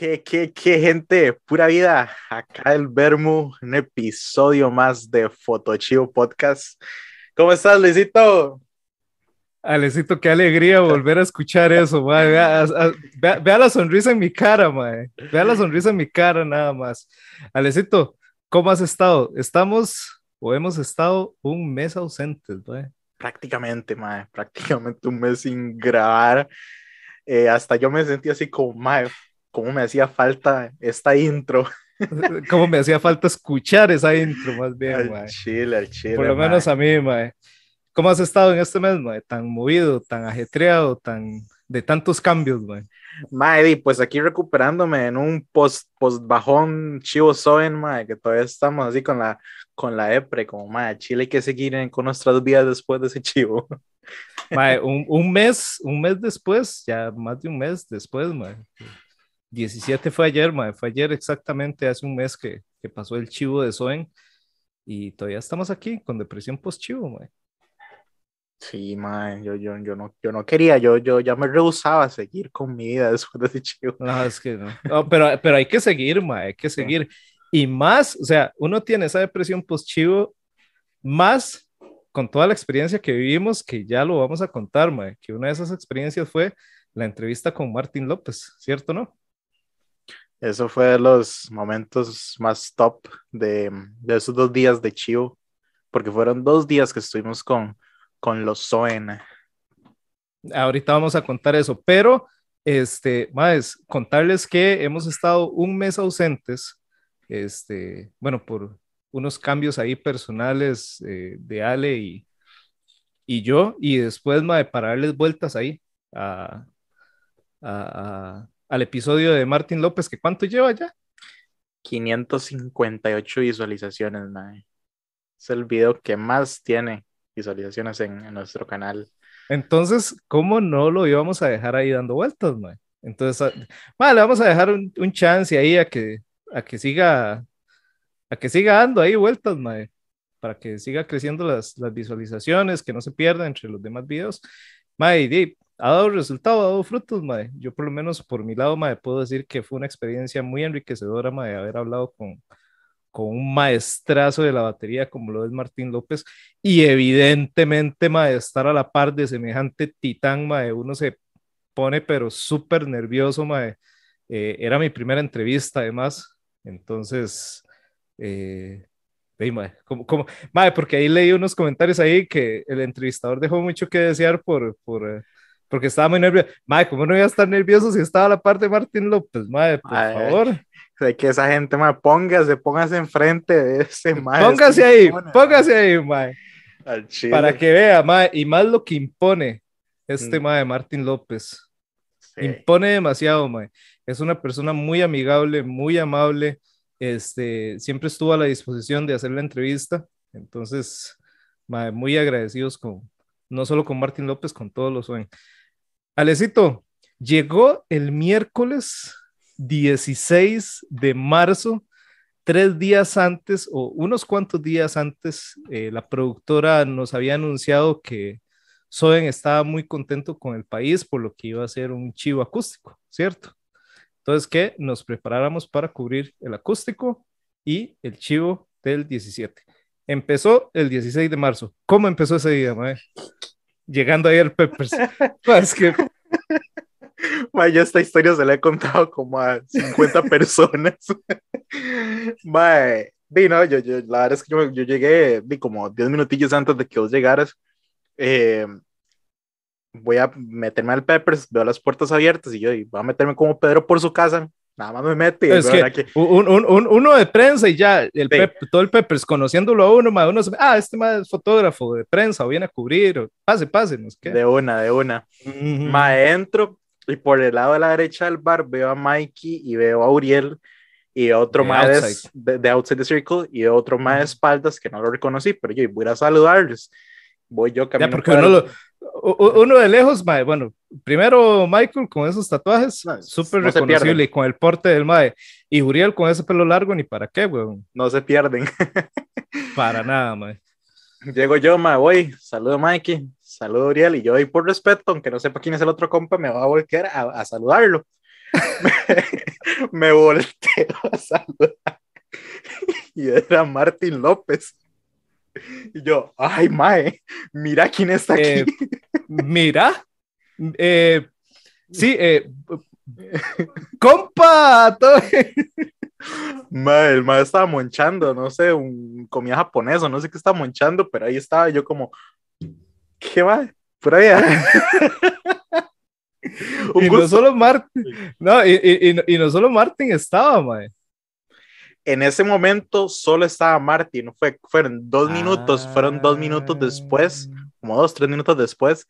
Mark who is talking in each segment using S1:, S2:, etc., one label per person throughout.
S1: ¿Qué, qué, qué gente? Pura vida. Acá el Bermu, un episodio más de Fotochivo Podcast. ¿Cómo estás, Luisito? Alecito,
S2: qué alegría volver a escuchar eso, vea, vea, la sonrisa en mi cara, mae. Vea la sonrisa en mi cara, nada más. Alecito, ¿cómo has estado? Estamos o hemos estado un
S1: mes ausentes, mae. Prácticamente, mae. Prácticamente un mes sin grabar. Eh, hasta yo me sentí así como, mae, cómo me hacía falta esta intro.
S2: cómo me hacía falta escuchar esa intro, más bien, al
S1: Chile, al chile. Por lo menos a
S2: mí, mae. ¿Cómo has estado en este mes, mae? Tan movido, tan ajetreado, tan de
S1: tantos cambios, mae. Mae, pues aquí recuperándome en un post, post bajón chivo soen, mae, que todavía estamos así con la con la EPRE, como mae, Chile hay que seguir con nuestras vidas después de ese chivo. Mae, un, un, mes,
S2: un mes después, ya más de un mes después, mae. 17 fue ayer, mae, fue ayer exactamente hace un mes que, que pasó el chivo de Soen y
S1: todavía estamos aquí con depresión post-chivo, mae. Sí, mae, yo, yo, yo, no, yo no quería, yo, yo ya me rehusaba a seguir con mi vida después de ese chivo. No, es que no.
S2: pero, pero hay que seguir, mae, hay que seguir. Y más, o sea, uno tiene esa depresión post-chivo más con toda la experiencia que vivimos, que ya lo vamos a contar, mae, que una de esas experiencias fue la entrevista con Martín López, ¿cierto, no?
S1: Eso fue de los momentos más top de, esos dos días de Chivo, porque fueron dos días que estuvimos con, con los Zoen.
S2: Ahorita vamos a contar eso, pero este, más contarles que hemos estado un mes ausentes, este, bueno, por unos cambios ahí personales eh, de Ale y, yo, y después, de para darles vueltas ahí a al episodio de Martín López, que
S1: cuánto lleva ya? 558 visualizaciones, mae. Es el video que más tiene visualizaciones en, nuestro canal. Entonces,
S2: ¿cómo no lo íbamos a dejar ahí dando vueltas, mae? Entonces, ah, mae, le vamos a dejar un, chance ahí a que, a que siga a que siga dando ahí vueltas, mae, para que siga creciendo las, las visualizaciones, que no se pierda entre los demás videos. Mae, ha dado resultado, ha dado frutos, mae. Yo por lo menos por mi lado, mae, puedo decir que fue una experiencia muy enriquecedora, mae, haber hablado con, con un maestrazo de la batería como lo es Martín López y evidentemente, mae, estar a la par de semejante titán, mae, uno se pone pero súper nervioso, mae. Eh, era mi primera entrevista, además, entonces... Eh, Hey, madre, ¿cómo, porque ahí leí unos comentarios ahí que el entrevistador dejó mucho que desear por, por, eh, porque estaba muy nervioso. Mae, ¿cómo no iba a estar nervioso si estaba la parte de Martín López? Pues, mae, por favor.
S1: Sé que esa gente, mae, póngase, póngase enfrente de ese mae. Póngase ahí,
S2: póngase ahí, mae. Para que vea, mae, y más lo que impone este mm. de Martín López. Impone demasiado, mae. Es una persona muy amigable, muy amable. Este, siempre estuvo a la disposición de hacer la entrevista. Entonces, mae, muy agradecidos con, no solo con Martín López, con todos los Alecito, llegó el miércoles 16 de marzo, tres días antes o unos cuantos días antes, eh, la productora nos había anunciado que Soen estaba muy contento con el país por lo que iba a ser un chivo acústico, ¿cierto? Entonces, que nos preparáramos para cubrir el acústico y el chivo del 17. Empezó el 16 de marzo. ¿Cómo empezó ese día, Mae? llegando ahí al Peppers.
S1: es que. Ma, yo esta historia se la he contado como a 50 personas. Ma, yo, la verdad es que yo, llegué como 10 minutillos antes de que vos llegaras. Eh, voy a meterme al Peppers, veo las puertas abiertas y yo y voy a meterme como Pedro por su casa nada más me mete. Es que
S2: Un, uno de prensa y ya, el todo el Peppers conociéndolo a uno, más
S1: uno, ah, este más fotógrafo de prensa o viene a cubrir, o pase, pase, nos De una, de una. Más entro y por el lado de la derecha del bar veo a Mikey y veo a Uriel y otro más De, Outside the Circle y otro más de espaldas que no lo reconocí, pero yo voy a saludarles. Voy yo caminando. Ya, porque uno, de lejos,
S2: mae, bueno, primero Michael con esos tatuajes, súper reconocible y con el porte del Mae.
S1: Y Uriel con ese pelo largo, ni para qué, weón. No se pierden. para nada, Mae. Llego yo, Mae, voy. Saludo Mikey, saludo Uriel. Y yo, y por respeto, aunque no sepa quién es el otro compa, me va a voltear a, saludarlo. me, volteo a saludar. y era Martín López. Y yo, ay, Mae, mira quién está eh, aquí. mira. Eh, sí, eh, compa, Madre, el estaba monchando, no sé, un comida o no sé qué estaba monchando, pero ahí estaba yo como, ¿qué va? Por allá. Ah. y no solo Martin, no, y, y, y, no solo Martin estaba, madre. En ese momento solo estaba Martin, fue, fueron dos minutos, fueron dos minutos después, ah. como dos, tres minutos después,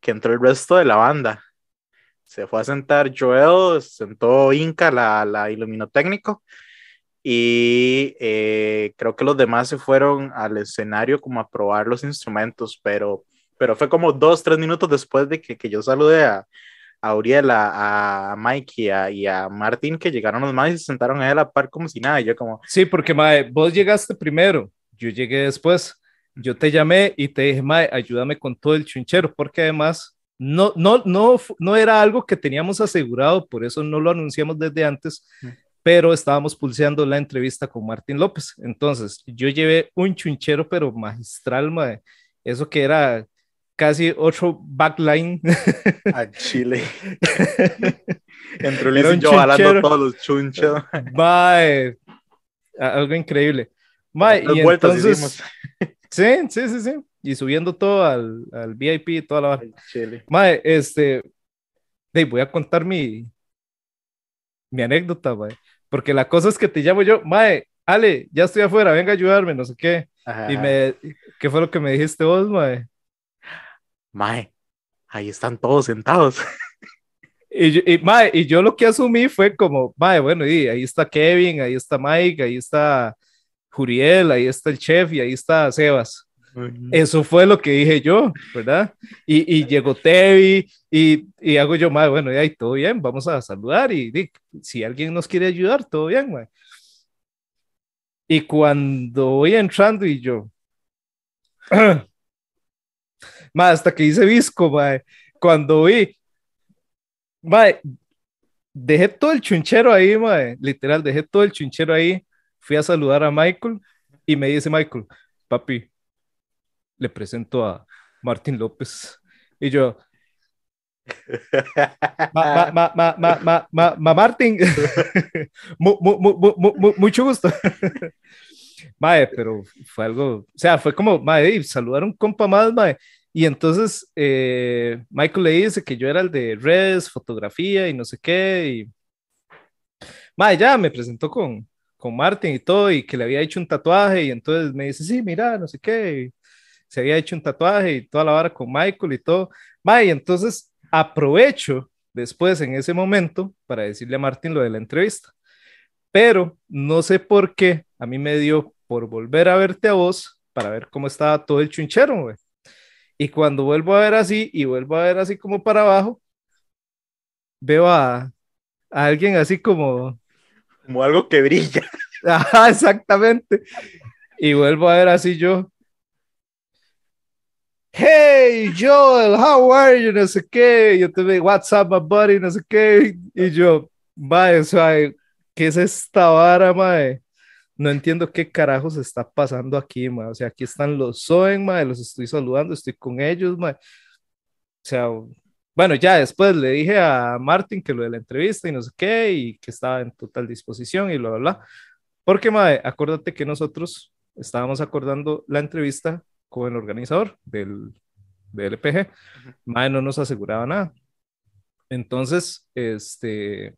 S1: que entró el resto de la banda. Se fue a sentar Joel, sentó Inca, la, la iluminotécnico, y eh, creo que los demás se fueron al escenario como a probar los instrumentos, pero, pero fue como dos, tres minutos después de que, que yo saludé a, a a, Mike Mikey y a Martín, que llegaron los más y se sentaron a él a par como si nada. yo como...
S2: Sí, porque mae, vos llegaste primero, yo llegué después yo te llamé y te dije, Mae, ayúdame con todo el chunchero, porque además no, no, no, no era algo que teníamos asegurado, por eso no lo anunciamos desde antes, pero estábamos pulseando la entrevista con Martín López. Entonces, yo llevé un chunchero, pero magistral, Mae, eso que era casi otro backline. A Chile. Entre y yo hablando todos los chuncheros. Mae, algo increíble. Mae, y entonces... Sí, sí, sí, sí. Y subiendo todo al, VIP y toda la Chile. Mae, este. voy a contar mi, mi anécdota, Porque la cosa es que te llamo yo, mae, Ale, ya estoy afuera, venga a ayudarme, no sé qué. Y me, ¿qué fue lo que me dijiste vos, mae? Mae, ahí están todos sentados. Y, yo, lo que asumí fue como, mae, bueno, ahí está Kevin, ahí está Mike, ahí está Juriel, ahí está el chef y ahí está Sebas. Eso fue lo que dije yo, ¿verdad? Y, llegó Tevi y, y, hago yo más, bueno, y ahí todo bien, vamos a saludar y, si alguien nos quiere ayudar, todo bien, güey. Y cuando voy entrando y yo, más hasta que hice visco, mae. cuando vi, mae, dejé todo el chunchero ahí, literal, dejé todo el chunchero ahí fui a saludar a Michael y me dice Michael, papi, le presento a Martin López. Y yo, ma, ma, ma, ma, ma, ma, ma Martín, mucho gusto. mae, pero fue algo, o sea, fue como, mae, saludar a un compa más, mae. Y entonces eh, Michael le dice que yo era el de redes, fotografía y no sé qué. Y... Mae, ya me presentó con, con Martin y todo, y que le había hecho un tatuaje, y entonces me dice, sí, mira, no sé qué, se había hecho un tatuaje y toda la vara con Michael y todo. Vaya, entonces aprovecho después en ese momento para decirle a Martín lo de la entrevista. Pero no sé por qué a mí me dio por volver a verte a vos para ver cómo estaba todo el chunchero, güey. Y cuando vuelvo a ver así y vuelvo a ver así como para abajo, veo a alguien así como
S1: como algo que brilla.
S2: Ajá, exactamente. Y vuelvo a ver así yo. Hey, Joel, how are you? No sé qué. Yo te digo, what's up, my buddy? No sé qué. Y yo, vaya, o sea, ¿qué es esta vara, mae? No entiendo qué carajos está pasando aquí, mae. O sea, aquí están los Zoen, mae, los estoy saludando, estoy con ellos, mae. O sea, bueno, ya después le dije a Martin que lo de la entrevista y no sé qué, y que estaba en total disposición y bla, bla, bla. Porque, madre, acuérdate que nosotros estábamos acordando la entrevista con el organizador del, del LPG. Mae, no nos aseguraba nada. Entonces, este,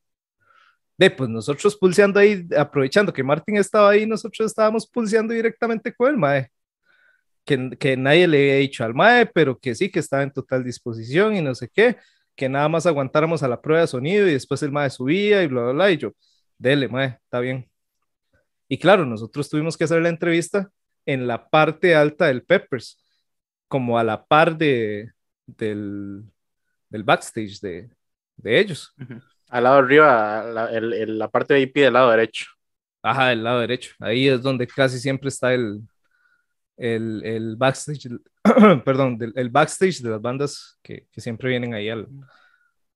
S2: de pues nosotros pulseando ahí, aprovechando que Martin estaba ahí, nosotros estábamos pulseando directamente con él, madre que, que nadie le había dicho al MAE, pero que sí, que estaba en total disposición y no sé qué, que nada más aguantáramos a la prueba de sonido y después el MAE subía y bla, bla, bla, y yo, dele, MAE, está bien. Y claro, nosotros tuvimos que hacer la entrevista en la parte alta del Peppers, como a la par de, del,
S1: del backstage de, de ellos. Al lado arriba, la, el, la parte de IP del lado derecho.
S2: Ajá, del lado derecho. Ahí es donde casi siempre está el, el, el backstage, perdón, el backstage de las bandas que, que siempre vienen ahí al,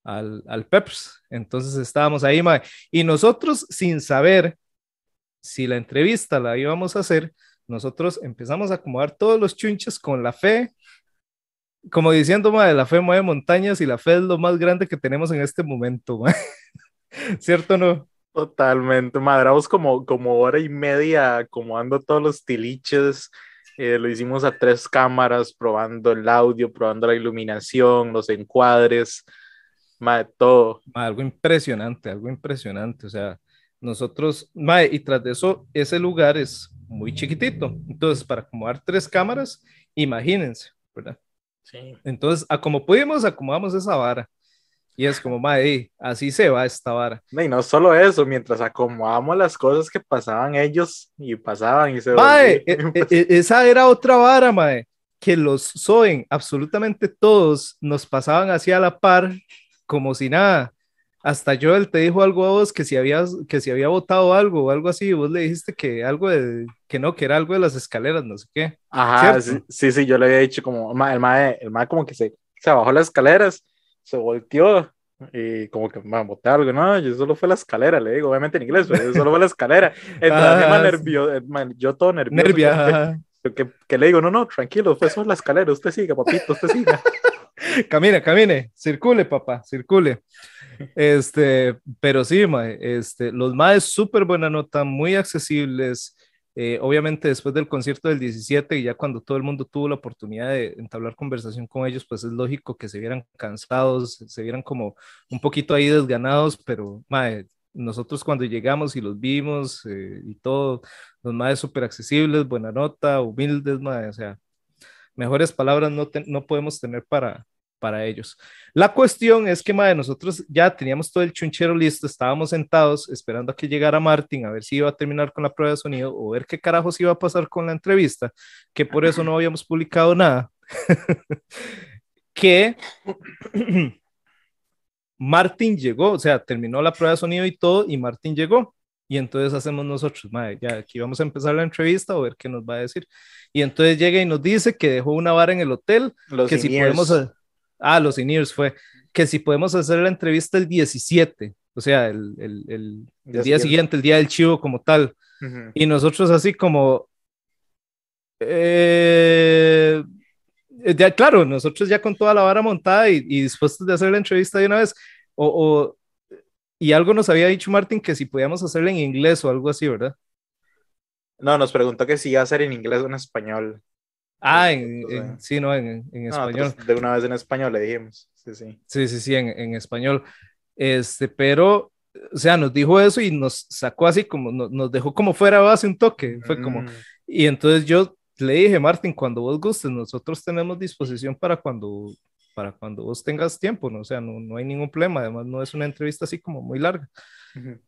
S2: al, al, Peppers. Entonces estábamos ahí, mae. Y nosotros, sin saber si la entrevista la íbamos a hacer, nosotros empezamos a acomodar todos los chunches con la fe, como diciendo, mae, la fe mueve montañas y la fe es lo más grande que tenemos en este momento, mae.
S1: ¿Cierto o no? Totalmente, madramos como, como hora y media acomodando todos los tiliches, eh, lo hicimos a tres cámaras, probando el audio, probando la iluminación, los encuadres, más todo. algo
S2: impresionante, algo impresionante. O sea, nosotros, y tras de eso, ese lugar es muy chiquitito. Entonces, para acomodar tres cámaras, imagínense, ¿verdad? Sí. Entonces, a como pudimos, acomodamos esa
S1: vara. Y es como, madre, así se va esta vara. Y no solo eso, mientras acomodamos las cosas que pasaban ellos y pasaban y se e,
S2: e, pues e, esa era otra vara, madre, que los Soen, absolutamente todos, nos pasaban así a la par, como si nada. Hasta yo él te dijo algo a vos que si que si había votado algo o algo así, vos le dijiste que algo de, que no, que era algo de las escaleras, no sé qué.
S1: Ajá, sí, sí, yo le había dicho como, el mae, el como que se, se bajó las escaleras se volteó y como que me botar algo, no, yo solo fue la escalera, le digo, obviamente en inglés, yo solo fue la escalera. Entonces, me nervio, eh, yo todo nervioso. Nervia. Que, le digo, no, no, tranquilo, fue solo la escalera, usted siga, papito, usted siga. camine, camine,
S2: circule, papá, circule. Este, pero sí, mae, este, los maes súper buena nota, muy accesibles. Eh, obviamente después del concierto del 17 y ya cuando todo el mundo tuvo la oportunidad de entablar conversación con ellos, pues es lógico que se vieran cansados, se vieran como un poquito ahí desganados, pero nosotros cuando llegamos y los vimos eh, y todo, los madres súper accesibles, buena nota, humildes, o sea, mejores palabras no, no podemos tener para, para ellos. La cuestión es que, madre, nosotros ya teníamos todo el chunchero listo, estábamos sentados esperando a que llegara Martín a ver si iba a terminar con la prueba de sonido o ver qué carajos iba a pasar con la entrevista, que por eso no habíamos publicado nada. que Martín llegó, o sea, terminó la prueba de sonido y todo, y Martín llegó. Y entonces hacemos nosotros, madre, ya aquí vamos a empezar la entrevista o ver qué nos va a decir. Y entonces llega y nos dice que dejó una vara en el hotel, que si podemos, Ah, los Inears fue. Que si podemos hacer la entrevista el 17, o sea, el, día siguiente, el día del chivo como tal. Y nosotros así como... Eh, claro, nosotros ya con toda la vara montada y, dispuestos de hacer la entrevista de una vez. y algo nos había dicho Martín que si podíamos hacerla en inglés o algo así, ¿verdad?
S1: No, nos preguntó que si iba a ser en inglés o en español.
S2: Ah, pues, sí, no, en, español.
S1: Pues, de una vez en español le dijimos. Sí, sí.
S2: Sí, sí, sí, en, español. Este, pero, o sea, nos dijo eso y nos sacó así como, nos dejó como fuera base un toque. Fue como, mm. y entonces yo le dije, Martín, cuando vos gustes, nosotros tenemos disposición para cuando, para cuando vos tengas tiempo, ¿no? O sea, no, hay ningún problema. Además, no es una entrevista así como muy larga.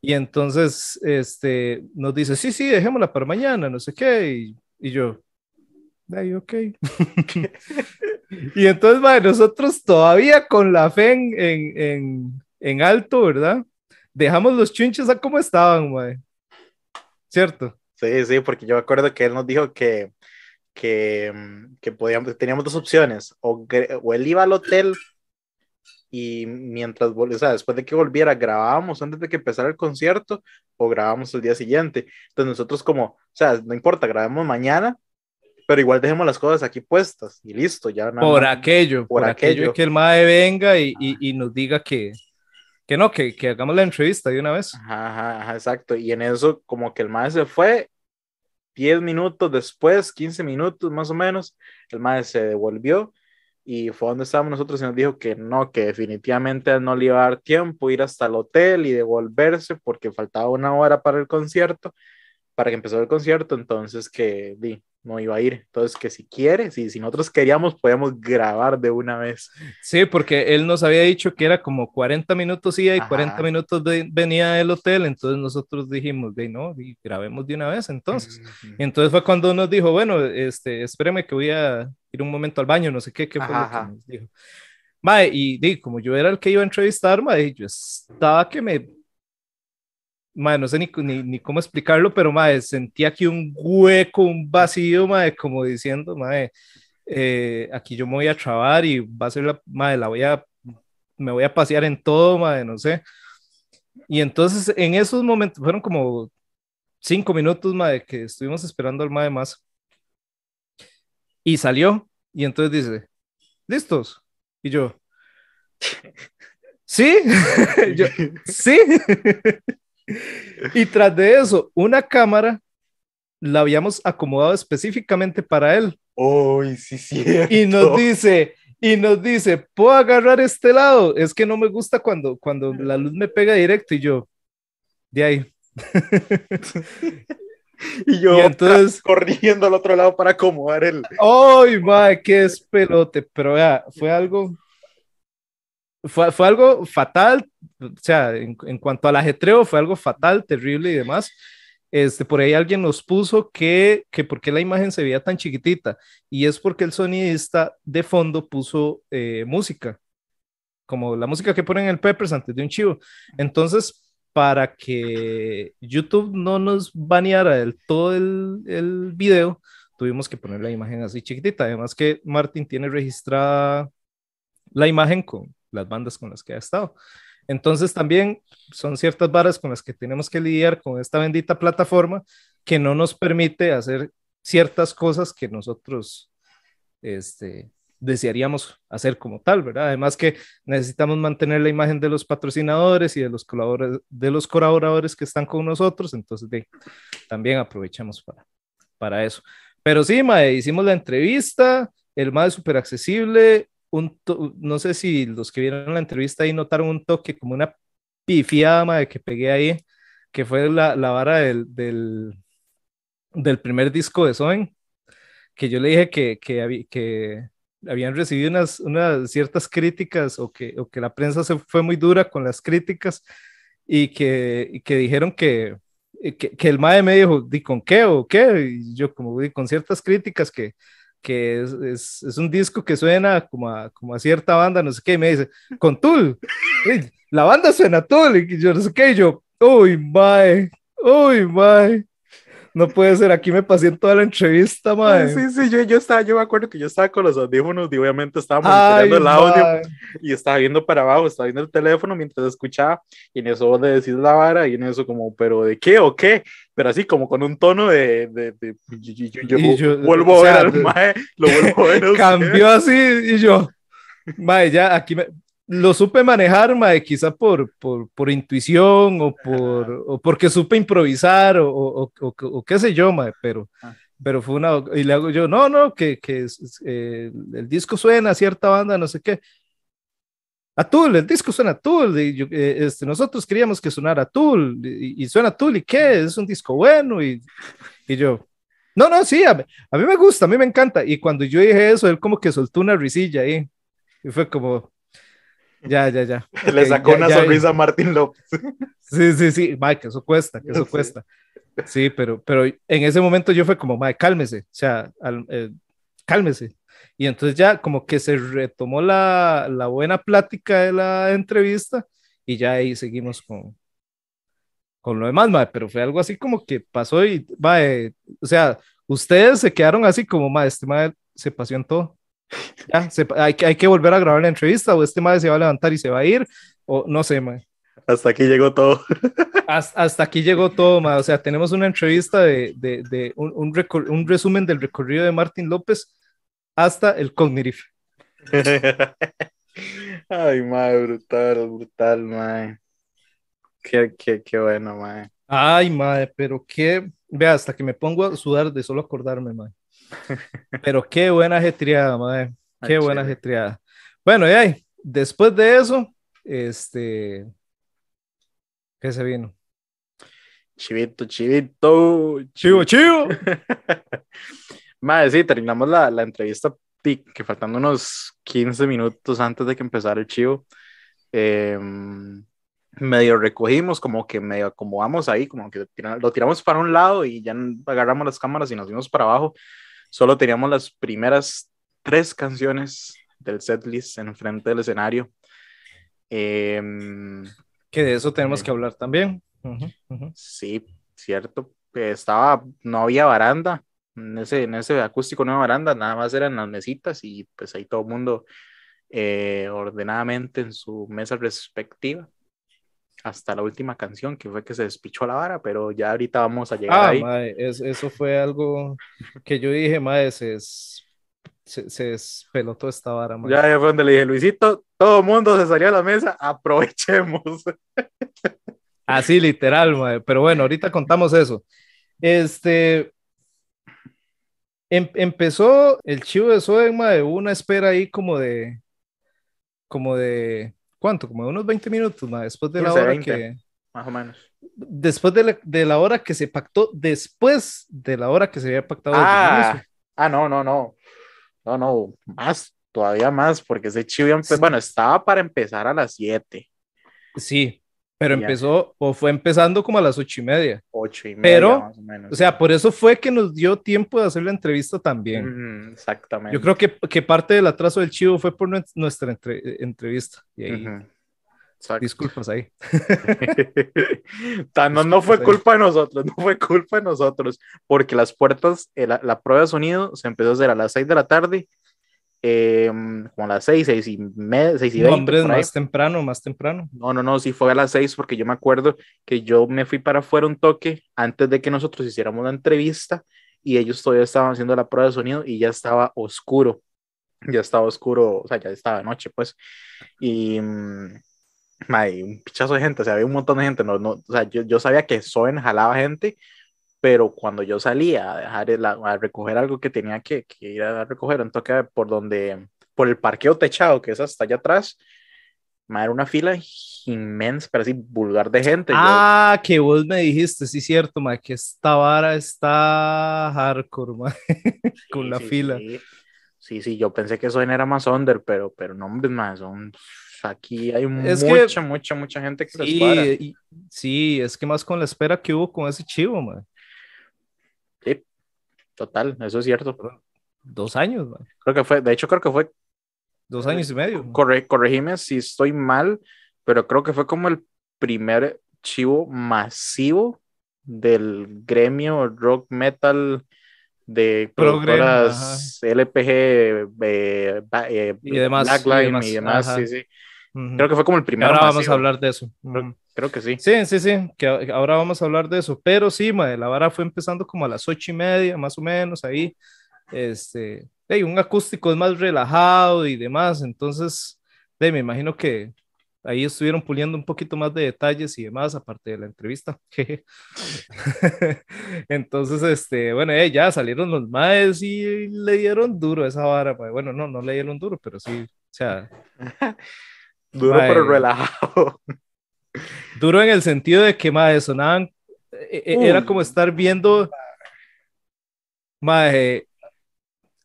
S2: Y entonces, este, nos dice, sí, sí, dejémosla para mañana, no sé qué. Y, y yo, y entonces, madre, nosotros todavía con la fe en, en, en, alto, ¿verdad? Dejamos los chinches a como estaban, madre.
S1: ¿Cierto? Sí, sí, porque yo me acuerdo que él nos dijo que, que, mm, que podíamos, teníamos dos opciones, o, o él iba al hotel y mientras, o sea, después de que volviera, grabábamos antes de que empezara el concierto o grabábamos el día siguiente. Entonces nosotros como, o sea, no importa, grabamos mañana pero igual dejemos las cosas aquí puestas y listo, ya nada. Por aquello, por, aquello. que el
S2: MAE venga y,
S1: y, y, nos diga que, que no, que, que, hagamos la entrevista de una vez. Ajá, exacto. Y en eso, como que el MAE se fue, 10 minutos después, 15 minutos más o menos, el MAE se devolvió y fue donde estábamos nosotros y nos dijo que no, que definitivamente no le iba a dar tiempo ir hasta el hotel y devolverse porque faltaba una hora para el concierto, para que empezó el concierto, entonces que di, no iba a ir. Entonces, que si quiere, si, nosotros queríamos, podíamos grabar de una vez. Sí, porque él nos había
S2: dicho que era como 40 minutos y Ajá. 40 minutos de, venía del hotel, entonces nosotros dijimos, de no, y grabemos de una vez entonces. entonces fue cuando nos dijo, bueno, este, espéreme que voy a ir un momento al baño, no sé qué, qué fue lo que nos dijo. y, como yo era el que iba a entrevistar, yo estaba que me madre, no sé ni, ni, cómo explicarlo, pero madre, sentía aquí un hueco, un vacío, madre, como diciendo, madre, eh, aquí yo me voy a trabar y va a ser la, madre, la voy a, me voy a pasear en todo, madre, no sé. Y entonces en esos momentos, fueron como cinco minutos, madre, que estuvimos esperando al madre más. Y salió, y entonces dice, ¿listos? Y yo, ¿sí? ¿sí? Y tras de eso, una cámara la habíamos acomodado específicamente para él. sí, sí. Y nos dice, y nos dice, puedo agarrar este lado. Es que no me gusta cuando, cuando la luz me pega directo y yo, de ahí. y yo entonces,
S1: corriendo al otro lado para acomodar el.
S2: ¡Ay, madre, qué espelote! Pero vea, fue algo fue, algo fatal, o sea, en, cuanto al ajetreo, fue algo fatal, terrible y demás. Este, por ahí alguien nos puso que, que por qué la imagen se veía tan chiquitita y es porque el sonidista de fondo puso eh, música, como la música que ponen en el Peppers antes de un chivo. Entonces, para que YouTube no nos baneara del todo el, el video, tuvimos que poner la imagen así chiquitita. Además que Martin tiene registrada la imagen con, las bandas con las que ha estado. Entonces también son ciertas barras con las que tenemos que lidiar con esta bendita plataforma que no nos permite hacer ciertas cosas que nosotros este, desearíamos hacer como tal, ¿verdad? Además que necesitamos mantener la imagen de los patrocinadores y de los colaboradores, de los colaboradores que están con nosotros, entonces también aprovechamos para, para eso. Pero sí, Mae, hicimos la entrevista, el Mae es súper accesible, no sé si los que vieron la entrevista ahí notaron un toque como una pifiada de que pegué ahí, que fue la, la vara del, del, del, primer disco de Soen, que yo le dije que, que, que habían recibido unas, unas ciertas críticas o que, o que la prensa se fue muy dura con las críticas y que, que dijeron que, que, el MAE me dijo, ¿di con qué o qué? Y yo como di con ciertas críticas que, que es, es, un disco que suena como a, como a cierta banda, no sé qué, y me dice, con Tool, la banda suena Tool, y yo no sé qué, y yo, uy, mae, uy, mae, no puede ser, aquí me pasé en toda la entrevista, ah, madre. Sí,
S1: sí, yo, yo estaba, yo me acuerdo que yo estaba con los audífonos y obviamente estaba monitoreando el audio y estaba viendo para abajo, estaba viendo el teléfono mientras escuchaba y en eso de decir la vara y en eso como, pero ¿de qué o qué? Pero así como con un tono de, de, de, yo, vuelvo a ver mae, lo vuelvo a ver. Cambió así y yo, madre, ya aquí me
S2: lo supe manejar, mae, quizá por, por, intuición o, por, porque supe improvisar o, o, qué sé yo, mae, pero, ah. pero fue una... Y le hago yo, no, no, que, que eh, el disco suena a cierta banda, no sé qué. A Tool, el disco suena a Tool, y eh, este, nosotros queríamos que sonara Tool, y, y, suena Tool, ¿y qué? Es un disco bueno, y, yo... No, no, sí, a, a mí me gusta, a mí me encanta. Y cuando yo dije eso, él como que soltó una risilla ahí. Y fue como, ya, ya, ya. Le sacó una sonrisa a Martin López. Sí, sí, sí, Mike, eso cuesta, que eso cuesta. Sí, pero, pero en ese momento yo fue como, Mike, cálmese, o sea, eh, cálmese. Y entonces ya como que se retomó la, la buena plática de la entrevista y ya ahí seguimos con, con lo demás, mae, pero fue algo así como que pasó y, va, o sea, ustedes se quedaron así como, mae, este mae se pasó en todo hay, que volver a grabar la entrevista o este madre se va a levantar y se va a ir, o no sé,
S1: Hasta aquí llegó todo.
S2: Hasta, aquí llegó todo, madre. O sea, tenemos una entrevista de, de, un, resumen del recorrido de Martín López hasta el Cognitive.
S1: Ay, madre, brutal, brutal, madre. Qué, qué, bueno, madre.
S2: Ay, madre, pero qué. Vea, hasta que me pongo a sudar de solo acordarme, madre. Pero qué buena estriadas, madre. Ah, qué buena estriadas. Bueno, y ahí, después de eso, este. ¿Qué se vino?
S1: Chivito, chivito. Chivo, chivo. madre, sí, terminamos la, la entrevista que faltando unos 15 minutos antes de que empezara el chivo. Em, medio recogimos, como que medio acomodamos ahí, como que lo tiramos para un lado y ya agarramos las cámaras y nos vimos para abajo. Solo teníamos las primeras tres canciones del setlist frente del escenario. Em, que de eso tenemos eh, que hablar también. Sí, cierto. Estaba, no había baranda. En ese, en ese acústico no había baranda, nada más eran las mesitas y pues ahí todo el mundo eh, ordenadamente en su mesa respectiva hasta la última canción, que fue que se despichó la vara, pero ya ahorita vamos a llegar
S2: ah, eso fue algo que yo dije, madre, se, se, despelotó esta vara. Madre.
S1: Ya fue donde le dije, Luisito, todo mundo se salió a
S2: la mesa, aprovechemos. Así literal, madre. pero bueno, ahorita contamos eso. Este, em, empezó el chivo de Soen, madre, una espera ahí como de, como de ¿cuánto? Como unos 20 minutos, más después de la hora que... Más o menos. Después de la,
S1: hora que se pactó, después de la hora que se había pactado. Ah, ah, no, no, no. No, no, más, todavía más, porque ese chivo, bueno, estaba para empezar a las 7.
S2: Sí, pero empezó, o fue empezando como a las ocho y media.
S1: Ocho y media. Pero, más o, menos. o sea,
S2: por eso fue que nos dio tiempo de hacer la entrevista también.
S1: exactamente. Yo creo
S2: que, que, parte del atraso del chivo fue por nuestra entrevista. Y ahí,
S1: Disculpas ahí. no, no, fue culpa de nosotros, no fue culpa de nosotros, porque las puertas, eh, la, prueba de sonido se empezó a hacer a las seis de la tarde eh, como a las 6, seis y, medio, no, más
S2: temprano, más temprano.
S1: No, no, no, sí fue a las 6 porque yo me acuerdo que yo me fui para afuera un toque antes de que nosotros hiciéramos la entrevista y ellos todavía estaban haciendo la prueba de sonido y ya estaba oscuro, ya estaba oscuro, o sea, ya estaba noche, pues. Y hay mm, un pichazo de gente, o sea, había un montón de gente, no, no, o sea, yo, yo sabía que Soen jalaba gente, pero cuando yo salía a, dejar el, a recoger algo que tenía que, que, ir a recoger, entonces por donde, por el parqueo techado que es hasta allá atrás, era una fila inmensa, pero así vulgar de gente.
S2: Ah, que vos me dijiste, sí, cierto, que esta vara está hardcore, con la fila.
S1: Sí. sí. yo pensé que eso era más under, pero, pero no, hombre, más son aquí hay mucha, mucha, mucha gente que se sí, y, sí, es que más con la espera que hubo con
S2: ese chivo, man
S1: total, eso es cierto. Dos años, Creo que fue, de hecho, creo que fue. Dos años y medio. Corre, corregime si estoy mal, pero creo que fue como el primer chivo masivo del gremio rock metal de programas LPG, eh, eh, y demás sí, sí. Creo que fue como el primero. Ahora vamos a hablar
S2: de eso. creo, que sí. Sí, sí, sí, que ahora vamos a hablar de eso. Pero sí, la vara fue empezando como a las ocho y media, más o menos, ahí. Este, hey, un acústico es más relajado y demás. Entonces, hey, me imagino que ahí estuvieron puliendo un poquito más de detalles y demás, aparte de la entrevista. Entonces, este, bueno, ya salieron los maes y le dieron duro esa vara. Bueno, no, no le dieron duro, pero sí, o sea, Duro pero relajado. Duro en el sentido de que, madre, sonaban. E, e, era como estar viendo. más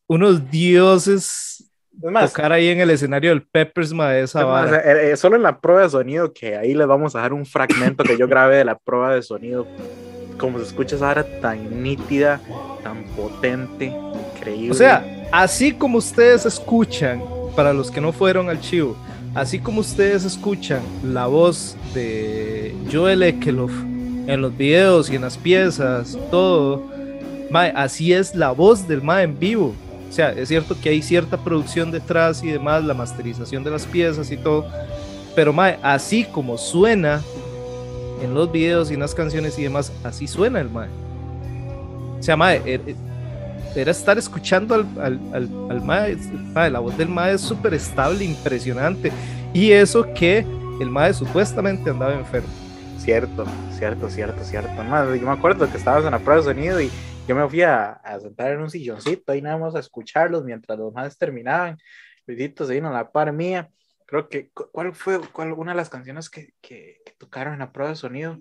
S2: unos dioses más, tocar ahí en el escenario del Peppers, madre, esa
S1: eh, eh, solo en la prueba de sonido, que ahí les vamos a dar un fragmento que yo grabé de la prueba de sonido. Como se escucha esa hora tan nítida, tan potente, increíble. O sea,
S2: así como ustedes escuchan, para los que no fueron al chivo, Así como ustedes escuchan la voz de Joel Ekelov en los videos y en las piezas, todo, mae, así es la voz del Mae en vivo. O sea, es cierto que hay cierta producción detrás y demás, la masterización de las piezas y todo, pero mae, así como suena en los videos y en las canciones y demás, así suena el Mae. O sea, mae, eh, eh, era estar escuchando al, al, al, la voz del maestro súper estable, impresionante. Y eso que
S1: el maestro supuestamente andaba enfermo. Cierto, cierto, cierto, cierto. No, yo me acuerdo que estabas en la prueba de sonido y yo me fui a, sentar en un silloncito y nada más a escucharlos mientras los maestros terminaban. Luisito se vino a la par mía. Creo que, ¿cuál fue cuál, una de las canciones que, que tocaron en la prueba de sonido?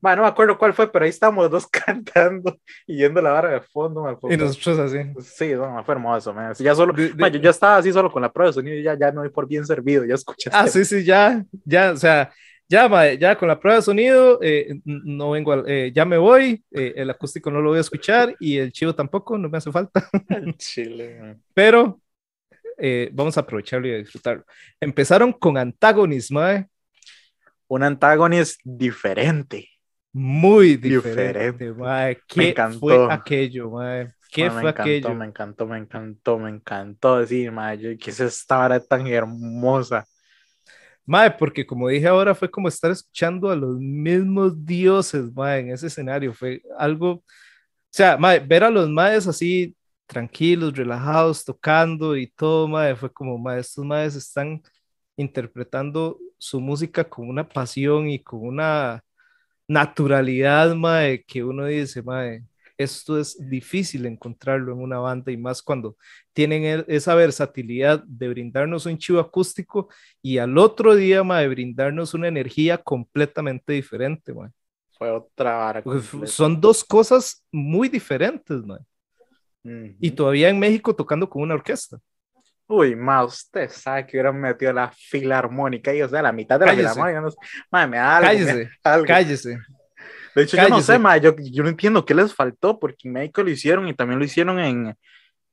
S1: Bueno, no me acuerdo cuál fue, pero ahí estábamos los dos cantando y yendo la barra de fondo. y nosotros así. Sí, no, fue hermoso. Ya solo, yo ya estaba así solo con la prueba de sonido y ya, ya no doy por bien servido, ya escuché. Ah, sí, sí, ya,
S2: ya, o sea, ya, ya con la prueba de sonido, eh, no vengo, eh, ya me voy, eh, el acústico no lo voy a escuchar y el chivo tampoco, no me hace falta. El chile, Pero vamos a aprovecharlo y a disfrutarlo. Empezaron con antagonismo,
S1: Un antagonismo diferente muy diferente. diferente. ¿Qué me encantó. fue aquello, ¿Qué fue me encantó, aquello? Me encantó, me encantó, me encantó decir, madre, ...que es esta tan hermosa? Madre,
S2: porque como dije ahora, fue como estar escuchando a los mismos dioses, madre, en ese escenario. Fue algo, o sea, madre, ver a los maes así tranquilos, relajados, tocando y todo, madre, fue como, madre, estos madres están interpretando su música con una pasión y con una naturalidad, mae, que uno dice, mae, esto es difícil encontrarlo en una banda y más cuando tienen e, esa versatilidad de brindarnos un chivo acústico y al otro día, mae, brindarnos una energía completamente diferente, mae.
S1: Fue otra Son
S2: dos cosas muy diferentes, mae. Y todavía en México tocando con
S1: una orquesta. Uy, ma, usted sabe que hubieran metido la filarmónica y, o sea, la mitad de la filarmónica. me da algo, Cállese, cállese. De hecho, yo no sé, ma, yo, yo, no entiendo qué les faltó, porque en México lo hicieron y también lo hicieron en,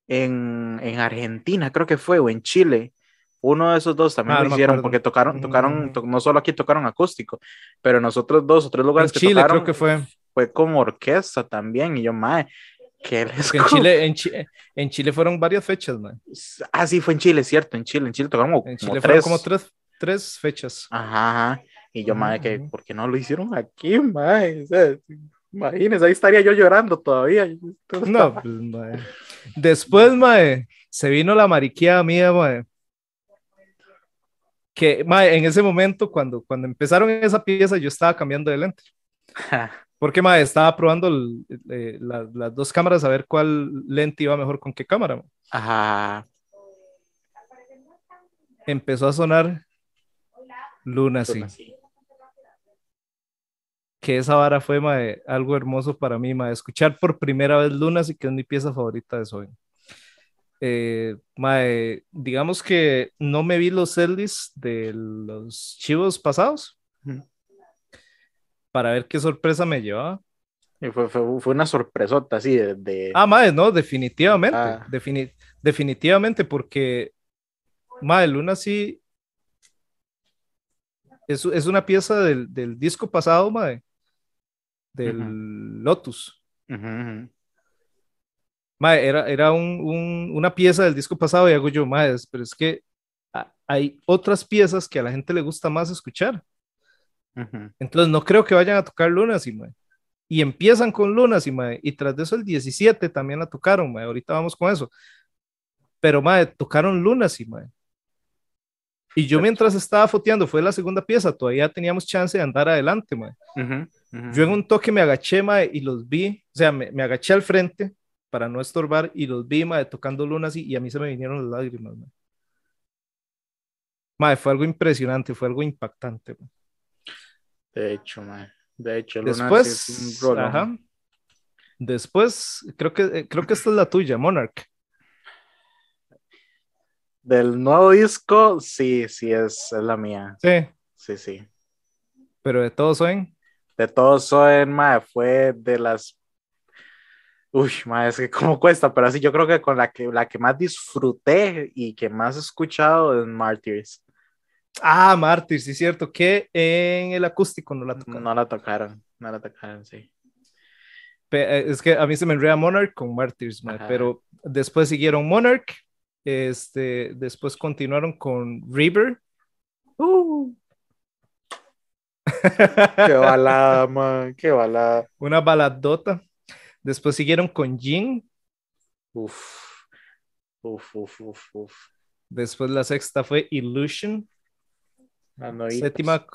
S1: en, en Argentina, creo que fue, o en Chile. Uno de esos dos también ah, lo hicieron, porque tocaron, tocaron, mm. no solo aquí tocaron acústico, pero nosotros otros dos o tres lugares en Chile, creo que fue. Fue como orquesta también, y yo, mae, en Chile, en, Chile fueron varias fechas, man. Ah, sí, fue en Chile, cierto, en Chile, en Chile como, tres. como tres, fechas. Ajá, y yo, madre, que, ¿por qué no lo hicieron aquí, madre? imagínense, ahí estaría yo llorando todavía. No, pues,
S2: Después, madre, se vino la mariquía mía, madre. Que, madre, en ese momento, cuando, cuando empezaron esa pieza, yo estaba cambiando de lente. Porque, estaba probando eh, las dos cámaras a ver cuál lente iba mejor con qué cámara.
S1: Ajá.
S2: Empezó a sonar Lunas Que esa vara fue, algo hermoso para mí, Escuchar por primera vez Lunas y que es mi pieza favorita de hoy. Eh, mae, digamos que no me vi los sellis de los chivos pasados para ver qué sorpresa me llevaba.
S1: fue, una sorpresota, así de, Ah,
S2: madre, no, definitivamente. Ah. definitivamente, porque, madre, Luna sí. Es, es una pieza del, disco pasado, madre. Del Lotus. era, una pieza del disco pasado y hago yo, madre, pero es que hay otras piezas que a la gente le gusta más escuchar. Entonces no creo que vayan a tocar Lunas y Y empiezan con Lunas y Y tras de eso el 17 también la tocaron, mae. Ahorita vamos con eso. Pero mae, tocaron Lunas y Y yo mientras estaba foteando, fue la segunda pieza, todavía teníamos chance de andar adelante, mae. Yo en un toque me agaché, mae, y los vi, o sea, me, agaché al frente para no estorbar y los vi, mae, tocando lunas y, a mí se me vinieron las lágrimas, mae. fue algo impresionante, fue algo impactante,
S1: de hecho, man. De hecho, Después, ajá. Después,
S2: creo que, eh, creo que esta es la tuya, Monarch.
S1: Del nuevo disco, sí, sí, es, la mía. Sí. Sí, sí. Pero de todos son. De todos son, ma, fue de las. Uy, ma, es que cómo cuesta, pero así yo creo que con la que, la que más disfruté y que más he escuchado es Martyrs. Ah, Mártir, sí, cierto, que en el acústico no la tocaron. No la tocaron, no la tocaron, sí.
S2: Eh, es que a mí se me enrea Monarch con Martyrs, pero después siguieron Monarch, este, después continuaron con River. Uh. qué balada, man, qué balada. Una baladota. Después siguieron con Jin.
S1: Uf. Uf, uf, uf, uf.
S2: Después la sexta fue Illusion. Séptima,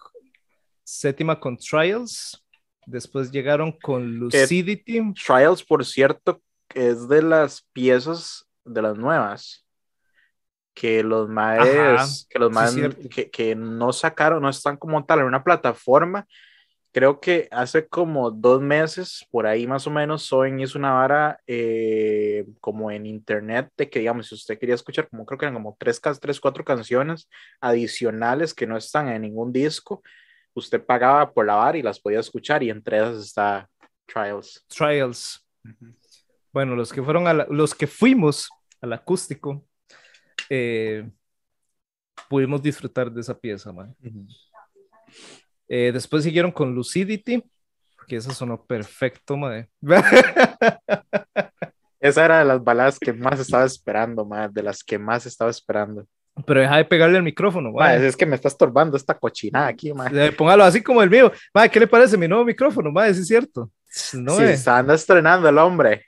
S2: séptima con Trials. Después llegaron con eh,
S1: Lucidity. Trials, por cierto, es de las piezas de las nuevas que los maes, que los que, que, no sacaron, no están como tal en una plataforma, creo que hace como dos meses, por ahí más o menos, Soen hizo una vara eh, como en internet de que, digamos, si usted quería escuchar, como creo que eran como tres, tres, cuatro canciones adicionales que no están en ningún disco, usted pagaba por la vara y las podía escuchar y entre esas está Trials.
S2: Trials. Bueno, los que fueron los que fuimos al acústico, eh, pudimos disfrutar de esa pieza, man. Eh, después siguieron con Lucidity, que eso sonó perfecto,
S1: madre. Esa era de las baladas que más estaba esperando, madre, de las que más estaba esperando.
S2: Pero deja de pegarle el micrófono, madre. es que me está estorbando esta cochinada aquí, madre. Eh, póngalo así como el mío. Madre, ¿qué le parece mi nuevo micrófono, madre? Sí, es cierto. No, sí, eh. se anda estrenando el hombre.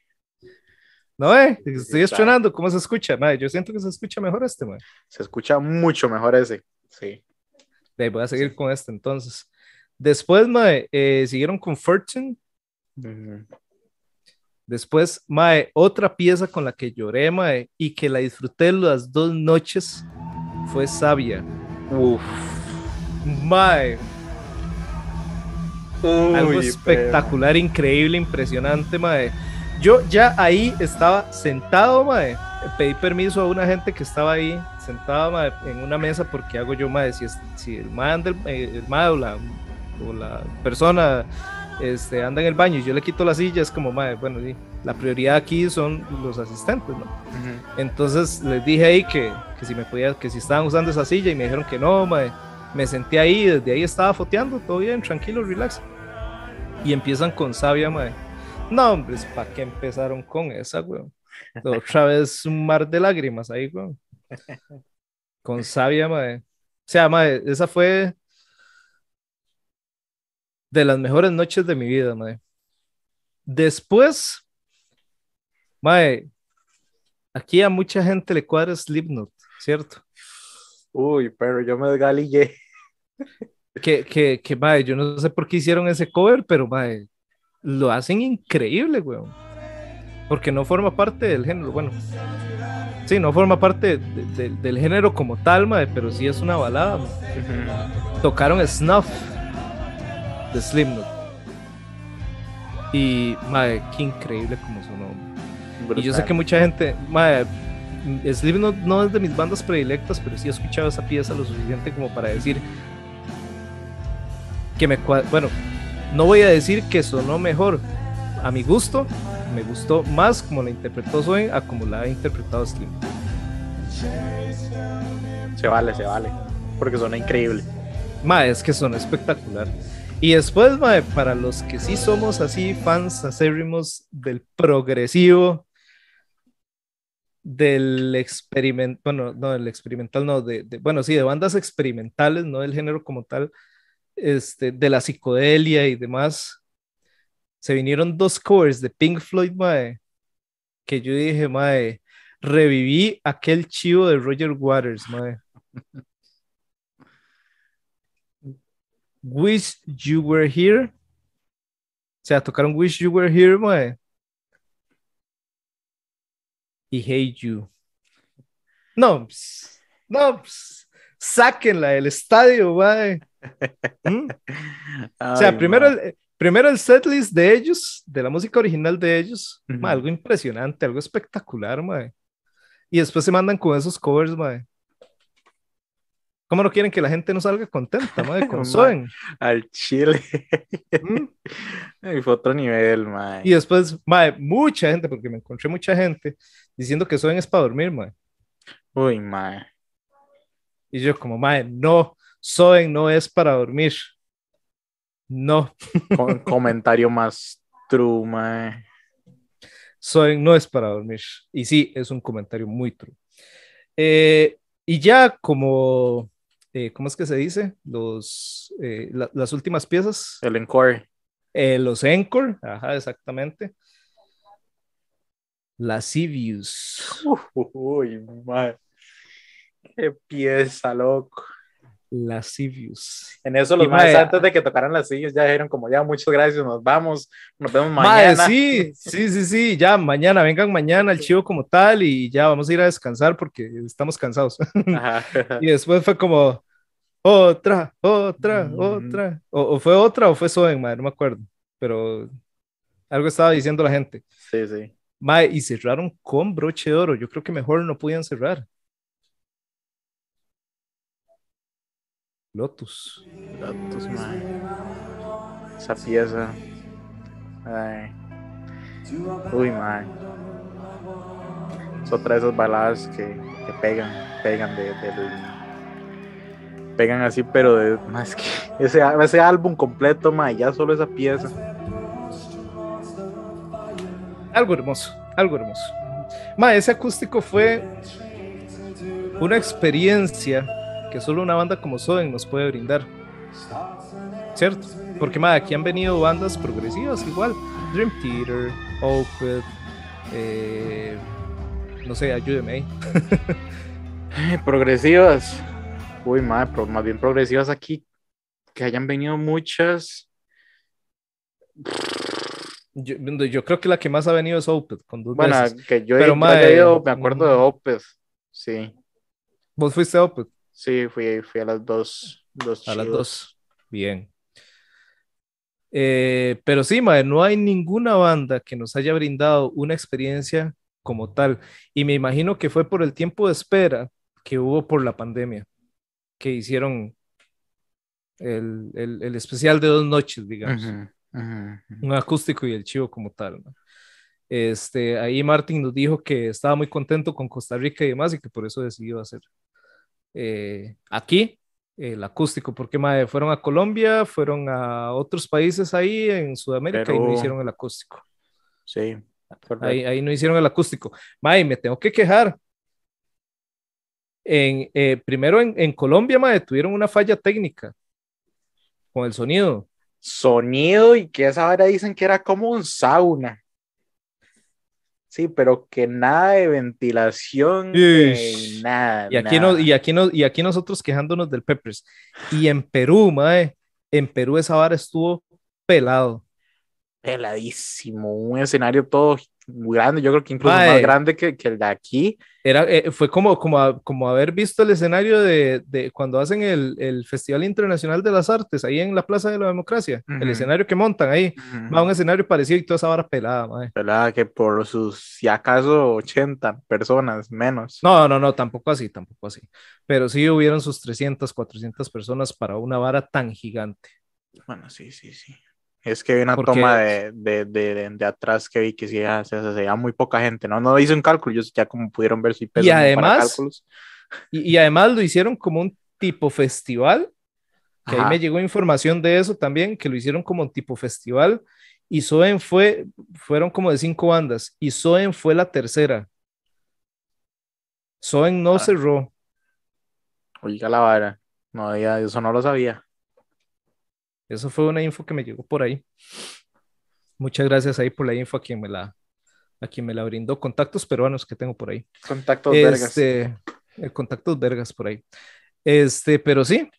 S2: No, eh, estoy estrenando. ¿Cómo se escucha? Madre, yo siento que se escucha mejor este, madre. Se escucha mucho mejor ese, sí voy a seguir con este entonces. Después, mae, eh, siguieron con Fortune. Después, mae, otra pieza con la que lloré, mae, y que la disfruté las dos noches fue Sabia. Uf. Mae. Algo espectacular, increíble, impresionante, mae. Yo ya ahí estaba sentado, mae. Pedí permiso a una gente que estaba ahí sentaba en una mesa porque hago yo madre, si, si el madre, el, eh, o, la, persona este, anda en el baño y yo le quito la silla, es como madre, bueno, sí, la prioridad aquí son los asistentes, ¿no? Entonces les dije ahí que, que, si me podía, que si estaban usando esa silla y me dijeron que no, madre, me senté ahí, desde ahí estaba foteando, todo bien, tranquilo, relax. Y empiezan con sabia, madre. No, hombre, ¿para qué empezaron con esa, weón? Otra vez un mar de lágrimas ahí, weón. Con Sabia, mae. O sea, esa fue de las mejores noches de mi vida, madre. Después, madre aquí a mucha gente le cuadra Slipknot, ¿cierto?
S1: Uy, pero yo me desgalillé.
S2: Que, que, que, yo no sé por qué hicieron ese cover, pero, madre, lo hacen increíble, weón. Porque no forma parte del género, bueno sí, no forma parte del género como tal, madre pero sí es una balada. Tocaron Snuff de Slipknot. Y, madre, qué increíble como sonó. Y yo sé que mucha gente, madre, Slipknot no es de mis bandas predilectas, pero sí he escuchado esa pieza lo suficiente como para decir que me Bueno, no voy a decir que sonó mejor a mi gusto, me gustó más como la interpretó Zoe a como la ha interpretado Slim. Se vale, se vale. Porque suena increíble. Ma, es que suena espectacular. Y después, ma, para los que sí somos así fans acérrimos del progresivo, del experimental, bueno, no, del experimental, no, de, bueno, sí, de bandas experimentales, no del género como tal, este, de la psicodelia y demás, se vinieron dos covers de Pink Floyd, mae, que yo dije, mae, reviví aquel chivo de Roger Waters, mae. Wish You Were Here. O sea, tocaron Wish You Were Here, mae. Y Hate You. No, Nobs. sáquenla del estadio, mae. ¿Mm? o sea, primero, el, Primero el setlist de ellos, de la música original de ellos, algo impresionante, algo espectacular, madre. Y después se mandan con esos covers, madre. ¿Cómo no quieren que la gente no salga contenta, madre?
S1: Con Al chile. Mm. Y fue otro nivel, madre. Y
S2: después, madre, mucha gente, porque me encontré mucha gente diciendo que Soen es para dormir, madre. Uy, madre. Y yo como, madre, no, Soen no es para dormir. No. comentario más true, mae. Soy, no es para dormir. Y sí, es un comentario muy true. Eh, y ya como, eh, ¿cómo es que se dice? Los, eh, las últimas piezas. El encore. los encore, ajá, exactamente. Lascivious.
S1: Uy, mae. Qué pieza, loco. Lascivious.
S2: En eso los más antes
S1: de que tocaran las sillas ya dijeron como ya muchas gracias, nos vamos, nos vemos mañana.
S2: sí, sí, sí, sí, ya mañana, vengan mañana al chivo como tal y ya vamos a ir a descansar porque estamos cansados. y después fue como otra, otra, mm. otra. O, fue otra o fue Soen, no me acuerdo, pero algo estaba diciendo la gente. Sí, sí. Mae, y cerraron con broche de oro. Yo creo que mejor no podían cerrar. Lotus.
S1: Lotus, man. Esa pieza. Uy, man. Es otra de esas baladas que, que pegan, pegan de, pegan así, pero de, más que ese, ese álbum completo, man, ya solo esa pieza. Algo hermoso, algo hermoso. Ma, ese acústico fue
S2: una experiencia que solo una banda como Soden nos puede brindar. ¿Cierto? Porque más aquí han venido bandas progresivas igual. Dream Theater, Opeth, eh, no sé, ayúdeme
S1: progresivas. Uy, madre, por más bien progresivas aquí. Que hayan venido muchas. Yo,
S2: creo que la que más ha venido es Opeth, con dos Bueno, que yo he, eh, me acuerdo de
S1: Opeth, sí. ¿Vos fuiste a Opeth? Sí, fui, fui a las dos. dos a las dos.
S2: Bien. Eh, pero sí, madre, no hay ninguna banda que nos haya brindado una experiencia como tal. Y me imagino que fue por el tiempo de espera que hubo por la pandemia, que hicieron el, el, el especial de dos noches, digamos. Un acústico y el chivo como tal. Este, ahí Martin nos dijo que estaba muy contento con Costa Rica y demás y que por eso decidió hacer eh, aquí, el acústico, porque madre, fueron a Colombia, fueron a otros países ahí en Sudamérica y no hicieron el acústico. Sí. Ahí, ahí, no hicieron el acústico. madre me tengo que quejar. En, eh, primero en, Colombia, madre tuvieron una falla técnica
S1: con el sonido. Sonido y que esa hora dicen que era como un sauna. Sí, pero que nada de ventilación, nada. Y aquí, No,
S2: y, aquí no, y aquí nosotros quejándonos del Peppers. Y en Perú, mae, en Perú esa vara
S1: estuvo pelado. Peladísimo, un escenario todo grande, yo creo que incluso más grande que, que, el de aquí. Era, eh, fue
S2: como, como, como haber visto el escenario de, de cuando hacen el, el, Festival Internacional de las Artes, ahí en la Plaza de la Democracia, el escenario que montan ahí, va un escenario parecido y toda esa vara pelada,
S1: Pelada que por sus, si acaso, 80 personas menos.
S2: No, no, no, tampoco así, tampoco así. Pero sí hubieron sus 300, 400 personas para una vara tan
S1: gigante. Bueno, sí, sí, sí. Es que vi una toma de, de, de, de, atrás que vi que ah, se hacía muy poca gente, ¿no? No hice un cálculo, yo ya como pudieron ver si y además,
S2: y, además lo hicieron como un tipo festival, que ahí me llegó información de eso también, que lo hicieron como un tipo festival, y Soen fue, fueron como de cinco bandas, y Soen fue la tercera. Soen no ah. cerró.
S1: Oiga la vara, no, ya, eso no lo sabía. Eso fue una info que me llegó por ahí.
S2: Muchas gracias ahí por la info a quien me la, a quien me la brindó. Contactos peruanos que tengo por ahí. Contactos este, vergas. Eh, contactos vergas por ahí. Este, pero sí,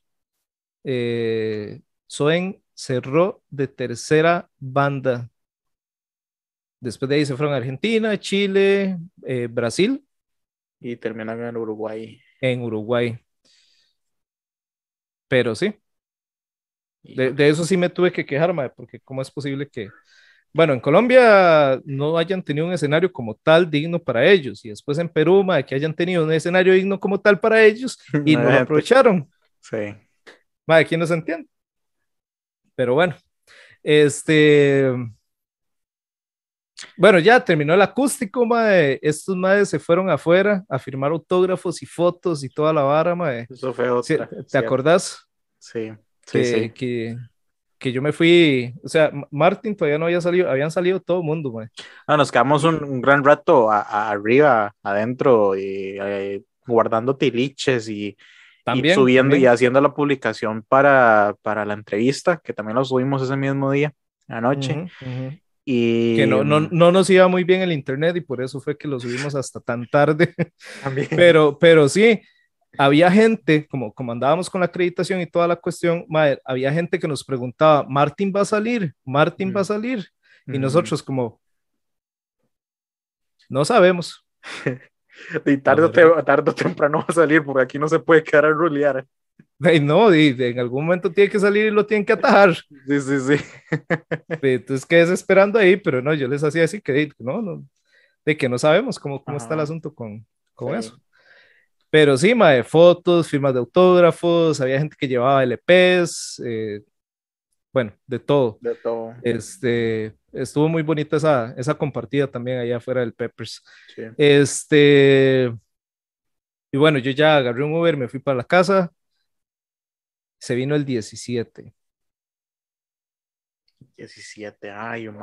S2: eh, Soen cerró de tercera banda. Después de ahí se fueron a Argentina, Chile, eh, Brasil. Y terminaron en Uruguay. En Uruguay. Pero sí, de, eso sí me tuve que quejar, porque cómo es posible que, bueno, en Colombia no hayan tenido un escenario como tal digno para ellos, y después en Perú, madre, que hayan tenido un escenario digno como tal para ellos y no aprovecharon. Sí. Madre, ¿quién nos entiende? Pero bueno, este... Bueno, ya terminó el acústico, madre. Estos madres se fueron afuera a firmar autógrafos y fotos y toda la vara, madre. Eso fue ¿Te acordás?
S1: Sí que, sí, sí. que, yo
S2: me fui, o sea, Martín todavía no había salido, habían salido todo el mundo, bueno
S1: ah, nos quedamos un, gran rato arriba, adentro, y, eh, guardando tiliches y, también, subiendo y haciendo la publicación para, para, la entrevista, que también lo subimos ese mismo día, anoche. Y... Que no, mm.
S2: no, nos iba muy bien el internet y por eso fue que lo subimos hasta tan tarde. Pero, pero sí, había gente, como, como andábamos con la acreditación y toda la cuestión, madre, había gente que nos preguntaba, Martín va a salir, Martín va a mm. salir. Y mm. nosotros como, no sabemos.
S1: y tarde, o
S2: tarde temprano va a salir, porque aquí no se puede quedar a rulear. no, y en algún momento tiene que salir y lo tienen que atajar. Sí, sí, sí. Entonces quedes esperando ahí, pero no, yo les hacía así que no, no, de que no sabemos cómo, cómo está el asunto con, eso. Pero sí, mae, fotos, firmas de autógrafos, había gente que llevaba LPs, eh, bueno, de todo. De todo. Este, estuvo muy bonita esa, esa compartida también allá afuera del Peppers. Sí. Este, y bueno, yo ya agarré un Uber, me fui para la casa. Se vino el 17.
S1: 17, ay, oh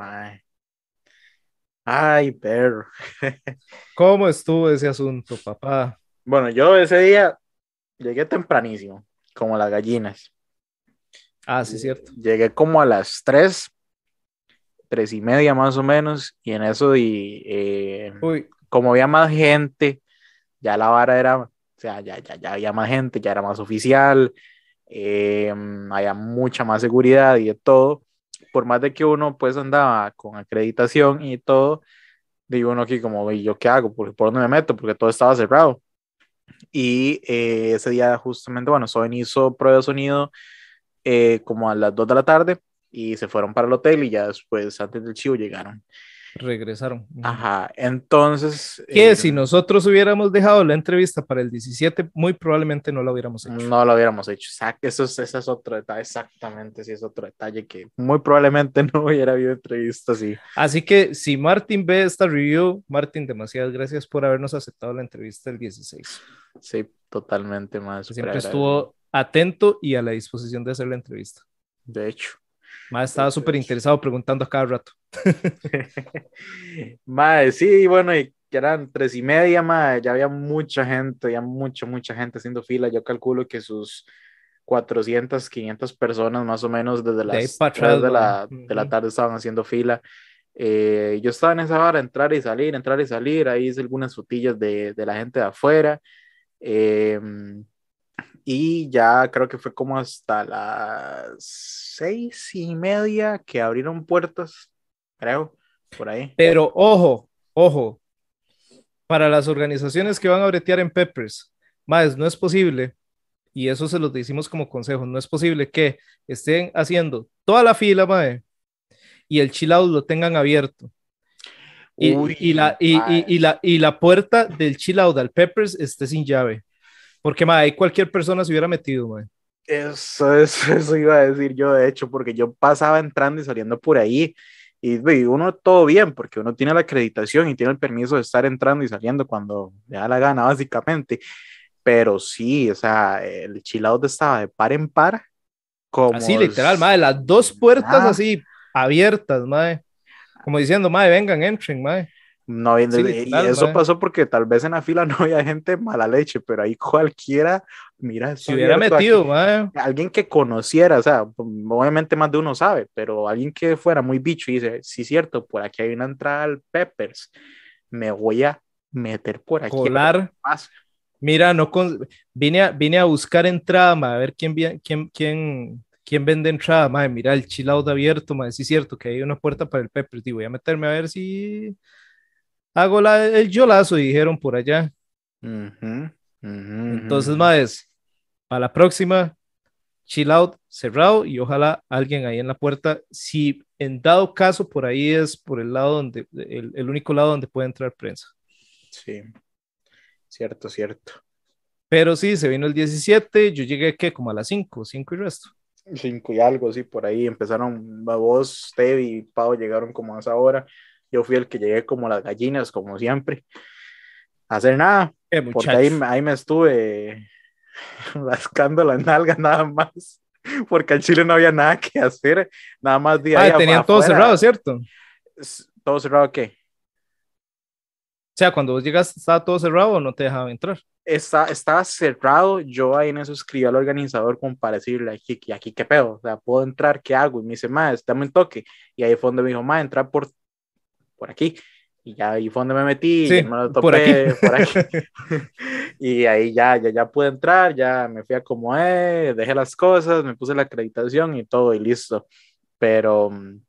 S1: Ay, perro. ¿Cómo estuvo ese asunto, papá? Bueno, yo ese día llegué tempranísimo, como las gallinas. Ah, sí, cierto. Llegué como a las 3, 3 y media más o menos, y en eso, y, eh, Uy. como había más gente, ya la vara era, o sea, ya, ya, ya había más gente, ya era más oficial, em, había mucha más seguridad y de todo. Por más de que uno pues andaba con acreditación y todo, digo uno aquí como, ¿y yo qué hago? ¿Por dónde me meto? Porque todo estaba cerrado. Y eh, ese día justamente, bueno, Soen hizo prueba de sonido eh, como a las 2 de la tarde y se fueron para el hotel y ya después, antes del chivo, llegaron regresaron. Ajá, entonces... Que eh, si
S2: nosotros hubiéramos dejado la entrevista para el 17, muy probablemente no la hubiéramos hecho. No
S1: la hubiéramos hecho, eso es, es otro detalle, exactamente, sí es otro detalle que muy probablemente no hubiera habido entrevista, así
S2: Así que si Martin ve esta review, Martin, demasiadas gracias por habernos aceptado la entrevista el 16.
S1: Sí, totalmente más. Siempre estuvo
S2: atento y a la disposición de hacer la entrevista. De hecho. Más estaba súper interesado preguntando a cada rato.
S1: sí, bueno, y que eran tres y media, más ya había mucha gente, ya mucha, mucha gente haciendo fila. Yo calculo que sus 400, 500 personas más o menos desde las de, de la, tarde estaban haciendo fila. Eh, yo estaba en esa hora, entrar y salir, entrar y salir. Ahí hice algunas fotillas de, de la gente de afuera. Em, y ya creo que fue como hasta las seis y media que abrieron puertas, creo, por ahí. Pero
S2: ojo, ojo, para las organizaciones que van a bretear en Peppers, más no es posible, y eso se los decimos como consejo, no es posible que estén haciendo toda la fila, madre y el chill out lo tengan abierto. Y, la, y, y, la, y la puerta del chill out al Peppers esté sin llave. Porque, ahí cualquier persona se hubiera metido, ma.
S1: Eso, eso, eso, iba a decir yo, de hecho, porque yo pasaba entrando y saliendo por ahí. Y, uno todo bien, porque uno tiene la acreditación y tiene el permiso de estar entrando y saliendo cuando le da la gana, básicamente. Pero sí, o sea, el chilado estaba de par en par. Como así, literal,
S2: madre, las dos puertas así abiertas, madre. Como diciendo, madre,
S1: vengan, entren, madre. No y, eso pasó porque tal vez en la fila no había gente mala leche, pero ahí cualquiera, mira, si hubiera metido, alguien que conociera, o sea, obviamente más de uno sabe, pero alguien que fuera muy bicho y dice, sí, cierto, por aquí hay una entrada al Peppers, me voy a meter por aquí. Colar.
S2: Mira, no vine, a, vine a buscar entrada, a ver quién, quién, quién, quién vende entrada. Madre, mira, el chilao de abierto, madre, sí cierto que hay una puerta para el Peppers. Digo, voy a meterme a ver si hago la, el yolazo, dijeron por allá. Entonces, más, para la próxima, chill out, cerrado, y ojalá alguien ahí en la puerta, si en dado caso por ahí es por el lado donde, el, único lado donde puede entrar prensa.
S1: Sí, cierto, cierto.
S2: Pero sí, se vino el 17, yo llegué que como a las 5, 5 y resto. 5
S1: y algo, sí, por ahí empezaron, vos, Teddy y Pau llegaron como a esa hora. Yo fui el que llegué como las gallinas, como siempre, a hacer nada. Eh, porque ahí, ahí, me estuve rascando la nalga nada más, porque en Chile no había nada que hacer, nada más día. Ah, tenían todo cerrado, ¿cierto? ¿Todo
S2: cerrado qué? O sea, cuando vos llegas, ¿estaba todo cerrado o no te dejaban entrar?
S1: Está, estaba cerrado. Yo ahí en eso escribí al organizador como para decirle, aquí, aquí qué pedo, o sea, puedo entrar, ¿qué hago? Y me dice, ma, dame un toque. Y ahí fue donde me dijo, ma, entra por por aquí. Y ya ahí fue donde me metí, y me lo por aquí. y ahí ya, ya, ya pude entrar, ya me fui a como es, dejé las cosas, me puse la acreditación y todo y listo. Pero, mm,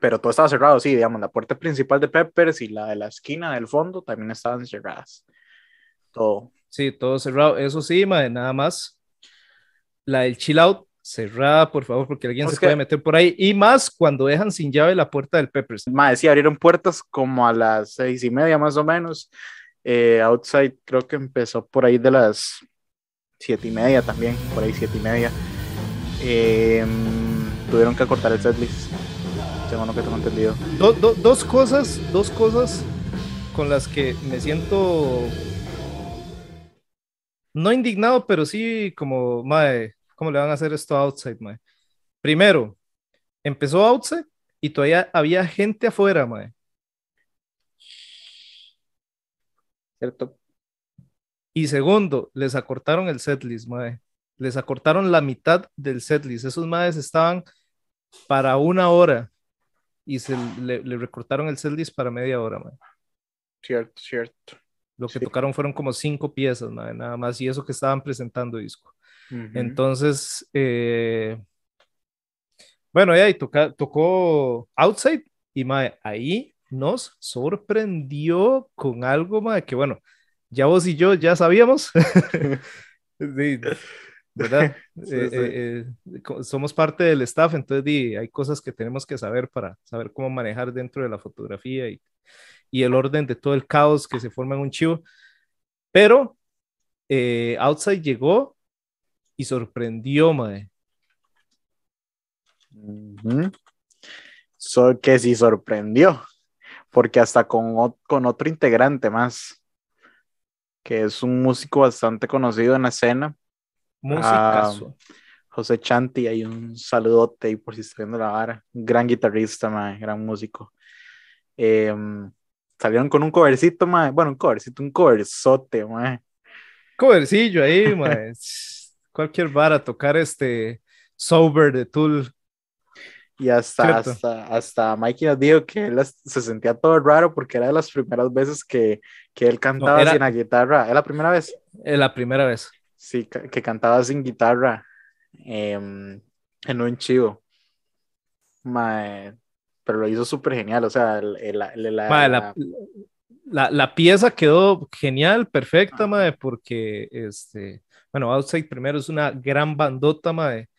S1: pero todo estaba cerrado, sí, digamos, la puerta principal de Peppers y la de la esquina del fondo también estaban cerradas. Todo. Sí,
S2: todo cerrado. Eso sí, nada más. La del chill out cerrada, por favor, porque alguien se puede meter por ahí. Y más cuando dejan sin llave la puerta del Peppers.
S1: Más, sí, abrieron puertas como a las seis y media más o menos. Eh, outside creo que empezó por ahí de las siete y media también, por ahí siete y media. Em, tuvieron que cortar el setlist, según lo que tengo entendido. dos cosas,
S2: dos cosas con las que me siento no indignado, pero sí como, madre, ¿Cómo le van a hacer esto a Outside, mae? Primero, empezó Outside y todavía había gente afuera, mae. Cierto. Y segundo, les acortaron el setlist, mae. Les acortaron la mitad del setlist. Esos madres estaban para una hora y se le, recortaron el setlist para media hora, mae. Cierto, cierto. Lo que tocaron fueron como cinco piezas, mae, nada más. Y eso que estaban presentando disco. Entonces, eh, bueno, ahí tocó, tocó Outside y ahí nos sorprendió con algo mae, que, bueno, ya vos y yo ya sabíamos. sí, ¿Verdad? Eh, eh, somos parte del staff, entonces hay cosas que tenemos que saber para saber cómo manejar dentro de la fotografía y, y el orden de todo el caos que se forma en un chivo. Pero Outside llegó y sorprendió, madre
S1: que sí sorprendió, porque hasta con, con otro integrante más, que es un músico bastante conocido en la escena.
S2: Música. Ah,
S1: José Chanti, hay un saludote ahí por si está viendo la vara. Un gran guitarrista, madre, gran músico. Em, salieron con un covercito, madre. Bueno, un covercito, un coversote, madre.
S2: Covercillo ahí, madre cualquier bar a tocar este Sober de
S1: Tool. Y hasta, hasta, hasta Mikey nos dijo que él se sentía todo raro porque era de las primeras veces que, que él cantaba sin la guitarra. ¿Es la primera vez? Es eh, la primera vez. Sí, que cantaba sin guitarra em, en un chivo. pero lo hizo súper genial. O sea,
S2: la, pieza quedó genial, perfecta, ah. porque este, bueno, Outside primero es una gran bandota, mae.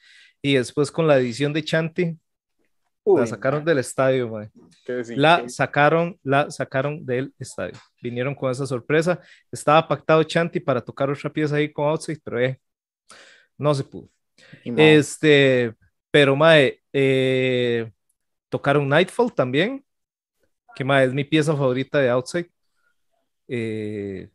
S2: Y después con la edición de Chanti, la sacaron del estadio, mae. La sacaron, la sacaron del estadio. Vinieron con esa sorpresa. Estaba pactado Chanti para tocar otra pieza ahí con Outside, pero eh, no se pudo. Este, pero mae, eh, tocaron Nightfall también, que mae, es mi pieza favorita de Outside. Eh,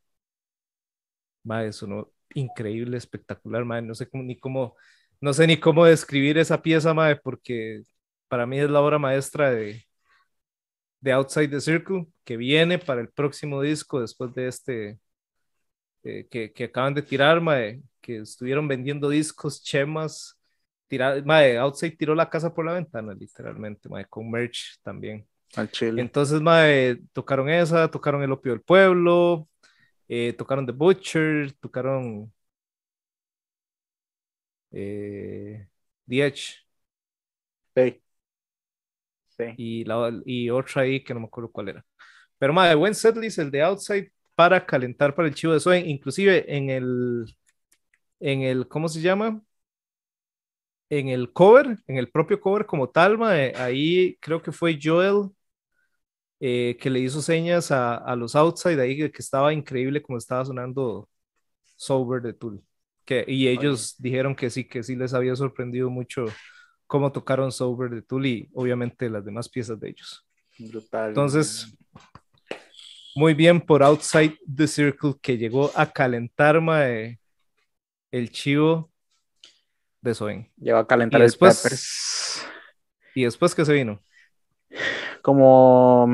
S2: eso no increíble, espectacular, madre. No sé ni cómo, no sé ni cómo describir esa pieza, madre, porque para mí es la obra maestra de, de Outside the Circle, que viene para el próximo disco después de este eh, que, que, acaban de tirar, mae, que estuvieron vendiendo discos, chemas, tirar, Outside tiró la casa por la ventana, literalmente, con merch también. Al chile. Entonces, mae, tocaron esa, tocaron El Opio del Pueblo, eh, tocaron The Butcher, tocaron eh, The Edge. Sí. sí. Y, y otra ahí que no me acuerdo cuál era. Pero más de buen setlist, el de Outside, para calentar para el chivo de Soen, inclusive en el, en el, ¿cómo se llama? En el cover, en el propio cover como talma ahí creo que fue Joel eh, que le hizo señas a, los outside ahí que estaba increíble como estaba sonando Sober de Tool. Que, y ellos dijeron que sí, que sí les había sorprendido mucho cómo tocaron Sober de Tool y obviamente las demás piezas de ellos.
S1: Entonces,
S2: muy bien por Outside the Circle que llegó a calentar el chivo de Soen. Llegó a calentar después,
S1: el Y después que se vino como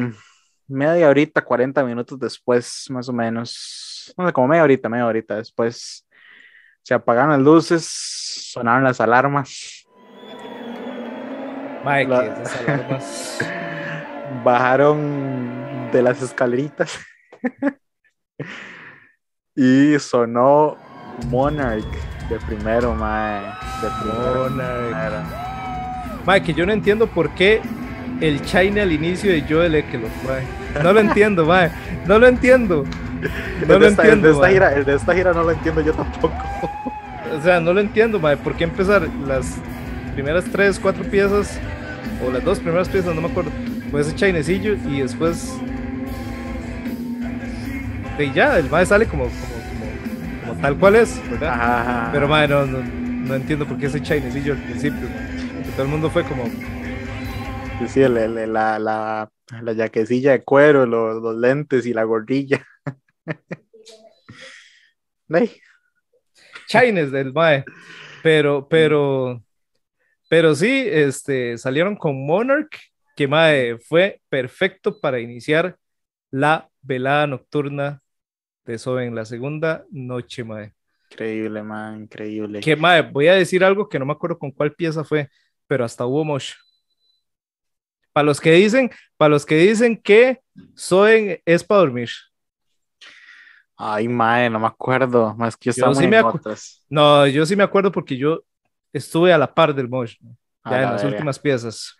S1: media horita, 40 minutos después, más o menos, no sé, como media horita, media horita después, se apagaron las luces, sonaron las alarmas. Mike, Bajaron de las escaleritas y sonó Monarch de primero, Mike. De primero. Monarch.
S2: Mike, yo no entiendo por qué el China al inicio de Joel Ekelov, No lo entiendo, mae. No lo entiendo. No lo entiendo. El de, esta gira, de,
S1: esta gira, no lo entiendo
S2: yo tampoco. O sea, no lo entiendo, mae. ¿Por qué empezar las primeras tres, cuatro piezas? O las dos primeras piezas, no me acuerdo. Con pues ese chinecillo y después. Y ya, el mae sale como, tal cual es, ¿verdad? Pero mae, no, no, entiendo por qué ese chinecillo al principio. todo el mundo fue como
S1: Sí, la, la, de cuero, los, los lentes y la gordilla
S2: Chines del Mae. Pero, mm. pero, pero sí, este, salieron con Monarch, que Mae fue perfecto para iniciar la velada nocturna de en la segunda noche, Mae.
S1: Increíble, man increíble. Que Mae,
S2: voy a decir algo que no me acuerdo con cuál pieza fue, pero hasta hubo mosh. Para los que dicen, para los que dicen que es para dormir.
S1: Ay, mae, no me acuerdo. Más que yo, me
S2: No, yo sí me acuerdo porque yo estuve a la par del Mosh, ya en las últimas piezas.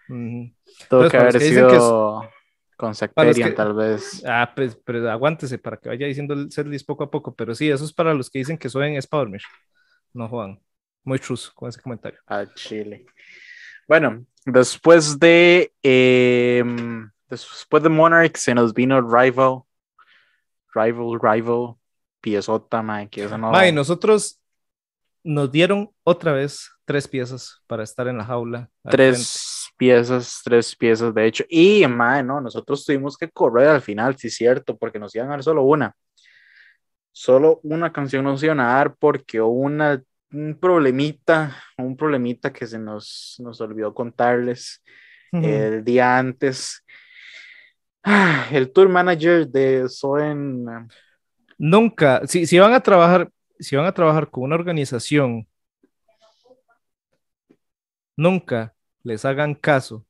S2: Todo Tuvo que haber sido
S1: con Sectarian, tal vez.
S2: Ah, pues, pero aguántese para que vaya diciendo el setlist poco a poco. Pero sí, eso es para los que dicen que Soen es para dormir. No, Juan. Muy chus con ese comentario. A
S1: ah, Chile. Bueno, Después de. Em, después de Monarch se nos vino Rival. Rival, Rival. Piezota, mae, que eso no.
S2: nosotros nos dieron otra vez tres piezas para estar en la jaula.
S1: Tres piezas, tres piezas, de hecho. Y, mae, no, nosotros tuvimos que correr al final, sí, cierto, porque nos iban a dar solo una. Solo una canción nos iban a dar porque una un problemita, un problemita que se nos, nos olvidó contarles el día antes. Ah, el tour manager de Soen.
S2: Nunca, si, si, van a trabajar, si van a trabajar con una organización, nunca les hagan caso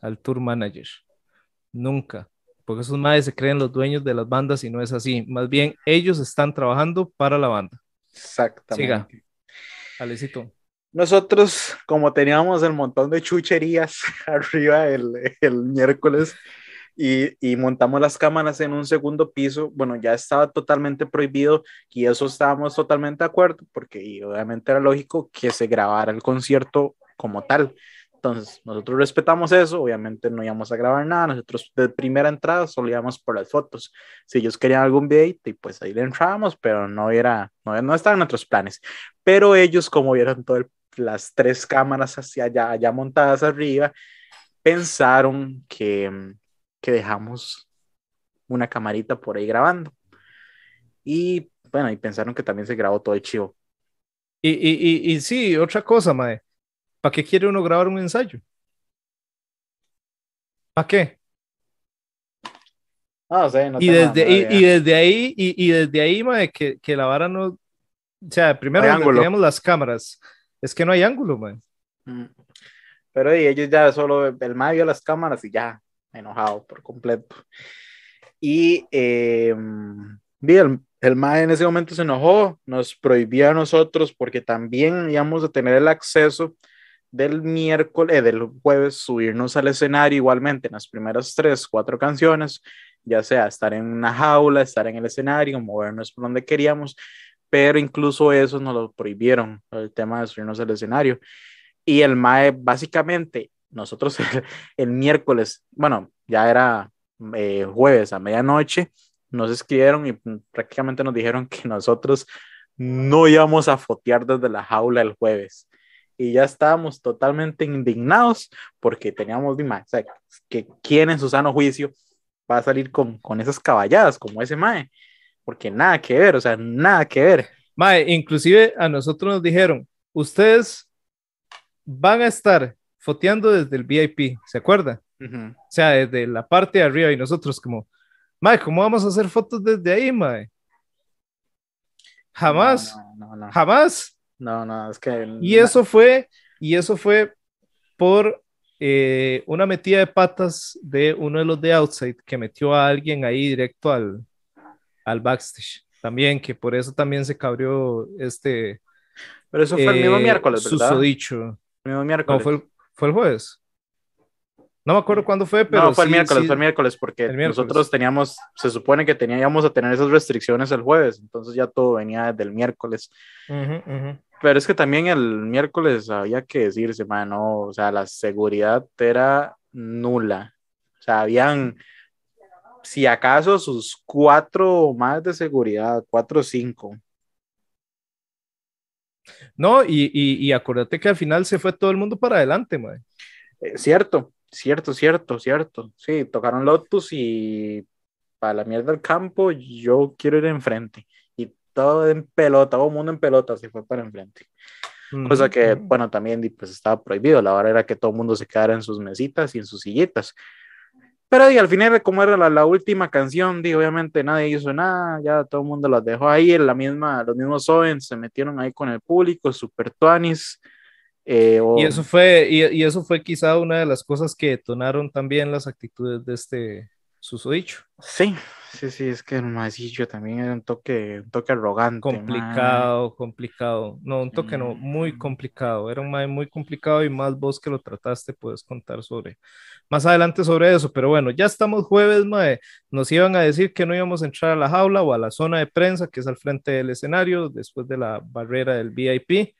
S2: al tour manager. Nunca. Porque esos madres se creen los dueños de las bandas y no es así. Más bien, ellos están trabajando para la banda. Exactamente. Alecito.
S1: Nosotros, como teníamos el montón de chucherías arriba el, el miércoles y, y, montamos las cámaras en un segundo piso, bueno, ya estaba totalmente prohibido y eso estábamos totalmente de acuerdo porque obviamente era lógico que se grabara el concierto como tal. Entonces, nosotros respetamos eso, obviamente no íbamos a grabar nada, nosotros de primera entrada solo íbamos por las fotos. Si ellos querían algún videito, y pues ahí le entrábamos, pero no era, no, no estaban nuestros planes pero ellos como vieron todas las tres cámaras hacia allá, montadas arriba, pensaron que, dejamos una camarita por ahí grabando. Y bueno, y pensaron que también se grabó todo el chivo. Y, y, sí, otra cosa, Mae. ¿Para qué quiere uno grabar un
S2: ensayo? ¿Para qué?
S1: Ah, no y, desde, y,
S2: desde ahí, y, desde ahí, mae, que, que la vara no, o sea, primero no las cámaras. Es que no hay ángulo, man.
S1: Mm. Pero y ellos ya solo, el mae vio las cámaras y ya, enojado por completo. Y eh, el, el en ese momento se enojó, nos prohibió a nosotros porque también íbamos a tener el acceso del miércoles, eh, del jueves, subirnos al escenario igualmente en las primeras tres, cuatro canciones, ya sea estar en una jaula, estar en el escenario, movernos por donde queríamos, pero incluso eso nos lo prohibieron, el tema de subirnos al escenario. Y el MAE, básicamente, nosotros el, miércoles, bueno, ya era eh, jueves a medianoche, nos escribieron y prácticamente nos dijeron que nosotros no íbamos a fotear desde la jaula el jueves. Y ya estábamos totalmente indignados porque teníamos, o sea, que quién en su sano juicio va a salir con, con esas caballadas como ese MAE porque nada que ver, o sea, nada que ver. Mae,
S2: inclusive a nosotros nos dijeron, ustedes van a estar foteando desde el VIP, ¿se acuerda? O sea, desde la parte de arriba y nosotros como, mae, ¿cómo vamos a hacer fotos desde ahí, mae? Jamás, jamás. No, no, es que... Y eso fue, y eso fue por eh, una metida de patas de uno de los de Outside que metió a alguien ahí directo al, al backstage también, que por eso también se cabrió
S1: este. Pero eso fue el mismo eh, miércoles, ¿verdad? Susodicho. El miércoles. No, fue el, jueves. No me acuerdo cuándo fue, pero. No, fue el miércoles, fue el miércoles, porque nosotros teníamos, se supone que teníamos a tener esas restricciones el jueves, entonces ya todo venía del miércoles.
S2: Pero
S1: es que también el miércoles había que decirse, mano, o sea, la seguridad era nula. O sea, habían si acaso sus cuatro más de seguridad, cuatro o cinco.
S2: No, y, y, acuérdate que al final se fue todo el mundo para adelante, madre.
S1: Eh, cierto, cierto, cierto, cierto. Sí, tocaron Lotus y para la mierda del campo, yo quiero ir enfrente. Y todo en pelota, todo el mundo en pelota se fue para enfrente. Cosa que, bueno, también pues, estaba prohibido. La hora era que todo el mundo se quedara en sus mesitas y en sus sillitas. Pero y al final, como era la, última canción, obviamente nadie hizo nada, ya todo el mundo las dejó ahí, en la misma, los mismos jóvenes se metieron ahí con el público, super tuanis. Eh, y, eso fue, y, y, eso
S2: fue quizá una de las cosas que detonaron también las actitudes de este, susodicho.
S1: Sí, sí, sí, es que el dicho también era un toque, un toque arrogante. Complicado,
S2: complicado. No, un toque no, muy mm. complicado. Era un mae muy complicado y más vos que lo trataste puedes contar sobre. Más adelante sobre eso, pero bueno, ya estamos jueves, mae. Nos iban a decir que no íbamos a entrar a la jaula o a la zona de prensa, que es al frente del escenario, después de la barrera del VIP.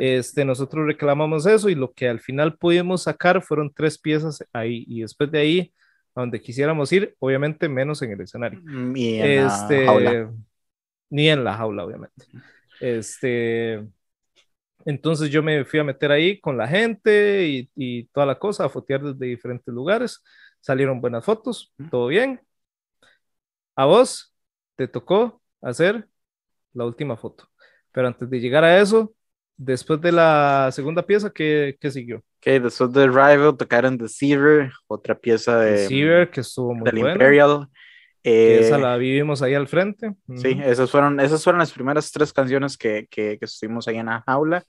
S2: Este, nosotros reclamamos eso y lo que al final pudimos sacar fueron tres piezas ahí y después de ahí a donde quisiéramos ir, obviamente menos en el escenario. Ni en este, la jaula. Ni en la jaula, obviamente. Este, entonces yo me fui a meter ahí con la gente y, y toda la cosa, a fotear desde diferentes lugares. Salieron buenas fotos, todo bien. A vos te tocó hacer la última foto. Pero antes de llegar a eso, después de la segunda pieza, ¿qué, qué siguió?
S1: Ok, después the Rival tocaron The Seaver, otra pieza de. que del Imperial. esa eh, la
S2: vivimos ahí al frente. Sí, esas fueron, esas
S1: fueron las primeras tres canciones que, que, que estuvimos ahí en la jaula.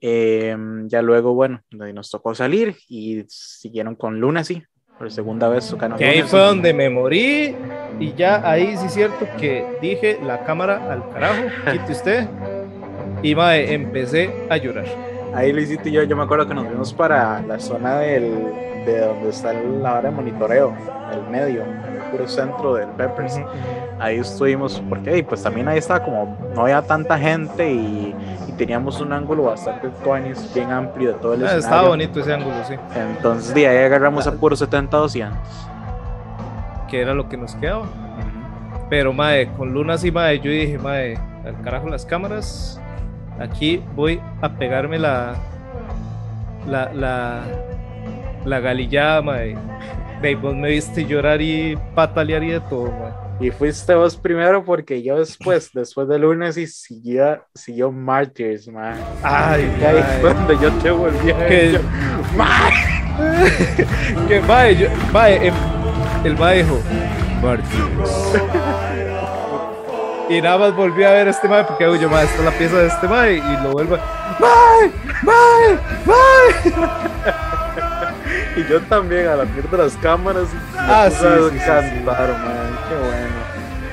S1: Em, ya luego, bueno, nos tocó salir y siguieron con sí, por segunda vez canal. Que ahí fue donde me morí
S2: y ya ahí sí es cierto que dije la cámara al carajo, quite usted. Y mae, empecé a llorar
S1: ahí Luisito y yo, yo me acuerdo que nos vimos para la zona de donde está la hora de monitoreo, el medio, el puro centro del Peppers. Ahí estuvimos, porque pues también ahí estaba como, no había tanta gente y, teníamos un ángulo bastante tuanis, bien amplio de todo el ah, escenario. Estaba bonito ese ángulo, sí. Entonces de ahí agarramos a puro 70-200.
S2: Que era lo que nos quedaba. Pero, madre, con Luna y madre, yo dije, madre, al carajo las cámaras, Aquí voy a pegarme la. La. La. La galillada, mae. me viste llorar y patalear y de
S1: todo, mae. Y fuiste vos primero porque yo después, después del lunes, y siguió, siguió Martyrs, man. Ay, ay, cuando yo te volví a que, yo, que mae, el, em, el mae
S2: Martyrs. Y nada más volví a ver este mae porque yo, mae, esta la pieza de este mae. Y lo vuelvo. ¡Mae! ¡Mae! ¡Mae! y yo también a la mierda de las cámaras. Ah, sí, sí, sí, cantar, Mae.
S1: Qué bueno.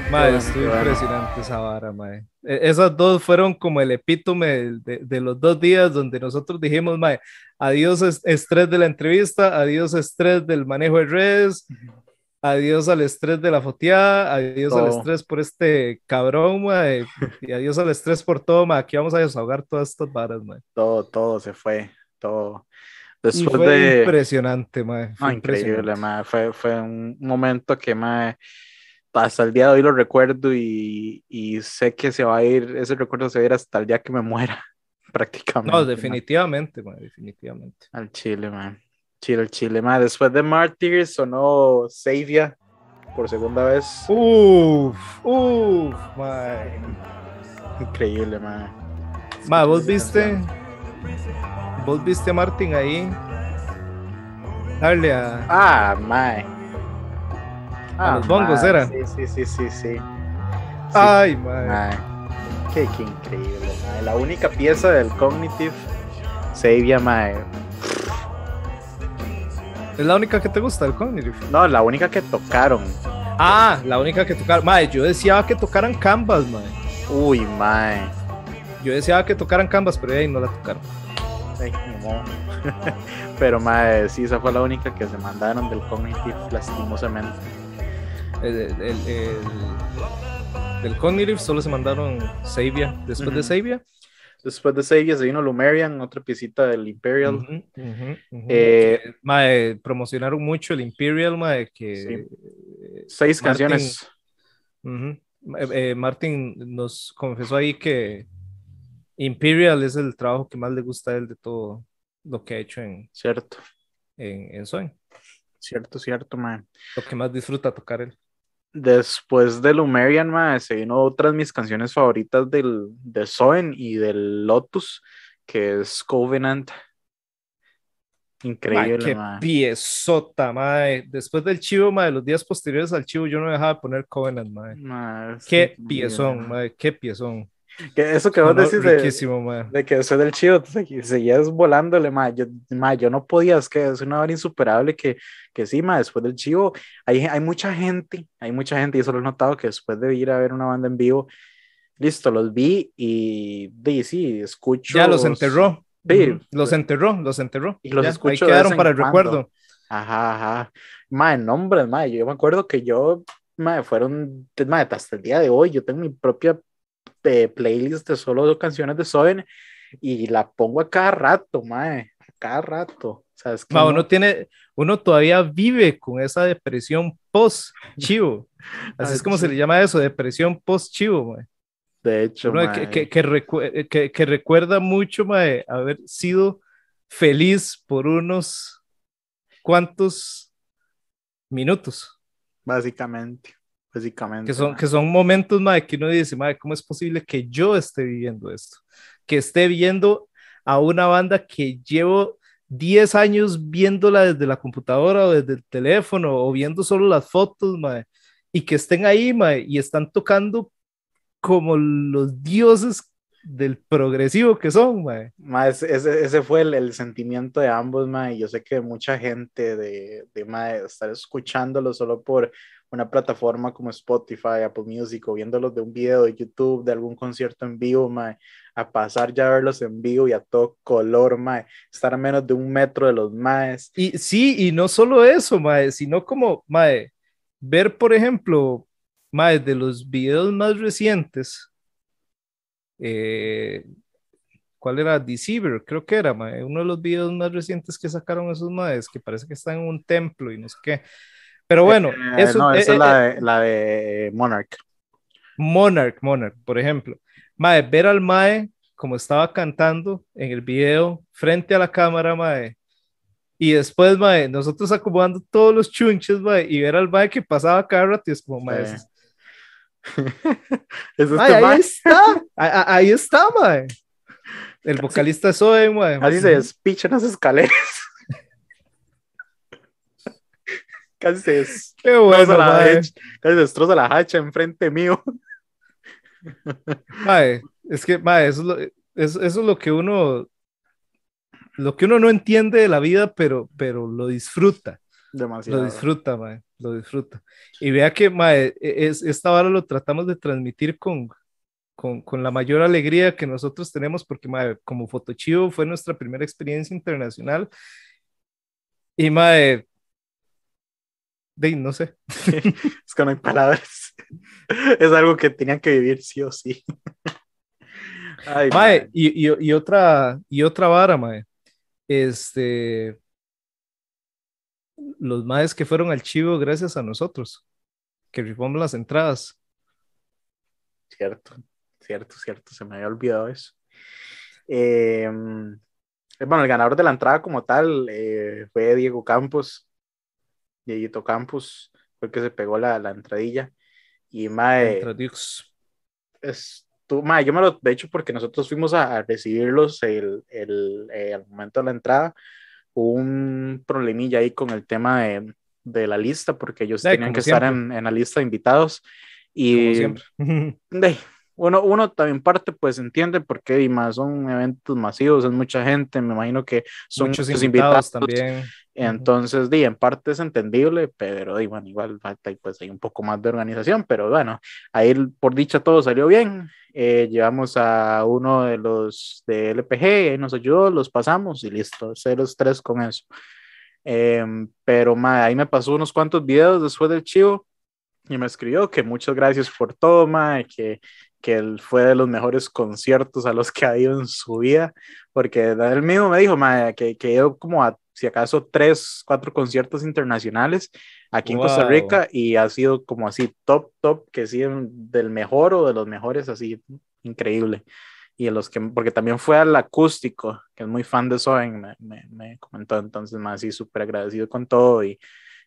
S1: Mae, estuvo impresionante
S2: esa vara, mae. E, esas dos fueron como el epítome de, de los dos días donde nosotros dijimos, mae, adiós estrés de la entrevista, adiós estrés del manejo de redes, adiós al estrés de la foteada, adiós al estrés por este cabrón, y adiós al estrés por todo, mae. Aquí vamos a desahogar todas estas varas, mae.
S1: Todo, todo se fue, todo. Después fue impresionante, mae. Ah, increíble, Fue, fue un momento que, mae, hasta el día de hoy lo recuerdo y, sé que se va a ir, ese recuerdo se va a ir hasta el día que me muera, prácticamente. No,
S2: definitivamente, mae, definitivamente.
S1: Al Chile, mae. Chile, Chile, después de Martyrs sonó Savia por segunda vez. Uff,
S2: uff,
S1: Increíble, man.
S2: Ma, vos viste. Vos viste a Martin ahí.
S1: Dale, a. Ah, my. Ah, los bongos eran. Sí, sí, sí, sí, sí. Ay, my. Qué, increíble, La única pieza del Cognitive Savia, mae ¿Es la única que te gusta el Cognitive? No, la única que tocaron. Ah,
S2: la única que tocaron. Mae, yo deseaba que tocaran Canvas, mae. Uy, mae. Yo deseaba que tocaran Canvas, pero ahí no la tocaron.
S1: Ay, amor. pero mae, sí, esa fue la única que se mandaron del Cognitive, lastimosamente. El,
S2: el, del Cognitive solo se mandaron
S1: Sabia. Después de Sabia Después de Seiya se vino Lumerian, otra piecita del Imperial. Eh,
S2: promocionaron mucho el Imperial, mae, que... Eh, seis canciones. Eh, Martin nos confesó ahí que Imperial es el trabajo que más le gusta a él de todo lo que ha hecho en... Cierto. En, en Sony. Cierto, cierto, mae. Lo que más disfruta tocar él
S1: después de Lumerian, ma, se vino otra de mis canciones favoritas del, de Soen y del Lotus, que es Covenant.
S2: Increíble. Ma, qué piezota, Después del chivo, ma, de los días posteriores al chivo, yo no dejaba de poner Covenant, mae. qué piezón, mae, qué piezón
S1: que eso que vos decís de, que soy del chivo seguías volándole, ma. Yo, yo no podía, es que es una hora insuperable que, que sí, ma, después del chivo, hay, hay mucha gente, hay mucha gente, y eso lo he notado, que después de ir a ver una banda en vivo, listo, los vi y, y sí, escucho. Ya los enterró. Los pues enterró, los enterró. Y los escucho. quedaron para el recuerdo. Ajá, ajá. Madre, nombres, Yo me acuerdo que yo, ma fueron, ma hasta el día de hoy, yo tengo mi propia de playlist de solo dos canciones de Soven y la pongo a cada rato, mae, a cada rato. O sea, es que uno
S2: tiene, uno todavía vive con esa depresión post chivo. Así es como se le llama eso, depresión post chivo, mae. De hecho, Que, que, que, que, recuerda mucho, mae, haber sido feliz por unos cuantos minutos.
S1: Básicamente básicamente. Que son, que
S2: son momentos, madre, que uno dice, madre, ¿cómo es posible que yo esté viviendo esto? Que esté viendo a una banda que llevo 10 años viéndola desde la computadora o desde el teléfono o viendo solo las fotos, madre, y que estén ahí, madre, y están tocando como los dioses del progresivo que son,
S1: mae. ese, fue el, sentimiento de ambos, mae. Yo sé que mucha gente de, mae, estar escuchándolo solo por una plataforma como Spotify, Apple Music, o viéndolos de un video de YouTube, de algún concierto en vivo, mae, a pasar ya a verlos en vivo y a todo color, mae, estar a menos de un metro de los maes.
S2: Y sí, y no solo eso, mae, sino como, mae, ver, por ejemplo, mae, de los videos más recientes, eh, ¿Cuál era? Deceiver, creo que era, eh, uno de los videos más recientes que sacaron esos maes, que parece que están en un templo y no sé qué. Pero bueno, eh, eso no, es la de, Monarch. Monarch, Monarch, por ejemplo. Mae, ver al Mae como estaba cantando en el video frente a la cámara, Mae. Y después, mae, nosotros acomodando todos los chunches, mae, y ver al mae que pasaba cada rato es como, mae, Este ahí, está. ahí, está, mae. El vocalista Soy, mae. Así se despicha en las escaleras. Casi se, destroza la hacha, enfrente mío. es que, eso es, lo, que uno lo que uno no entiende de la vida, pero lo disfruta.
S1: Lo disfruta,
S2: mae, lo disfruta. Y vea que, mae, e, es, esta vara lo tratamos de transmitir con, con, con, la mayor alegría que nosotros tenemos, porque, mae, como Fotochivo fue nuestra primera experiencia internacional.
S1: Y, mae, de, no sé. es que no hay palabras. es algo que tenían que vivir sí o sí.
S2: mae, Y, y, y, otra, y otra vara, mae. Este los maes que fueron al chivo gracias a nosotros, que rifamos
S1: las entradas. Cierto, cierto, cierto, se me había olvidado eso. Em, bueno, el ganador de la entrada como tal eh, fue Diego Campos, Dieguito Campos, fue el que se pegó la, la entradilla. Y Mae... Es, mae, yo me lo, de hecho, porque nosotros fuimos a, recibirlos el, el, el, eh, momento de la entrada, un problemilla ahí con el tema de, la lista, porque ellos tenían que estar en, la lista de invitados. Y de, uno, también parte, pues entiende, porque y más son eventos masivos, es mucha gente, me imagino que son muchos, invitados, también. Entonces, di, en parte es entendible, pero igual falta pues, hay un poco más de organización, pero bueno, ahí por dicha todo salió bien. Eh, llevamos a uno de los de LPG, y nos ayudó, los pasamos y listo, 0 tres con eso. Em, pero ma, ahí me pasó unos cuantos videos después del chivo y me escribió que muchas gracias por todo, ma, que, que él fue de los mejores conciertos a los que ha ido en su vida, porque él mismo me dijo ma, que, que yo como a si acaso tres, cuatro conciertos internacionales aquí en Costa Rica y ha sido como así top, top, que sí, del mejor o de los mejores, así increíble. Y en los que, porque también fue al acústico, que es muy fan de Soen, me, me, me, comentó entonces más así súper agradecido con todo y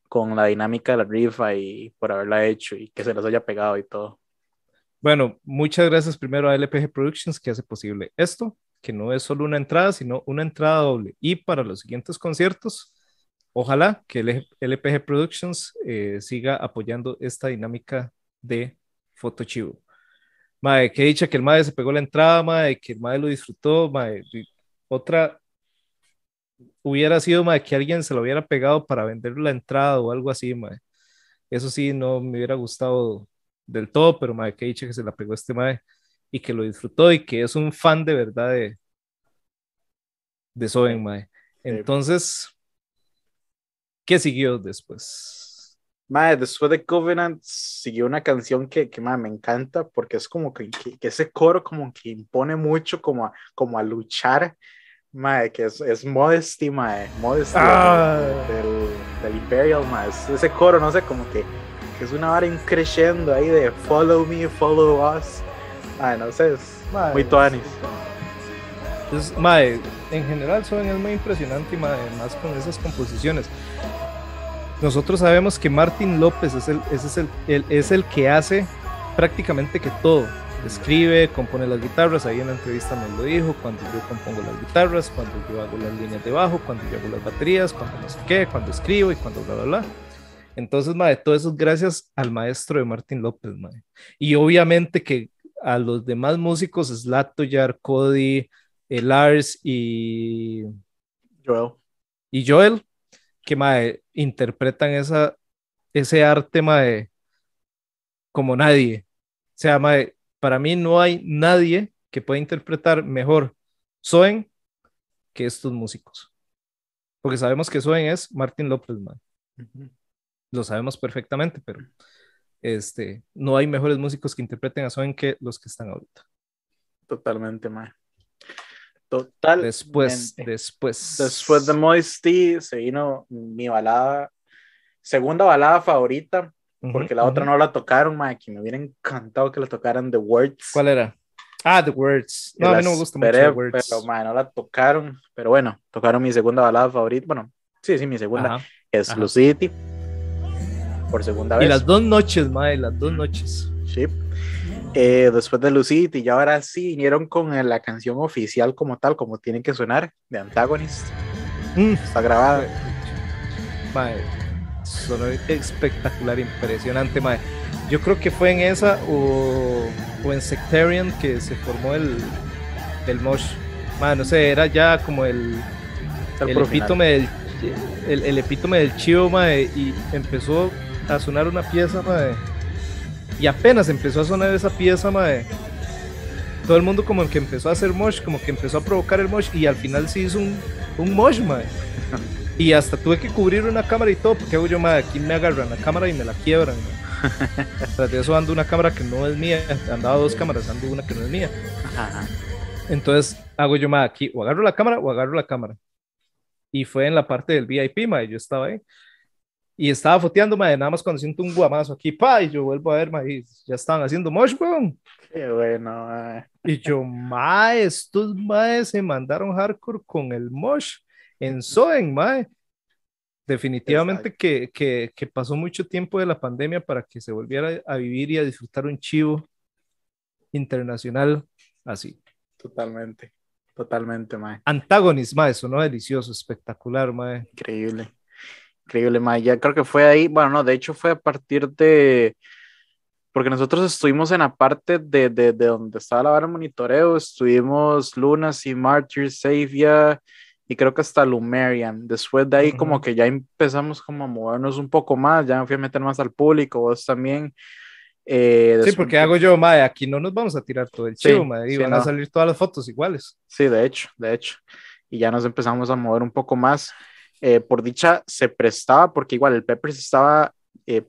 S1: con la dinámica de la rifa y por haberla hecho y que se las haya pegado y todo.
S2: Bueno, muchas gracias primero a LPG Productions que hace posible esto que no es solo una entrada, sino una entrada doble. Y para los siguientes conciertos, ojalá que el LPG Productions eh, siga apoyando esta dinámica de fotochivo. Madre, que he dicha que el madre se pegó la entrada, madre, que el madre lo disfrutó, madre. Otra hubiera sido, madre, que alguien se lo hubiera pegado para vender la entrada o algo así, madre. Eso sí, no me hubiera gustado del todo, pero madre, que dicho que se la pegó este madre y que lo disfrutó y que es un fan de verdad de, de mae. Entonces,
S1: ¿qué siguió después? Mae, después de Covenant siguió una canción que, que me encanta porque es como que, que, ese coro como que impone mucho como a, como a luchar, mae, que es, es Modesty, mae, Modesty del, ah. del, Imperial, mae. ese coro, no sé, como que, que es una vara increciendo ahí de follow me, follow us, ah no sé, es muy toanis.
S2: en general suena es muy impresionante y más con esas composiciones. Nosotros sabemos que Martín López es el, ese es el, es el que hace prácticamente que todo. Escribe, compone las guitarras, ahí en la entrevista nos lo dijo, cuando yo compongo las guitarras, cuando yo hago las líneas de bajo, cuando yo hago las baterías, cuando no sé qué, cuando escribo y cuando bla, bla, bla. Entonces, madre todo eso es gracias al maestro de Martín López, madre Y obviamente que a los demás músicos, Slatoyar, Cody, eh, Lars y Joel. Y Joel, que mae, interpretan ese arte como nadie. se sea, para mí no hay nadie que pueda interpretar mejor Soen que estos músicos. Porque sabemos que Soen es Martin López, Lo sabemos perfectamente, pero este, no hay mejores músicos que interpreten a Soen que los que están ahorita.
S1: Totalmente, Mae. Total. Después, después. Después de Moisty se vino mi balada, segunda balada favorita, porque la otra no la tocaron, Mae, me hubiera encantado que la tocaran The Words. ¿Cuál era? Ah, The Words. No, no me gusta mucho The Words. Pero, Mae, no la tocaron, pero bueno, tocaron mi segunda balada favorita, bueno, sí, sí, mi segunda, es ajá. Lucidity por segunda vez. Y las dos noches, madre, las dos noches. Sí. Eh, después de Lucid, y ya ahora sí vinieron con la canción oficial como tal, como tiene que sonar, de Antagonist. Mm. Está grabada.
S2: Madre, sonó espectacular, impresionante, madre. Yo creo que fue en esa o, o en Sectarian que se formó el, el Mosh. Madre, no sé, era ya como el, el epítome, del, el, el, epítome del chivo, madre, y empezó a sonar una pieza, madre. Y apenas empezó a sonar esa pieza, madre. Todo el mundo como el que empezó a hacer mosh, como que empezó a provocar el mosh y al final se hizo un, un mosh, madre. Y hasta tuve que cubrir una cámara y todo, porque hago yo, madre, aquí me agarran la cámara y me la quiebran. Tras de eso ando una cámara que no es mía, andaba dos cámaras, ando una que no es mía. Entonces hago yo, madre, aquí o agarro la cámara o agarro la cámara. Y fue en la parte del VIP, madre, yo estaba ahí y estaba foteando, madre, nada más cuando siento un guamazo aquí, pa, y yo vuelvo a ver, madre, ya estaban haciendo mosh, weón. Qué bueno, Y yo, madre, estos madres se mandaron hardcore con el mosh en Soen, madre. Definitivamente que, que, que, pasó mucho tiempo de la pandemia para que se volviera a vivir y a disfrutar un chivo internacional así.
S1: Totalmente, totalmente, mae.
S2: Antagonismo, eso no delicioso, espectacular, mae.
S1: Increíble. Increíble, ma. Ya creo que fue ahí, bueno, no, de hecho fue a partir de, porque nosotros estuvimos en la parte de, de, de donde estaba la barra monitoreo, estuvimos Lunas y Martyr, Savia y creo que hasta Lumerian. Después de ahí como que ya empezamos como a movernos un poco más, ya me fui a meter más al público, vos también. Eh, sí, porque hago
S2: yo, Maya, aquí no nos vamos a tirar todo el sí, chivo, y van a salir
S1: todas las fotos iguales. Sí, de hecho, de hecho. Y ya nos empezamos a mover un poco más. Eh, por dicha se prestaba, porque igual el Peppers estaba eh,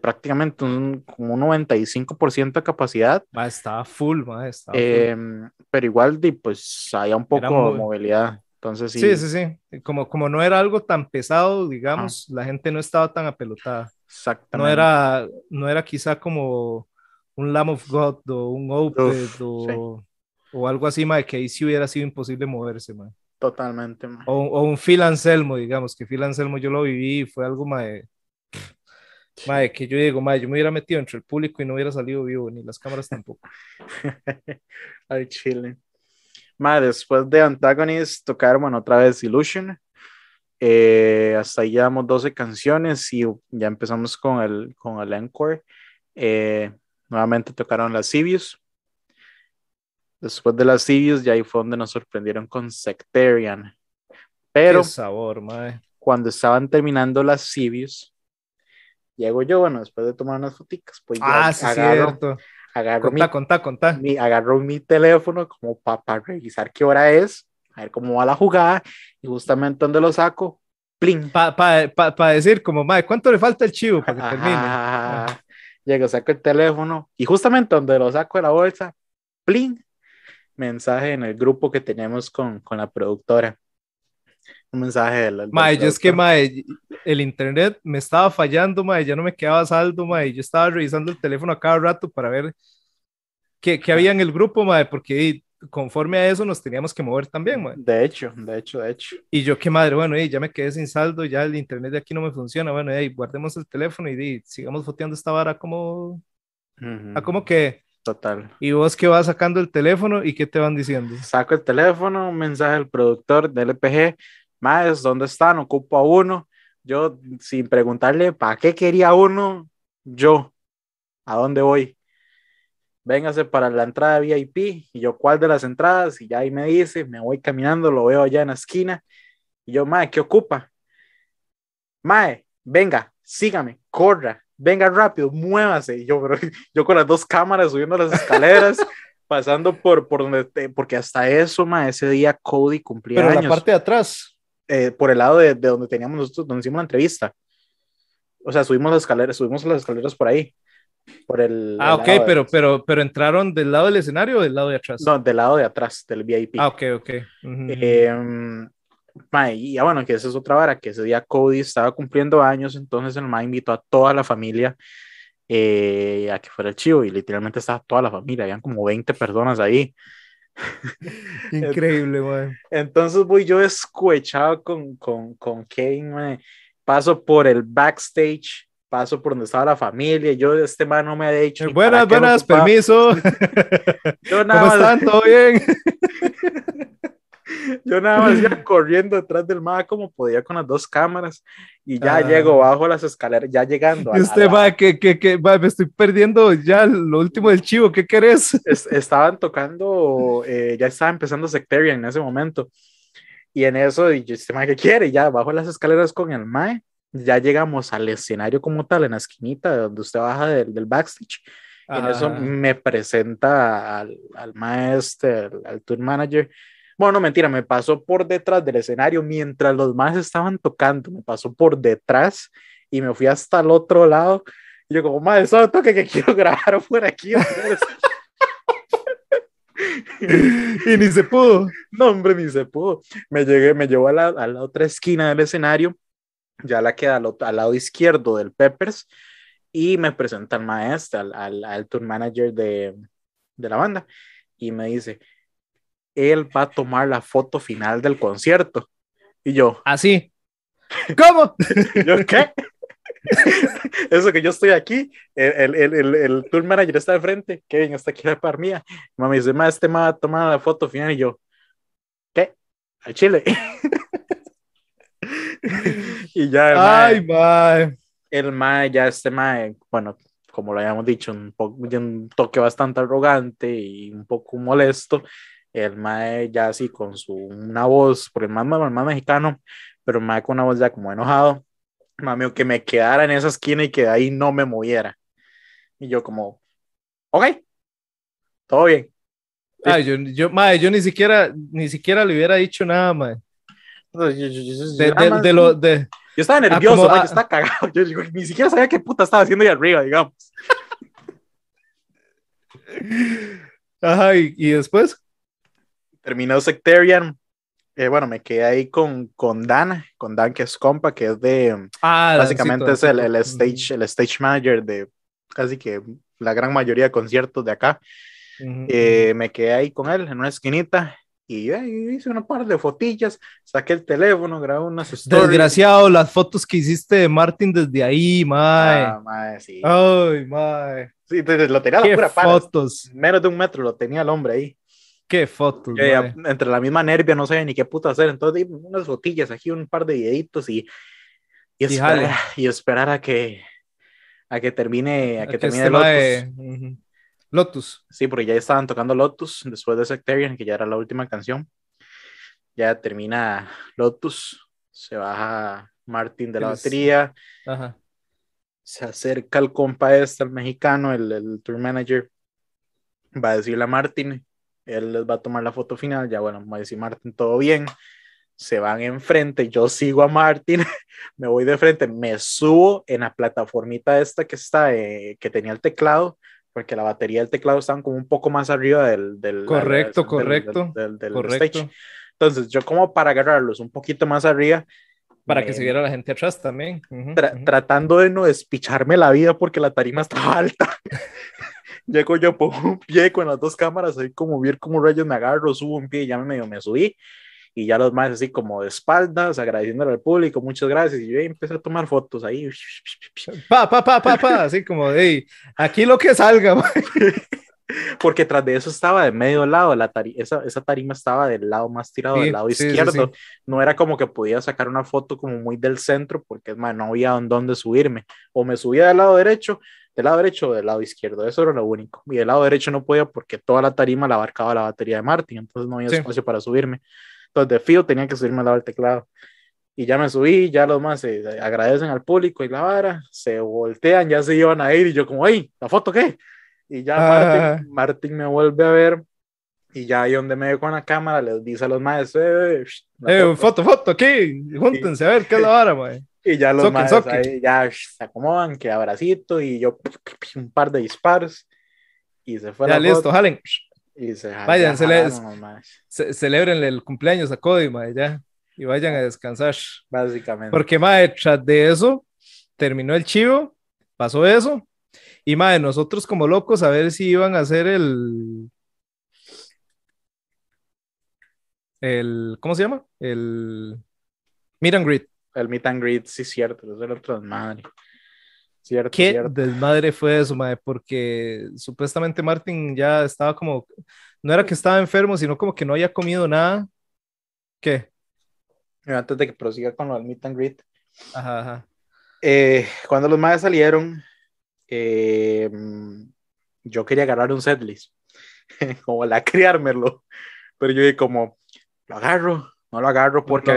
S1: prácticamente un, como un 95% de capacidad.
S2: estaba full, ma, em,
S1: Pero igual, pues había un poco de movilidad. Entonces, sí. sí,
S2: sí, Como, como no era algo tan pesado, digamos, la gente no estaba tan apelotada. Exactamente. No era, no era quizá como un Lamb of God o un o, algo así, de que ahí sí hubiera sido imposible moverse, más. Totalmente. O, un Phil Anselmo, digamos, que Phil Anselmo yo lo viví y fue algo más que yo digo, más yo me hubiera metido entre el público y no hubiera salido vivo, ni las cámaras tampoco.
S1: ay chile. después de Antagonist tocaron, bueno, otra vez Illusion. Eh, hasta ahí llevamos 12 canciones y ya empezamos con el, con el encore. Eh, nuevamente tocaron las Sibius. Después de las Sibius, ya ahí fue donde nos sorprendieron con Sectarian. Pero sabor, cuando estaban terminando las Sibius, llego yo, bueno, después de tomar unas fotitas pues ah, sí, agarro, Agarro mi, teléfono como para revisar qué hora es, a ver cómo va la jugada, y justamente donde lo saco, plin. Para decir, como, madre, ¿cuánto le falta el chivo para que termine? Llego, saco el teléfono, y justamente donde lo saco de la bolsa, plin, mensaje en el grupo que teníamos con, con la productora. Un mensaje de la. Mae, yo es que, mae,
S2: el internet me estaba fallando, mae, ya no me quedaba saldo, mae. Yo estaba revisando el teléfono a cada rato para ver qué, qué había en el grupo, mae, porque conforme a eso nos teníamos que mover también, mae.
S1: De hecho, de hecho, de hecho.
S2: Y yo, qué madre, bueno, ya me quedé sin saldo, ya el internet de aquí no me funciona, bueno, ey, guardemos el teléfono y, sigamos foteando esta vara como.
S1: A como que Total. ¿Y vos que vas sacando el teléfono y qué te van diciendo? Saco el teléfono, un mensaje del productor del LPG, más, ¿dónde están? Ocupo a uno. Yo, sin preguntarle para qué quería uno, yo, ¿a dónde voy? Véngase para la entrada VIP. Y yo, ¿cuál de las entradas? Y ya ahí me dice, me voy caminando, lo veo allá en la esquina. Y yo, mae, ¿qué ocupa? Mae, venga, sígame, corra venga rápido, muévase. yo, yo con las dos cámaras subiendo las escaleras, pasando por, por donde, porque hasta eso, ma, ese día Cody cumplía años. la parte de atrás. Eh, por el lado de, de, donde teníamos nosotros, donde hicimos la entrevista. O sea, subimos las escaleras, subimos las escaleras por ahí. Por el, ah, ok, pero,
S2: pero, pero entraron del lado del
S1: escenario o del lado de atrás? No, del lado de atrás, del VIP. Ah, ok, ok. eh, Mae, y bueno, que esa es otra vara, que ese día Cody estaba cumpliendo años, entonces el Mae invitó a toda la familia eh, a que fuera el chivo y literalmente estaba toda la familia, habían como 20 personas ahí. Increíble, Mae. Entonces voy yo escuchado con, con, con Kane, paso por el backstage, paso por donde estaba la familia, yo este Mae no me ha dicho. Buenas, buenas, permiso. ¿Cómo están? ¿Todo bien? Yo nada más iba corriendo detrás del mae como podía con las dos cámaras y ya ah. llego bajo las escaleras, ya llegando. y usted, va,
S2: que, que, que me estoy perdiendo
S1: ya lo último del chivo, ¿qué querés? estaban tocando, eh, ya estaba empezando Sectarian en ese momento. Y en eso, y yo, este ¿qué quiere? ya bajo las escaleras con el MAE, ya llegamos al escenario como tal, en la esquinita donde usted baja del, del backstage. Y en eso ah. me presenta al, al maestro, al tour manager, bueno, mentira, me pasó por detrás del escenario mientras los más estaban tocando, me pasó por detrás y me fui hasta el otro lado. Y yo como, madre, solo toque que quiero grabar por aquí. y ni se pudo. No, hombre, ni se pudo. Me llegué, me llevó a la, a la otra esquina del escenario, ya la queda al, lado izquierdo del Peppers, y me presenta al maestro, al, al, al tour manager de, de la banda, y me dice, él va a tomar la foto final del concierto. Y yo. Así. ¿Cómo? ¿Yo qué? Eso que yo estoy aquí, el, el, el, tour manager está de frente, Kevin está aquí a la par mía. Mami dice, más este va a tomar la foto final y yo, ¿qué? Al Chile. y ya el Ay, el mae, ya este mae, bueno, como lo habíamos dicho, un, poco, un toque bastante arrogante y un poco molesto, el mae ya así con su, una voz, porque el mae, más más mexicano, pero el mae con una voz ya como enojado, mami, que me quedara en esa esquina y que de ahí no me moviera. Y yo como, ok, todo bien. Ay, yo, yo, mae, yo ni siquiera,
S2: ni siquiera le hubiera dicho nada, mae. yo, Yo estaba nervioso, ah, yo estaba
S1: cagado. Yo, ni siquiera sabía qué puta estaba haciendo ahí arriba, digamos. Ajá, y, y después terminó Sectarian. Eh, bueno, me quedé ahí con, con Dan, con Dan que es compa, que es de... Ah, básicamente es el, el, stage, el stage manager de casi que la gran mayoría de conciertos de acá. Eh, me quedé ahí con él en una esquinita y eh, hice una par de fotillas, saqué el teléfono, grabé unas stories.
S2: Desgraciado, las fotos que hiciste de Martin desde ahí, mae. Ah, mae,
S1: sí. Ay, mae. Sí, lo tenía pura fotos. Menos de un metro lo tenía el hombre ahí. Qué fotos. entre la misma nervia, no sabía ni qué puto hacer. Entonces, unas botillas aquí, un par de deditos y, y, esperar, y esperar a que, a que termine, a, que, termine este Lotus. Lotus. Sí, porque ya estaban tocando Lotus después de Sectarian, que ya era la última canción. Ya termina Lotus, se baja Martin de la batería. Se acerca el compa este, el mexicano, el, el tour manager. Va a decirle a Martin, él les va a tomar la foto final, ya bueno, a y Martín, todo bien, se van enfrente, yo sigo a Martín, me voy de frente, me subo en la plataformita esta que está, eh, que tenía el teclado, porque la batería del teclado estaban como un poco más arriba del... del correcto, correcto. Del, correcto. Entonces yo como para agarrarlos un poquito más arriba, para que se viera la gente atrás también. Tratando de no despicharme la vida porque la tarima estaba alta. Llego yo, pongo un pie con las dos cámaras, ahí como ver como rayos me agarro, subo un pie y ya me medio me subí. Y ya los más así como de espaldas, agradeciéndole al público, muchas gracias. Y yo empecé a tomar fotos ahí. Pa, pa, pa, pa, así como, hey, aquí lo que salga. porque tras de eso estaba de medio lado, la esa, tarima estaba del lado más tirado, del lado izquierdo. no era como que podía sacar una foto como muy del centro, porque más, no había dónde subirme. O me subía del lado derecho, del lado derecho o del lado izquierdo. Eso era lo único. Y del lado derecho no podía porque toda la tarima la abarcaba la batería de Martin, entonces no había espacio para subirme. Entonces de fío tenía que subirme al lado del teclado. Y ya me subí, ya los más se agradecen al público y la vara, se voltean, ya se iban a ir y yo como, ¡ay! ¿La foto qué? Y ya Martín Martin, me vuelve a ver y ya ahí donde me veo con la cámara les dice a los más eh, eh, eh, foto,
S2: foto, qué júntense a ver qué es la vara, güey
S1: y ya los soque, Ahí ya se acomodan, que abracito y yo un par de disparos y se fue. Ya la listo, jalen. Y se Vayan,
S2: el cumpleaños a Cody, ya. Y vayan a descansar. Básicamente. Porque, mae, de eso, terminó el chivo, pasó eso. Y, de nosotros como locos a ver si iban a hacer el. El. ¿Cómo se llama? El. Meet and greet el meet and greet, sí, cierto, es el otro desmadre. Cierto, ¿Qué desmadre fue eso, madre? Porque supuestamente Martin ya estaba como, no era que estaba enfermo, sino como que no había comido
S1: nada. ¿Qué? Antes de que prosiga con lo del meet and greet. Ajá, ajá. Eh, cuando los madres salieron, eh, yo quería agarrar un setlist, como la criármelo, pero yo dije como, lo agarro, no lo agarro porque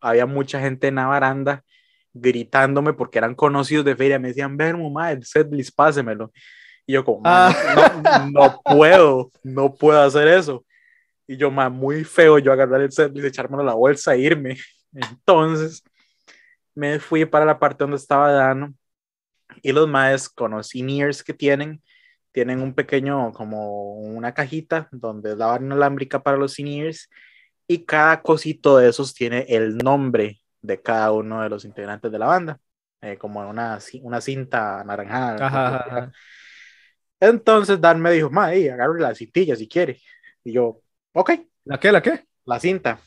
S1: Había, mucha gente en la baranda gritándome porque eran conocidos de feria, me decían, ven, mamá, el setlist, pásemelo. Y yo como, ah. no, puedo, no puedo hacer eso. Y yo, más muy feo, yo agarrar el setlist, echármelo a la bolsa e irme. Entonces, me fui para la parte donde estaba Dano y los maes con los in-ears que tienen, tienen un pequeño, como una cajita donde daban una barra para los in-ears y cada cosito de esos tiene el nombre de cada uno de los integrantes de la banda, eh, como una, una cinta anaranjada. Entonces Dan me dijo, madre, agarre la cintilla si quiere. Y yo, ok. ¿La qué? ¿La qué? La cinta.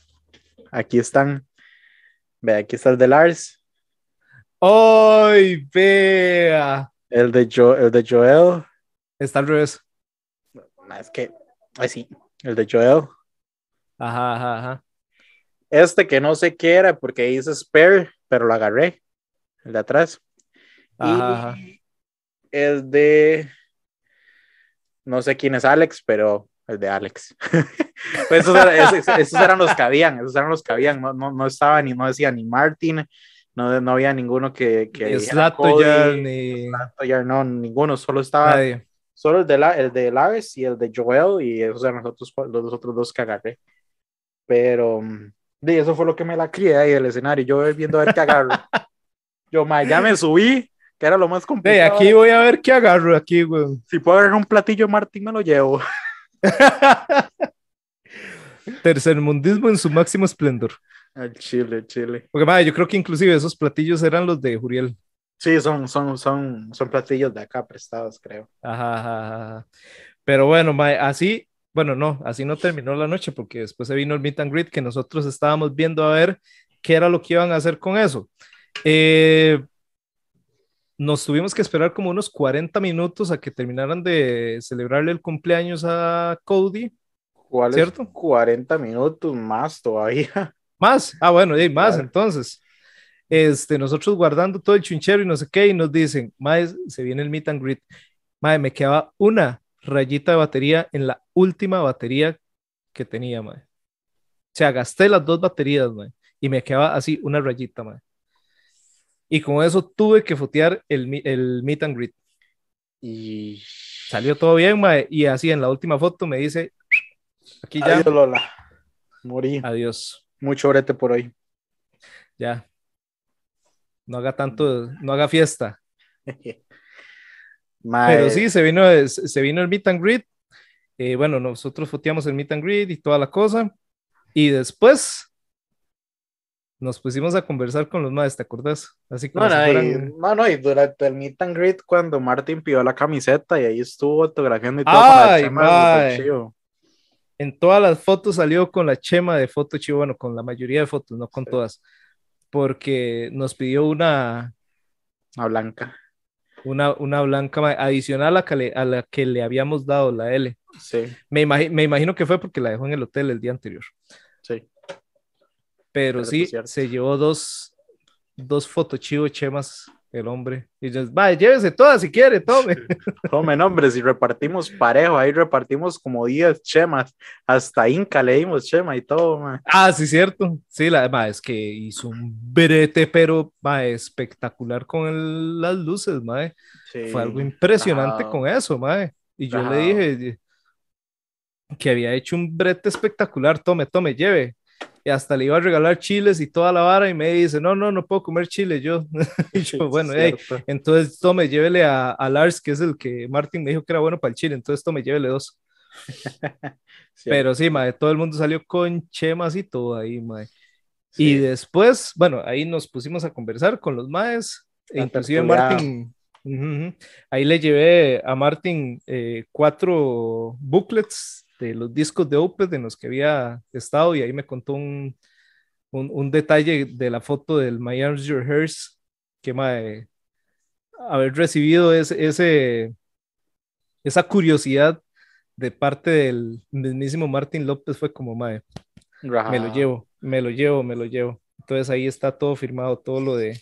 S1: Aquí están. Ve, aquí está el de Lars. ¡Ay, vea! El de, el de Joel. Está al revés. Es que, así el de Joel. Ajá, ajá, Este que no sé qué era porque hice spare, pero lo agarré, el de atrás. Ajá, de. No sé quién es Alex, pero el de Alex. Pues esos, eran, los que habían, esos eran los que habían. No, no, no estaba ni, no decía ni Martin, no, no había ninguno que. que ya ni. no, ninguno, solo estaba. Solo el de, la, el de Laves y el de Joel, y esos eran los otros dos que agarré. Pero mm, eso fue lo que me la crié ahí el escenario. Yo viendo a ver qué agarro. Yo, ma, ya me subí, que era lo más complicado. aquí voy a ver qué agarro aquí, Si puedo agarrar un platillo Martín, me lo llevo.
S2: Tercermundismo en su máximo esplendor.
S1: El chile, chile.
S2: Porque, madre, yo creo que inclusive esos platillos
S1: eran los de Juriel. Sí, son, son, son, son platillos de acá prestados, creo.
S2: Ajá, Pero bueno, mae, así bueno, no, así no terminó la noche porque después se vino el meet and greet que nosotros estábamos viendo a ver qué era lo que iban a hacer con eso. Eh, nos tuvimos que esperar como unos 40 minutos a que terminaran de celebrarle el cumpleaños a Cody. ¿Cuál ¿Cierto?
S1: 40 minutos más
S2: todavía. Más, ah, bueno, y más entonces. Este, nosotros guardando todo el chinchero y no sé qué, y nos dicen, Mae, se viene el meet and greet. Mae, me quedaba una rayita de batería en la última batería que tenía, O sea, gasté las dos baterías, y me quedaba así una rayita, Y con eso tuve que fotear el, el meet and greet.
S1: Y
S2: salió todo bien, Y así en la última foto me dice,
S1: aquí ya. Lola. Morí. Adiós. Mucho orete por hoy.
S2: Ya. No haga tanto, no haga fiesta. Pero sí, se vino, se vino el meet and greet. Eh, bueno, nosotros foteamos el meet and greet y toda la cosa. Y después nos pusimos a conversar con los madres, ¿te acordás? Así y
S1: durante el meet and greet cuando Martín pidió la camiseta y ahí estuvo fotografiando y todo Ay,
S2: En todas las fotos salió con la chema de Foto Chivo, bueno, con la mayoría de fotos, no con todas, porque nos pidió una... Una blanca. Una, blanca adicional a la, que le, habíamos dado la L. Sí. Me, imagino que fue porque la dejó en el hotel el día anterior. Sí. Pero, sí, pues se llevó dos, dos fotochivos
S1: chemas el hombre. Y yo, va llévese todas si quiere, tome. tome hombre, y repartimos parejo, ahí repartimos como 10 chemas. Hasta Inca le dimos chema y todo,
S2: Ah, sí, cierto. Sí, la ma, es que hizo un brete, pero ma, espectacular con las luces, mae.
S1: Eh. Fue algo impresionante con
S2: eso, mae. Eh. Y yo le dije que había hecho un brete espectacular, tome, tome, lleve y hasta le iba a regalar chiles y toda la vara y me dice, no, no, no puedo comer chile yo. bueno, entonces tome, llévele a, Lars, que es el que Martin me dijo que era bueno para el chile, entonces tome, llévele dos. Pero sí, madre, todo el mundo salió con chemas y todo ahí, madre. Y después, bueno, ahí nos pusimos a conversar con los maes, inclusive ahí le llevé a Martin eh, cuatro booklets este, los discos de Opeth en los que había estado y ahí me contó un, un, detalle de la foto del My Arms Your Hers, que mae, eh, haber recibido ese, esa curiosidad de parte del mismísimo Martín López fue como, madre... Eh, me lo llevo, me lo llevo, me lo llevo. Entonces ahí está todo firmado, todo lo de,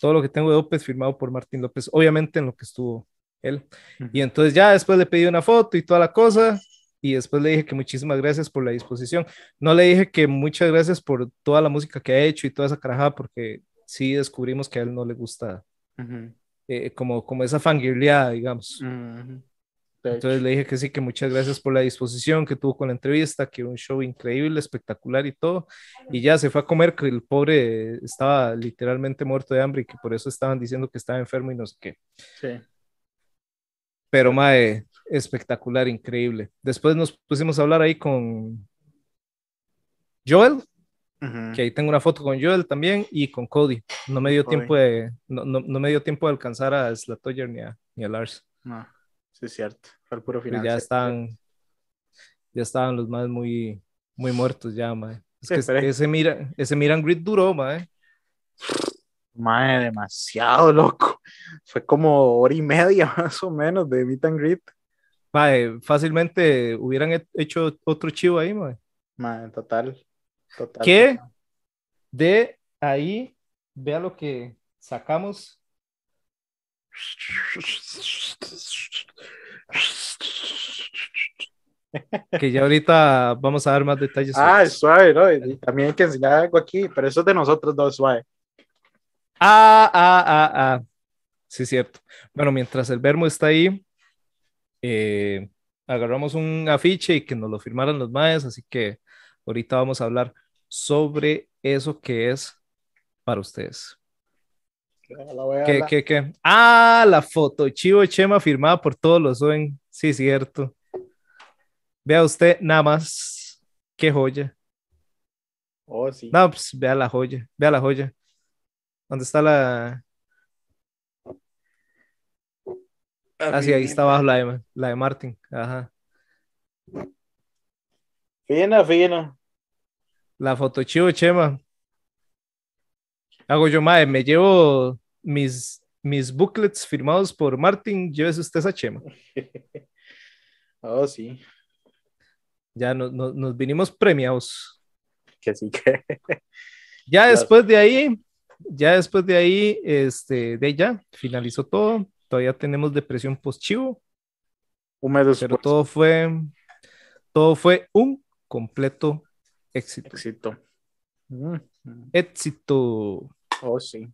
S2: todo lo que tengo de López firmado por Martín López, obviamente en lo que estuvo él. Y entonces ya después le pedí una foto y toda la cosa, y después le dije que muchísimas gracias por la disposición. No le dije que muchas gracias por toda la música que ha hecho y toda esa carajada, porque sí descubrimos que a él no le gusta eh, como, como esa fangirleada, digamos. Entonces le dije que sí, que muchas gracias por la disposición que tuvo con la entrevista, que un show increíble, espectacular y todo. Y ya se fue a comer, que el pobre estaba literalmente muerto de hambre y que por eso estaban diciendo que estaba enfermo y no sé qué. Sí. Pero, mae, espectacular, increíble. Después nos pusimos a hablar ahí con Joel, que ahí tengo una foto con Joel también, y con Cody. No me dio tiempo de, no, no, me dio tiempo de alcanzar a Slatoyer ni a, ni Lars.
S1: sí es cierto. Fue el puro final. Ya
S2: están, ya estaban los más muy, muy muertos ya, mae. Es ese, mira, ese Miran Grid duró, mae. Madre, demasiado loco.
S1: Fue como hora y media más o menos
S2: de Meet and fácilmente hubieran hecho otro chivo ahí, mae. total. Total. Que de ahí, vea lo que sacamos. que ya ahorita vamos a dar más detalles. Ah,
S1: suave, ¿no? también hay que enseñar algo aquí, pero eso es de nosotros dos, suave.
S2: Ah, ah, ah, ah. Sí, cierto. Bueno, mientras el vermo está ahí, eh, agarramos un afiche y que nos lo firmaran los maes, así que ahorita vamos a hablar sobre eso que es para ustedes.
S1: ¿Qué, qué,
S2: qué? Ah, la foto Chivo Chema firmada por todos los OEN. Sí, cierto. Vea usted nada más. Qué joya.
S1: Oh, sí. Pues,
S2: vea la joya. Vea la joya. ¿Dónde está la,
S1: Ah, ahí está
S2: abajo la de, la Martin. Ajá.
S1: Fina, fina.
S2: La foto chivo, Chema. Hago yo, Mae, me llevo mis, mis booklets firmados por Martin, llévese usted esa Chema.
S1: oh, sí.
S2: Ya nos vinimos premiados.
S1: Que sí que.
S2: ya después de ahí, ya después de ahí, este, de ella, finalizó todo todavía tenemos depresión post-chivo. Pero todo fue, todo fue un completo éxito.
S1: Éxito. Mm-hmm.
S2: Éxito. Oh, sí.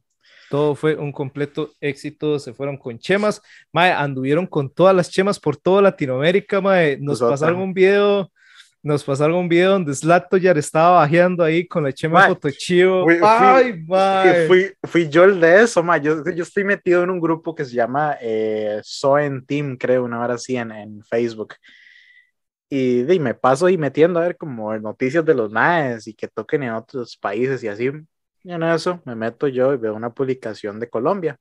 S2: Todo fue un completo éxito. Se fueron con chemas. anduvieron con todas las chemas por toda Latinoamérica. Nos pues pasaron un video nos pasaron un video donde Slatoyar estaba bajeando ahí con la chema Fotochivo. Ay, fui,
S1: fui, yo el de eso, ma. Yo, yo, estoy metido en un grupo que se llama eh, Soen Team, creo, una hora así en, en Facebook. Y, me paso y metiendo a ver como noticias de los NAES y que toquen en otros países y así. en eso me meto yo y veo una publicación de Colombia.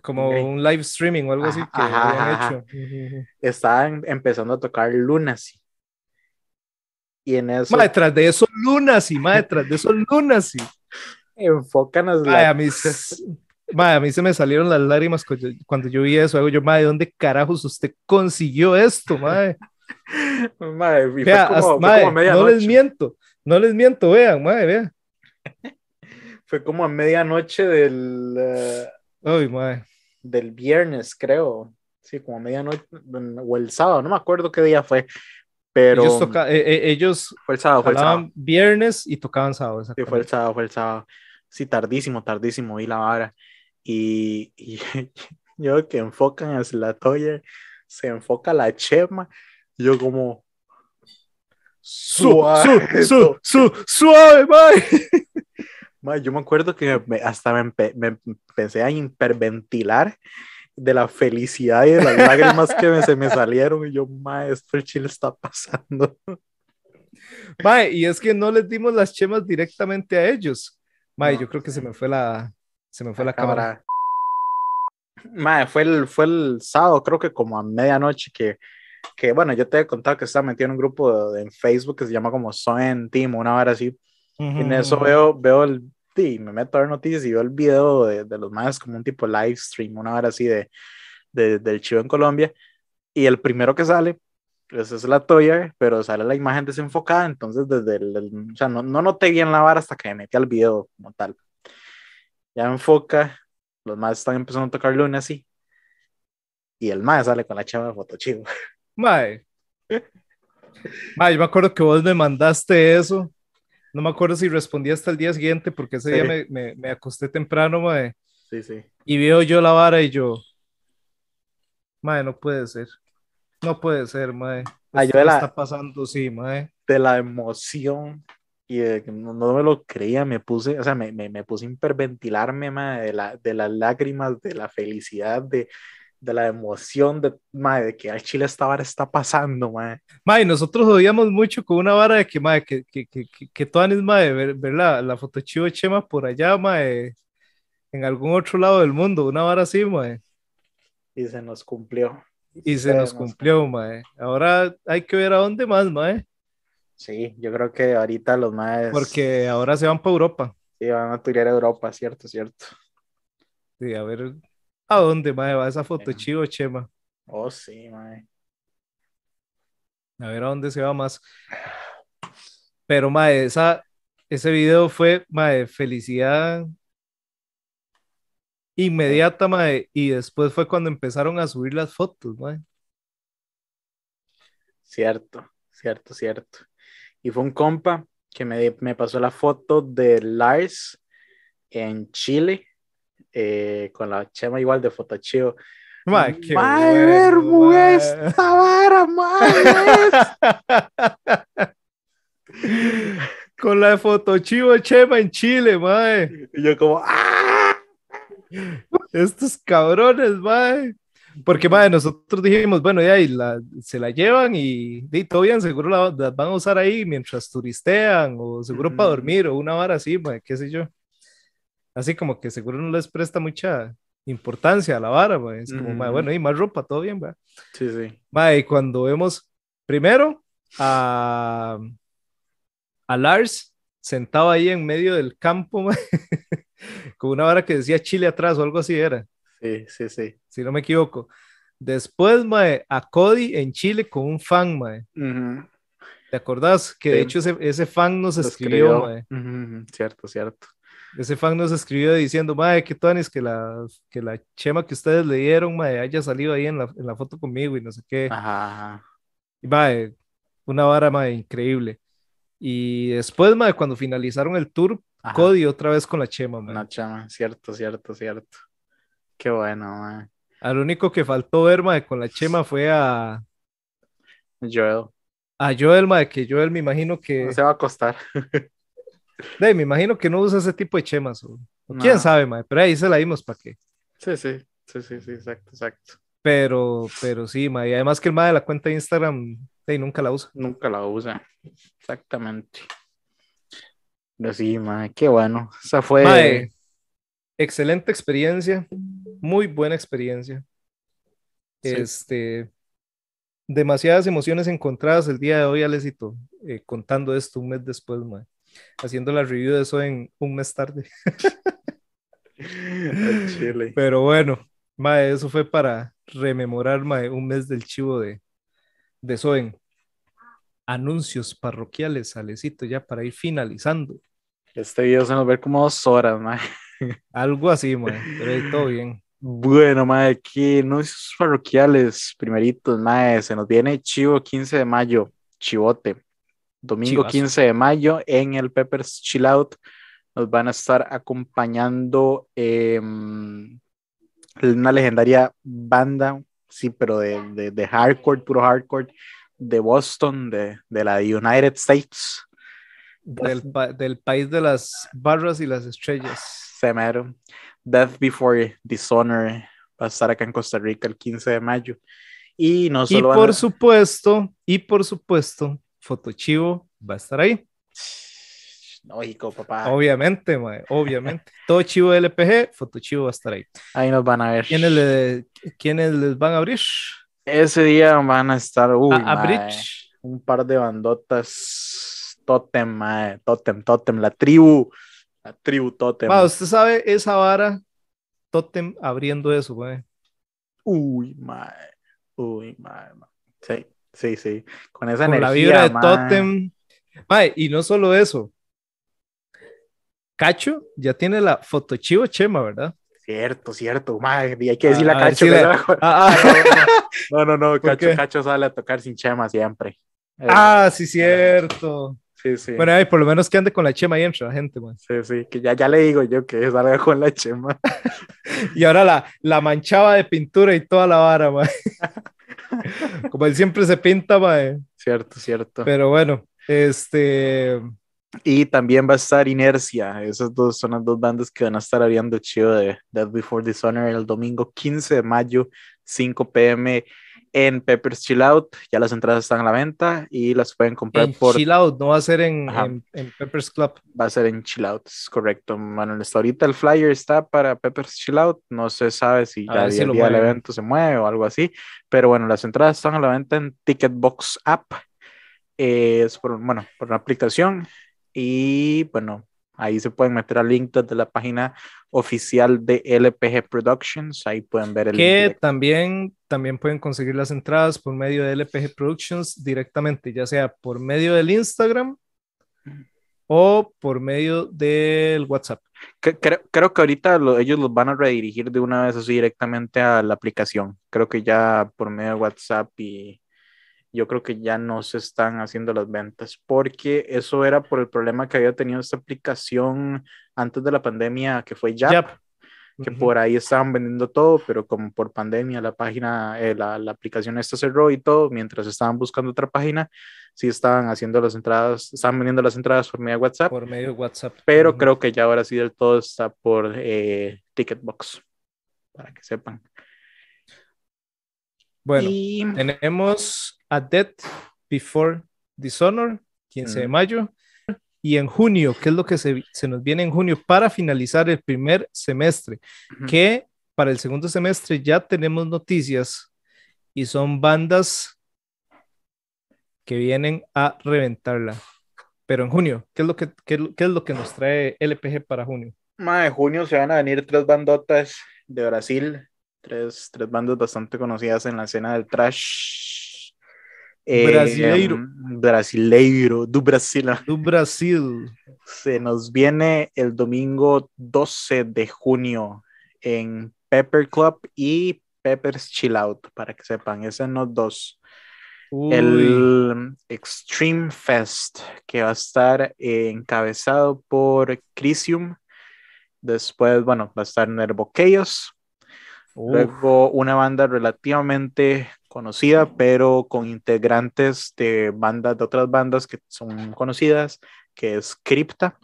S1: Como un live streaming o algo así que hecho. Estaban empezando a tocar Lunacy y en eso. Maestras de eso lunas y detrás de eso lunas y. Enfócanos. Ay, a, mí
S2: se, me salieron las lágrimas cuando, yo vi eso. Hago yo, madre, ¿dónde carajos usted consiguió esto, madre?
S1: no les miento, no les miento, vean, madre, vean. fue como a medianoche del. Eh, madre. Del viernes, creo. Sí, como a medianoche, o el sábado, no me acuerdo qué día fue pero ellos,
S2: toca eh, eh,
S1: viernes y tocaban sábado. Sí, fue el sábado, fue el sábado. Sí, tardísimo, tardísimo, y la vara. Y, yo que enfocan a Toya, se enfoca la Chema. Yo como... Suave, suave, suave, suave, suave, bye. Yo me acuerdo que hasta me, pensé a hiperventilar de la felicidad y de las lágrimas que se me salieron. Y yo, maestro el Chile está pasando. Mae, y
S2: es que no les dimos las chemas directamente a ellos. Mae, yo creo que se me fue la, se me fue la, cámara.
S1: Mae, fue el, fue el sábado, creo que como a medianoche que, que bueno, yo te he contado que estaba metido en un grupo de, en Facebook que se llama como son en una hora así. y en eso veo, veo el, y me meto a ver noticias y veo el video de, los más como un tipo live stream, una hora así de, de, del chivo en Colombia. Y el primero que sale, pues es la toya, pero sale la imagen desenfocada. Entonces, desde el, o sea, no, no, noté bien la vara hasta que me metí al video como tal. Ya enfoca, los más están empezando a tocar luna así. Y el más sale con la chava de Chivo
S2: Mae. Mae, yo me acuerdo que vos me mandaste eso no me acuerdo si respondí hasta el día siguiente porque ese día me, me, acosté temprano, madre, Sí, sí. Y veo yo la vara y yo, madre, no puede ser. No puede ser, mae. Ah, Esto está pasando, sí, mae.
S1: De la emoción y no, me lo creía, me puse, o sea, me, me, puse a hiperventilarme, mae, de las lágrimas, de la felicidad, de, de la emoción de, madre, de que al Chile esta vara está pasando, madre.
S2: Madre, nosotros odiamos mucho con una vara de que, madre, que, que, que, que es, madre, ver, ver la, la foto chivo Chema por allá, madre, en algún otro lado del mundo, una vara así, madre.
S1: Y se nos cumplió.
S2: Y se, nos, cumplió, madre. Ahora hay que ver a dónde más, madre.
S1: Sí, yo creo que ahorita los maes
S2: Porque ahora se van para Europa.
S1: Sí, van a turear a Europa, cierto, cierto. Sí, a ver
S2: ¿A dónde, mae, va esa foto, chivo, Chema?
S1: Oh, sí, madre.
S2: A ver a dónde se va más. Pero, mae, esa, ese video fue, madre, felicidad inmediata, madre. y después fue cuando empezaron a subir las fotos, madre.
S1: Cierto, cierto, cierto. Y fue un compa que me, me pasó la foto de Lars en Chile, eh, con la chema igual de fotochivo Madre, mm, esta vara,
S2: con la de Fotochivo Chema en Chile, madre. Y yo como, ah". Estos cabrones, madre. Porque, madre, nosotros dijimos, bueno, ya, y la, se la llevan y, todavía todo bien, seguro la van a usar ahí mientras turistean o seguro para dormir o una vara así, madre, qué sé yo así como que seguro no les presta mucha importancia a la vara, güey. es como, bueno, y más ropa, todo bien, va. Sí, sí. y cuando vemos, primero, a, a Lars sentado ahí en medio del campo, con una vara que decía Chile atrás o algo así era.
S1: Sí, sí, sí.
S2: Si no me equivoco. Después, mae, a Cody en Chile con un fan, mae. ¿Te acordás? Que de hecho ese, fan nos escribió, mae.
S1: Cierto, cierto.
S2: Ese fan nos escribió diciendo, madre, qué tonis que la, que la chema que ustedes le dieron, madre, haya salido ahí en la, foto conmigo y no sé qué. Ajá. Y, madre, una vara, madre, increíble. Y después, madre, cuando finalizaron el tour, Cody otra vez con la chema, madre. La chema, cierto, cierto, cierto. Qué bueno, madre. Al único que faltó ver, madre, con la chema fue a... Joel. A Joel, madre, que Joel me imagino que... se va a acostar. me imagino que no usa ese tipo de chemas. Quién sabe, mae, pero ahí se la dimos para qué.
S1: Sí, sí, sí, sí, exacto, exacto.
S2: Pero, pero sí, mae, además que el mae de la cuenta de Instagram, de, nunca la usa. Nunca
S1: la usa, exactamente. Pero sí, mae, qué bueno. Esa fue.
S2: excelente experiencia, muy buena experiencia. Este demasiadas emociones encontradas el día de hoy, Alecito, eh, contando esto un mes después, mae haciendo la review de eso en un mes tarde. Pero bueno, mae, eso fue para rememorar un mes del chivo de, de en Anuncios parroquiales, Alecito, ya para
S1: ir finalizando. Este video se nos ve como dos horas, mae. Algo así, mae, pero ahí todo bien. Bueno, mae, aquí anuncios parroquiales, primeritos, mae, se nos viene chivo 15 de mayo, chivote domingo 15 de mayo en el Peppers Chill Out. Nos van a estar acompañando em, una legendaria banda, sí, pero de, hardcore, puro hardcore, de Boston, de, de la United States.
S2: Del, país de las barras y las estrellas.
S1: Semero. Death Before Dishonor va a estar acá en Costa Rica el 15 de mayo. Y Y por
S2: supuesto, y por supuesto, Fotochivo va a estar ahí.
S1: Lógico, papá.
S2: Obviamente, obviamente. Todo chivo LPG, Fotochivo
S1: va a estar ahí. Ahí nos van a ver. ¿Quiénes, les van a abrir? Ese día van a estar eh, un par de bandotas. Totem, mae, eh, Totem, Totem, la tribu. La tribu Totem. usted
S2: sabe esa vara Totem abriendo eso, güey. Uy,
S1: mae. Eh, uy, mae, mae. Sí. Sí, sí. Con esa Con La vibra de Totem.
S2: y no solo eso. Cacho ya tiene la foto chivo Chema, ¿verdad?
S1: Cierto, cierto. madre y hay que ah, decir ah, la Cacho. Ah, no, no, no. Cacho, Cacho sale a tocar sin Chema siempre. Eh,
S2: ah, sí, cierto. Sí, sí. Bueno, por lo menos que ande con la chema y entra la gente, man.
S1: Sí, sí, que ya, ya le digo yo que salga con la chema.
S2: y ahora la, la manchaba de pintura y toda la vara, man. Como él siempre se pintaba
S1: Cierto, cierto. Pero bueno, este. Y también va a estar Inercia. Esas dos son las dos bandas que van a estar abriendo chido de That Before Dishonor el domingo 15 de mayo, 5 pm en Peppers Chill Out. Ya las entradas están a la venta y las pueden comprar en por. Chill Out, no va a ser en, en, Peppers Club. Va a ser en Chill Out, es correcto. Manuel, ahorita el flyer está para Peppers Chill Out. No se sabe si ya el día del evento se mueve o algo así. Pero bueno, las entradas están a la venta en Ticketbox App. Eh, es por, bueno, por una aplicación. Y bueno, Ahí se pueden meter al link desde la página oficial de LPG Productions. Ahí pueden ver el. Que
S2: también, también pueden conseguir las entradas por medio de LPG Productions directamente, ya sea por medio del Instagram o por medio del WhatsApp.
S1: creo, que ahorita ellos los van a redirigir de una vez así directamente a la aplicación. Creo que ya por medio de WhatsApp y, yo creo que ya no se están haciendo las ventas, porque eso era por el problema que había tenido esta aplicación antes de la pandemia, que fue Yap, que por ahí estaban vendiendo todo, pero como por pandemia la página, eh, la, la, aplicación esta cerró y todo, mientras estaban buscando otra página, sí estaban haciendo las entradas, estaban vendiendo las entradas por medio de WhatsApp. Por medio de WhatsApp. Pero creo que ya ahora sí del todo está por eh, Ticketbox, para que sepan.
S2: Bueno, tenemos a Death Before Dishonor, 15 de mm. mayo. Y en junio, ¿qué es lo que se, nos viene en junio para finalizar el primer semestre? Que para el segundo semestre ya tenemos noticias y son bandas que vienen a reventarla. Pero en junio, ¿qué es lo que, qué, es lo que nos trae LPG para junio?
S1: de junio se van a venir tres bandotas de Brasil, tres, tres bandas bastante conocidas en la escena del trash brasileiro. Em, brasileiro, do Brasil. Do Brasil. Se nos viene el domingo 12 de junio en Pepper Club y Pepper's Chill Out, para que sepan, esos los dos. El Extreme Fest, que va a estar encabezado por Crisium. Después, bueno, va a estar Keyos Luego, una banda relativamente conocida, pero con integrantes de bandas, de otras bandas que son conocidas, que es Crypta,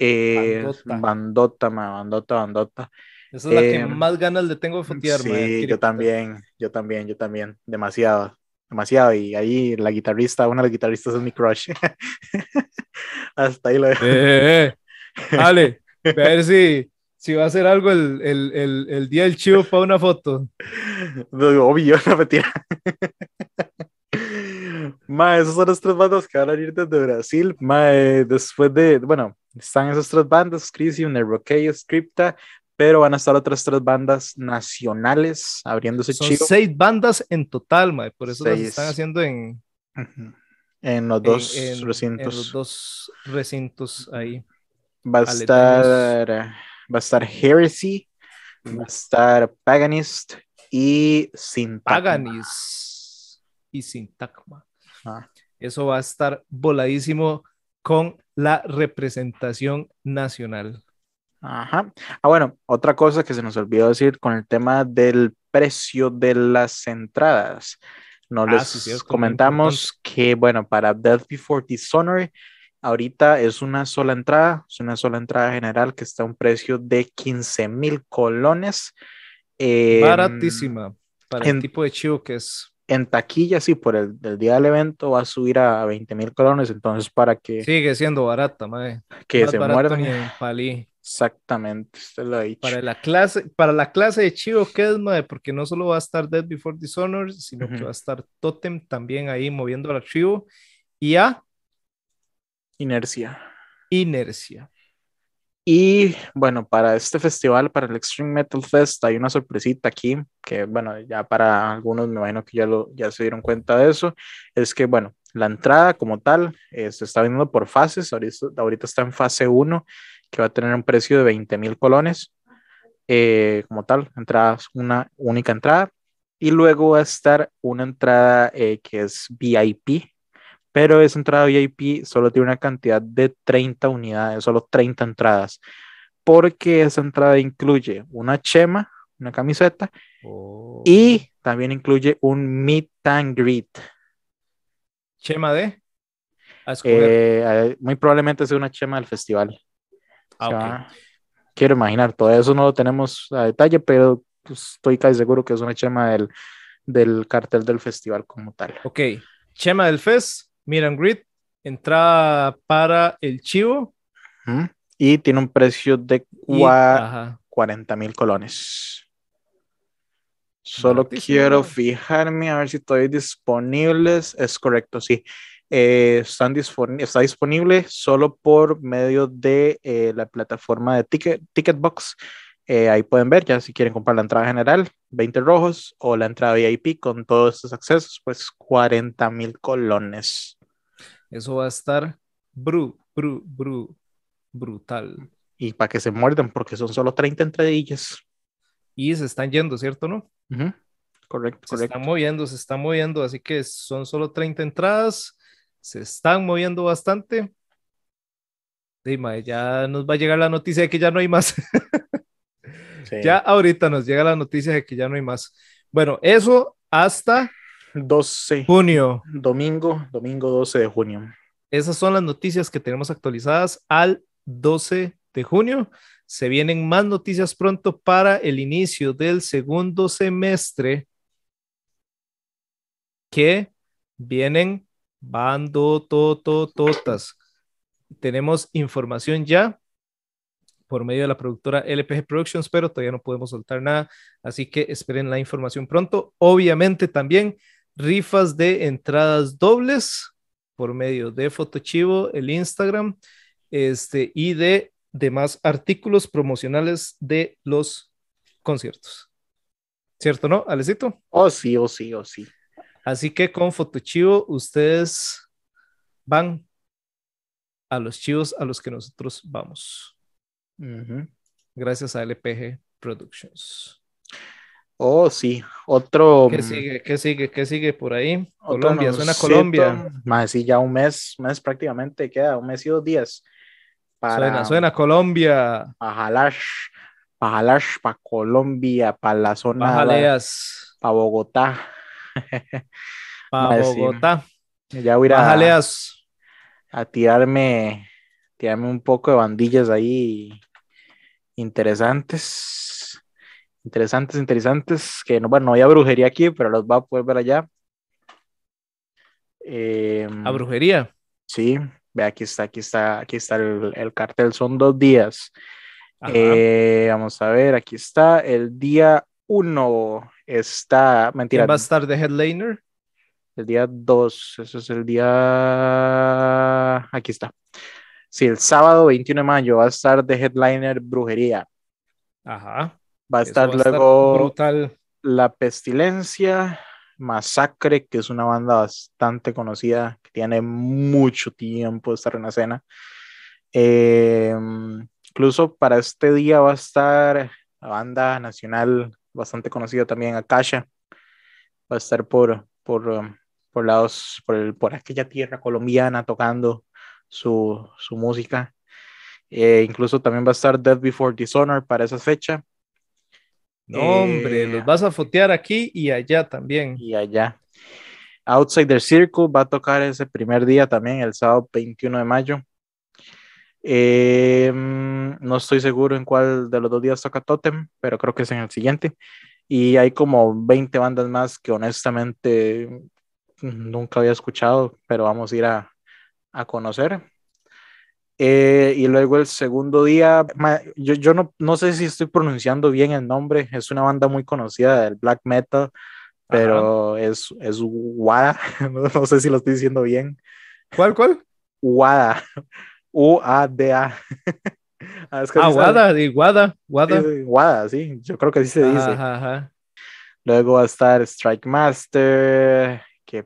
S1: eh, bandota. bandota, bandota, Esa es la que em, más
S2: ganas le tengo de fotear. Sí, yo también,
S1: yo también, yo también, demasiado, demasiado. Y ahí la guitarrista, una de las guitarristas es mi crush. Hasta ahí lo dejo. Eh, eh, si va a hacer algo
S2: el, el, el, día del chivo para una foto.
S1: obvio,
S2: no mentira.
S1: Ma, esas son las tres bandas que van a ir desde Brasil. Ma, después de, bueno, están esas tres bandas, Crisium, Scripta, pero van a estar otras tres bandas nacionales abriéndose Son seis bandas en total, ma, por eso las están
S2: haciendo en... En los dos recintos. En los dos recintos ahí. Va a estar
S1: va a estar Heresy, va a estar Paganist y Sintagma. Paganist
S2: y Sintagma. Eso va a estar voladísimo con la representación nacional.
S1: Ajá. Ah, bueno, otra cosa que se nos olvidó decir con el tema del precio de las entradas. No ah, les comentamos que, bueno, para Death Before Dishonor Ahorita es una sola entrada, es una sola entrada general que está a un precio de 15 mil colones. Baratísima em, para el tipo de chivo que es. En taquilla, sí, por el, día del evento va a subir a 20 mil colones, entonces para que.
S2: Sigue siendo barata, madre Que se muerdan.
S1: Exactamente,
S2: usted lo ha dicho. Para la clase, para la clase de chivo que es, madre porque no solo va a estar Dead Before Dishonored, sino que va a estar Totem también ahí moviendo el archivo.
S1: Y a Inercia. Inercia. Y bueno, para este festival, para el Extreme Metal Fest, hay una sorpresita aquí, que bueno, ya para algunos me imagino que ya, lo, ya se dieron cuenta de eso, es que bueno, la entrada como tal eh, se está viniendo por fases, ahorita, ahorita, está en fase 1, que va a tener un precio de 20 mil colones, eh, como tal, entradas, una única entrada, y luego va a estar una entrada eh, que es VIP, pero esa entrada VIP solo tiene una cantidad de 30 unidades, solo 30 entradas, porque esa entrada incluye una chema, una camiseta oh. y también incluye un meet and greet. ¿Chema de? Eh, eh, muy probablemente sea una chema del festival. Ah, quiero imaginar, todo eso no lo tenemos a detalle, pero pues, estoy casi seguro que es una chema del, del cartel del festival como tal.
S2: Ok, chema del FES, Miran Grid, entrada para
S1: el Chivo. Y tiene un precio de 40 mil colones. Solo quiero fijarme a ver si estoy disponibles. Es correcto, sí. Eh, está disponible solo por medio de eh, la plataforma de ticket Ticketbox. Eh, ahí pueden ver ya si quieren comprar la entrada general, 20 rojos, o la entrada VIP con todos estos accesos, pues 40 mil colones. Eso va a estar brutal. Y para que se muerdan, porque son solo 30 entradillas.
S2: Y se están yendo, ¿cierto? ¿No? Correcto, correcto. Se están moviendo, se están moviendo, así que son solo 30 entradas, se están moviendo bastante. Dima, ya nos va a llegar la noticia de que ya no hay más. Ya ahorita nos llega la noticia de que ya no hay más. Bueno, eso hasta 12. Junio. Domingo, domingo 12 de junio. Esas son las noticias que tenemos actualizadas al 12 de junio. Se vienen más noticias pronto para el inicio del segundo semestre que vienen bando todas Tenemos información ya por medio de la productora LPG Productions, pero todavía no podemos soltar nada, así que esperen la información pronto. Obviamente también rifas de entradas dobles por medio de Fotochivo, el Instagram, este, y de demás artículos promocionales de los conciertos. ¿Cierto, no, Alecito? Oh, sí, oh, sí, oh, sí. Así que con Fotochivo ustedes van a los chivos a los que nosotros vamos. Gracias a LPG
S1: Productions. Oh, sí. Otro. ¿Qué mm, sigue?
S2: ¿Qué sigue? ¿Qué sigue por ahí? Colombia, suena Colombia.
S1: Más sí, ya un mes, mes prácticamente queda, un mes y dos días. suena, suena Colombia. Pajalash, Pajalash, para Colombia, para la zona. Bajaleas. Para Bogotá. Pa' Bogotá. Ya voy a a, a tirarme, tirarme un poco de bandillas ahí interesantes interesantes, interesantes, que no, bueno, no había brujería aquí, pero los va a poder ver allá. Em, ¿A brujería? Sí, ve, aquí está, aquí está, aquí está el, cartel, son dos días. Eh, vamos a ver, aquí está, el día uno está, mentira. ¿Va a estar de headliner? El día dos, eso es el día, aquí está. Sí, el sábado 21 de mayo va a estar de headliner brujería. Ajá. Va a estar luego La Pestilencia, Masacre, que es una banda bastante conocida, que tiene mucho tiempo de estar en la escena. Em, incluso para este día va a estar la banda nacional bastante conocida también, Akasha. Va a estar por, por, em, por, lados, por, aquella tierra colombiana tocando su, música. Eh, incluso también va a estar Death Before Dishonor para esa fecha.
S2: No, hombre, eh, los vas a fotear aquí y allá también. Y allá.
S1: Outsider the Circle va a tocar ese primer día también, el sábado 21 de mayo. Eh, mm, no estoy seguro en cuál de los dos días toca Totem, pero creo que es en el siguiente. Y hay como 20 bandas más que honestamente nunca había escuchado, pero vamos a ir a, a conocer. Eh, y luego el segundo día, yo, no, no, sé si estoy pronunciando bien el nombre, es una banda muy conocida del black metal, pero es, es Wada, no, sé si lo estoy diciendo bien. ¿Cuál, cuál? Wada, U-A-D-A. ah, ah Wada, Wada, Wada. Sí, yo creo que así se dice. Luego va a estar Strike Master, que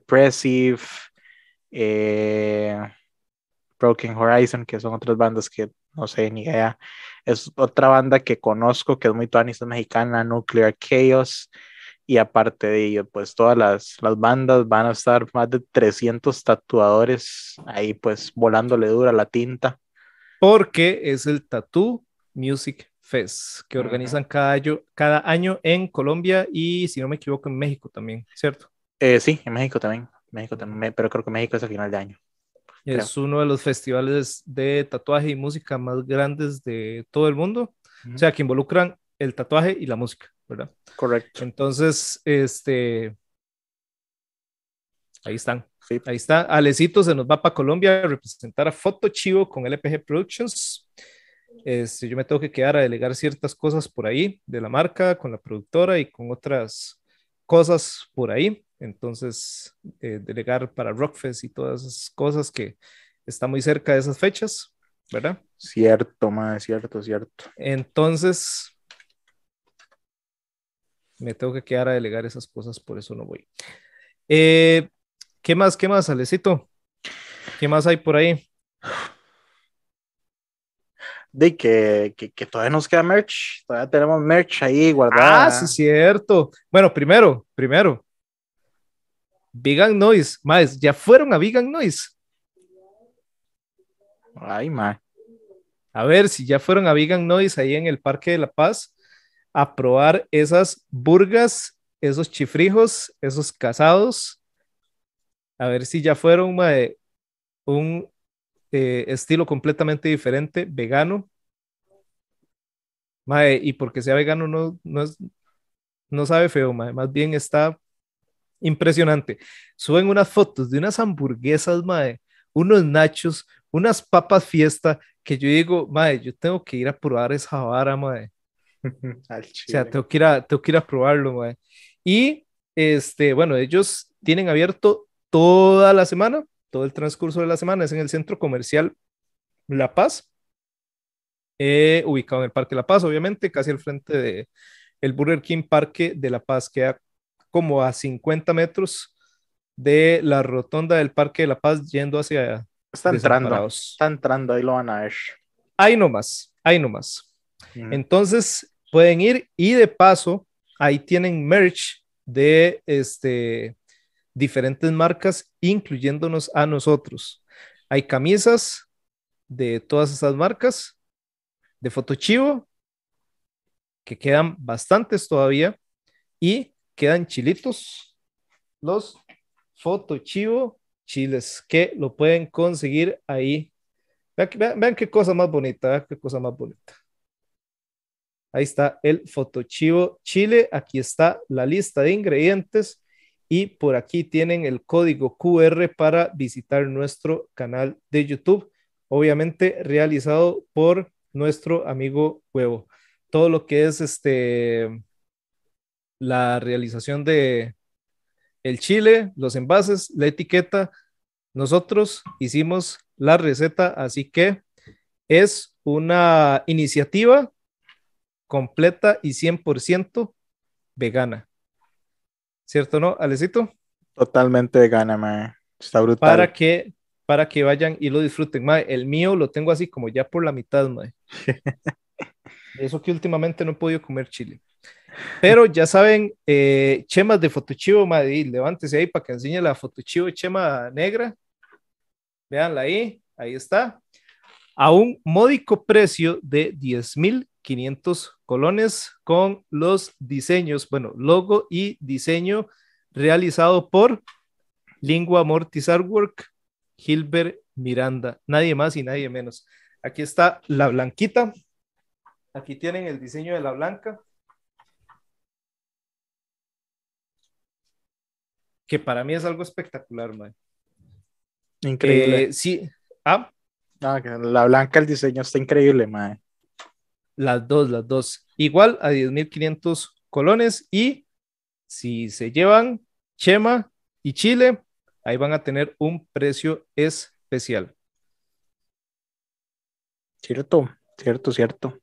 S1: eh, Broken Horizon, que son otras bandas que no sé ni idea. Es otra banda que conozco, que es muy tuanista mexicana, Nuclear Chaos. Y aparte de ello, pues todas las, las bandas van a estar más de 300 tatuadores ahí, pues volándole dura la tinta.
S2: Porque es el Tattoo Music Fest, que organizan cada, año, cada año en Colombia y, si no me equivoco, en México también, ¿cierto?
S1: Eh, sí, en México también. México también, pero creo que México es a final de año.
S2: Es uno de los festivales de tatuaje y música más grandes de todo el mundo. O sea, que involucran el tatuaje y la música, ¿verdad? Correcto. Entonces, este. Ahí están. Ahí está. Alecito se nos va para Colombia a representar a Foto Chivo con LPG Productions. Este, yo me tengo que quedar a delegar ciertas cosas por ahí de la marca, con la productora y con otras cosas por ahí. Entonces, eh, delegar para Rockfest y todas esas cosas que está muy cerca de esas fechas, ¿verdad?
S1: Cierto, más cierto, cierto.
S2: Entonces, me tengo que quedar a delegar esas cosas, por eso no voy. Eh, ¿Qué más, qué más, Alecito? ¿Qué más hay por ahí?
S1: de que, que, que, todavía nos queda merch, todavía tenemos merch ahí guardada. Ah, sí, cierto. Bueno, primero, primero,
S2: Vegan Noise, más, ya fueron a Vegan Noise. Ay, ma. A ver si ya fueron a Vegan Noise ahí en el Parque de la Paz a probar esas burgas, esos chifrijos, esos casados. A ver si ya fueron ma, un eh, estilo completamente diferente, vegano. y porque sea vegano no, no, sabe feo, mae, más bien está impresionante. Suben unas fotos de unas hamburguesas, mae, unos nachos, unas papas fiesta, que yo digo, mae, yo tengo que ir a probar esa vara, mae. o sea, tengo que ir a, probarlo, mae. Y, este, bueno, ellos tienen abierto toda la semana, todo el transcurso de la semana, es en el centro comercial La Paz, eh, ubicado en el Parque La Paz, obviamente, casi al frente de el Burger King Parque de La Paz, que ha como a 50 metros de la rotonda del Parque de la Paz yendo hacia... Está entrando, está entrando, ahí lo van a ver. Ahí nomás, ahí nomás. Mm. Entonces pueden ir y de paso ahí tienen merch de este, diferentes marcas, incluyéndonos a nosotros. Hay camisas de todas esas marcas, de Fotochivo, que quedan bastantes todavía, y quedan chilitos, los chivo Chiles, que lo pueden conseguir ahí. Vean, qué cosa más bonita, qué cosa más bonita. Ahí está el foto chivo Chile. Aquí está la lista de ingredientes y por aquí tienen el código QR para visitar nuestro canal de YouTube, obviamente realizado por nuestro amigo Huevo. Todo lo que es este la realización de el chile, los envases, la etiqueta. Nosotros hicimos la receta, así que es una iniciativa completa y 100% vegana. ¿Cierto, no, Alecito?
S1: Totalmente vegana, ma Está brutal. Para
S2: que, para que vayan y lo disfruten, mae. El mío lo tengo así como ya por la mitad, no Eso que últimamente no he podido comer chile. Pero ya saben, eh, chemas de fotochivo, Madrid, levántese ahí para que enseñe la fotochivo chema negra. Veanla ahí, ahí está. A un módico precio de 10.500 colones con los diseños, bueno, logo y diseño realizado por Lingua Mortis Artwork, Gilbert Miranda. Nadie más y nadie menos. Aquí está la blanquita, Aquí tienen el diseño de la blanca. Que para mí es algo espectacular,
S1: Increíble. Eh, sí. Ah. ah la blanca, el diseño está increíble, mae. Las dos, las dos.
S2: Igual a 10.500 colones y si se llevan Chema y Chile, ahí van a tener un precio especial.
S1: Cierto, cierto, cierto.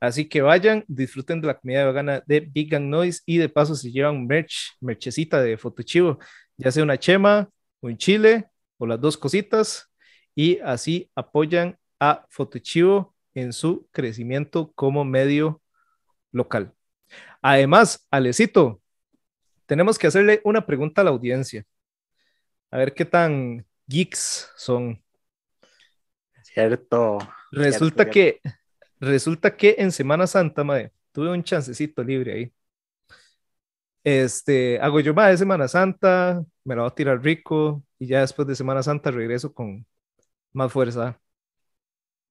S2: Así que vayan, disfruten de la comida vegana de Big Gang Noise y de paso se llevan merch, merchecita de Fotochivo, ya sea una chema, un chile o las dos cositas y así apoyan a Fotochivo en su crecimiento como medio local. Además, Alecito, tenemos que hacerle una pregunta a la audiencia. A ver qué tan geeks son.
S1: Cierto. Resulta que
S2: Resulta que en Semana Santa, madre, tuve un chancecito libre ahí. Este, hago yo, madre, Semana Santa, me la voy a tirar rico y ya después de Semana Santa regreso con más fuerza.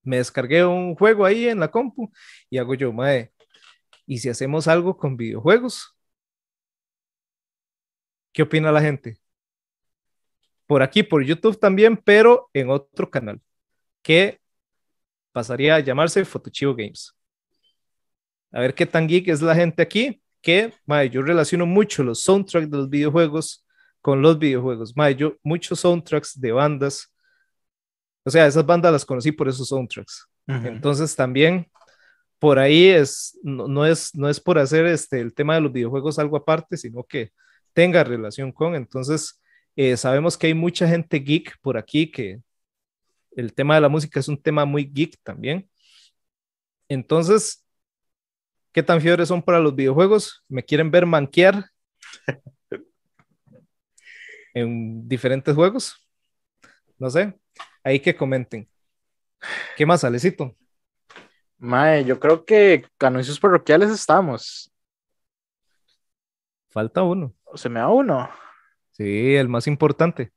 S2: Me descargué un juego ahí en la compu y hago yo, madre, ¿y si hacemos algo con videojuegos? ¿Qué opina la gente? Por aquí, por YouTube también, pero en otro canal. Que pasaría a llamarse Fotochivo Games. A ver qué tan geek es la gente aquí, que yo relaciono mucho los soundtracks de los videojuegos con los videojuegos. yo muchos soundtracks de bandas, o sea, esas bandas las conocí por esos soundtracks. Entonces también por ahí es no, es, no es por hacer este, el tema de los videojuegos algo aparte, sino que tenga relación con. Entonces, eh, sabemos que hay mucha gente geek por aquí que el tema de la música es un tema muy geek también. Entonces, ¿qué tan fiebres son para los videojuegos? ¿Me quieren ver manquear en diferentes juegos? No sé, ahí que comenten.
S1: ¿Qué más, Alecito? Mae, yo creo que anuncios parroquiales estamos. Falta uno. ¿Se me da uno?
S2: Sí, el más importante.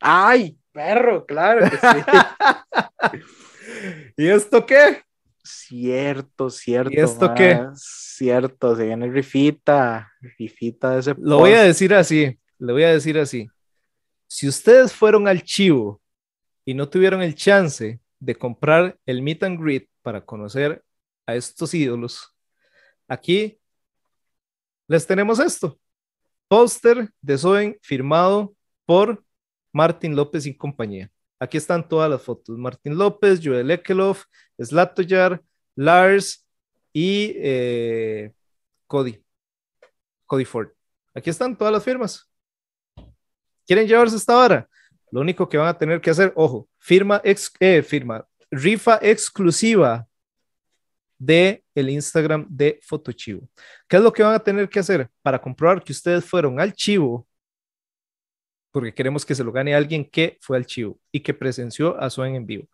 S1: ¡Ay, perro! Claro que sí. ¿Y esto qué? Cierto, cierto. ¿Y esto qué? Cierto, se viene rifita, rifita de ese. Lo voy a decir
S2: así, le voy a decir así. Si ustedes fueron al chivo y no tuvieron el chance de comprar el meet and greet para conocer a estos ídolos, aquí les tenemos esto. Póster de Soen firmado por Martin López y compañía. Aquí están todas las fotos. Martín López, Joel Ekeloff, Slatoyar, Lars y eh, Cody. Cody Ford. Aquí están todas las firmas. ¿Quieren llevarse esta vara? Lo único que van a tener que hacer, ojo, firma, eh, firma, rifa exclusiva de el Instagram de Fotochivo. ¿Qué es lo que van a tener que hacer para comprobar que ustedes fueron al chivo porque queremos que se lo gane alguien que fue al Chivo y que presenció a Swain en vivo.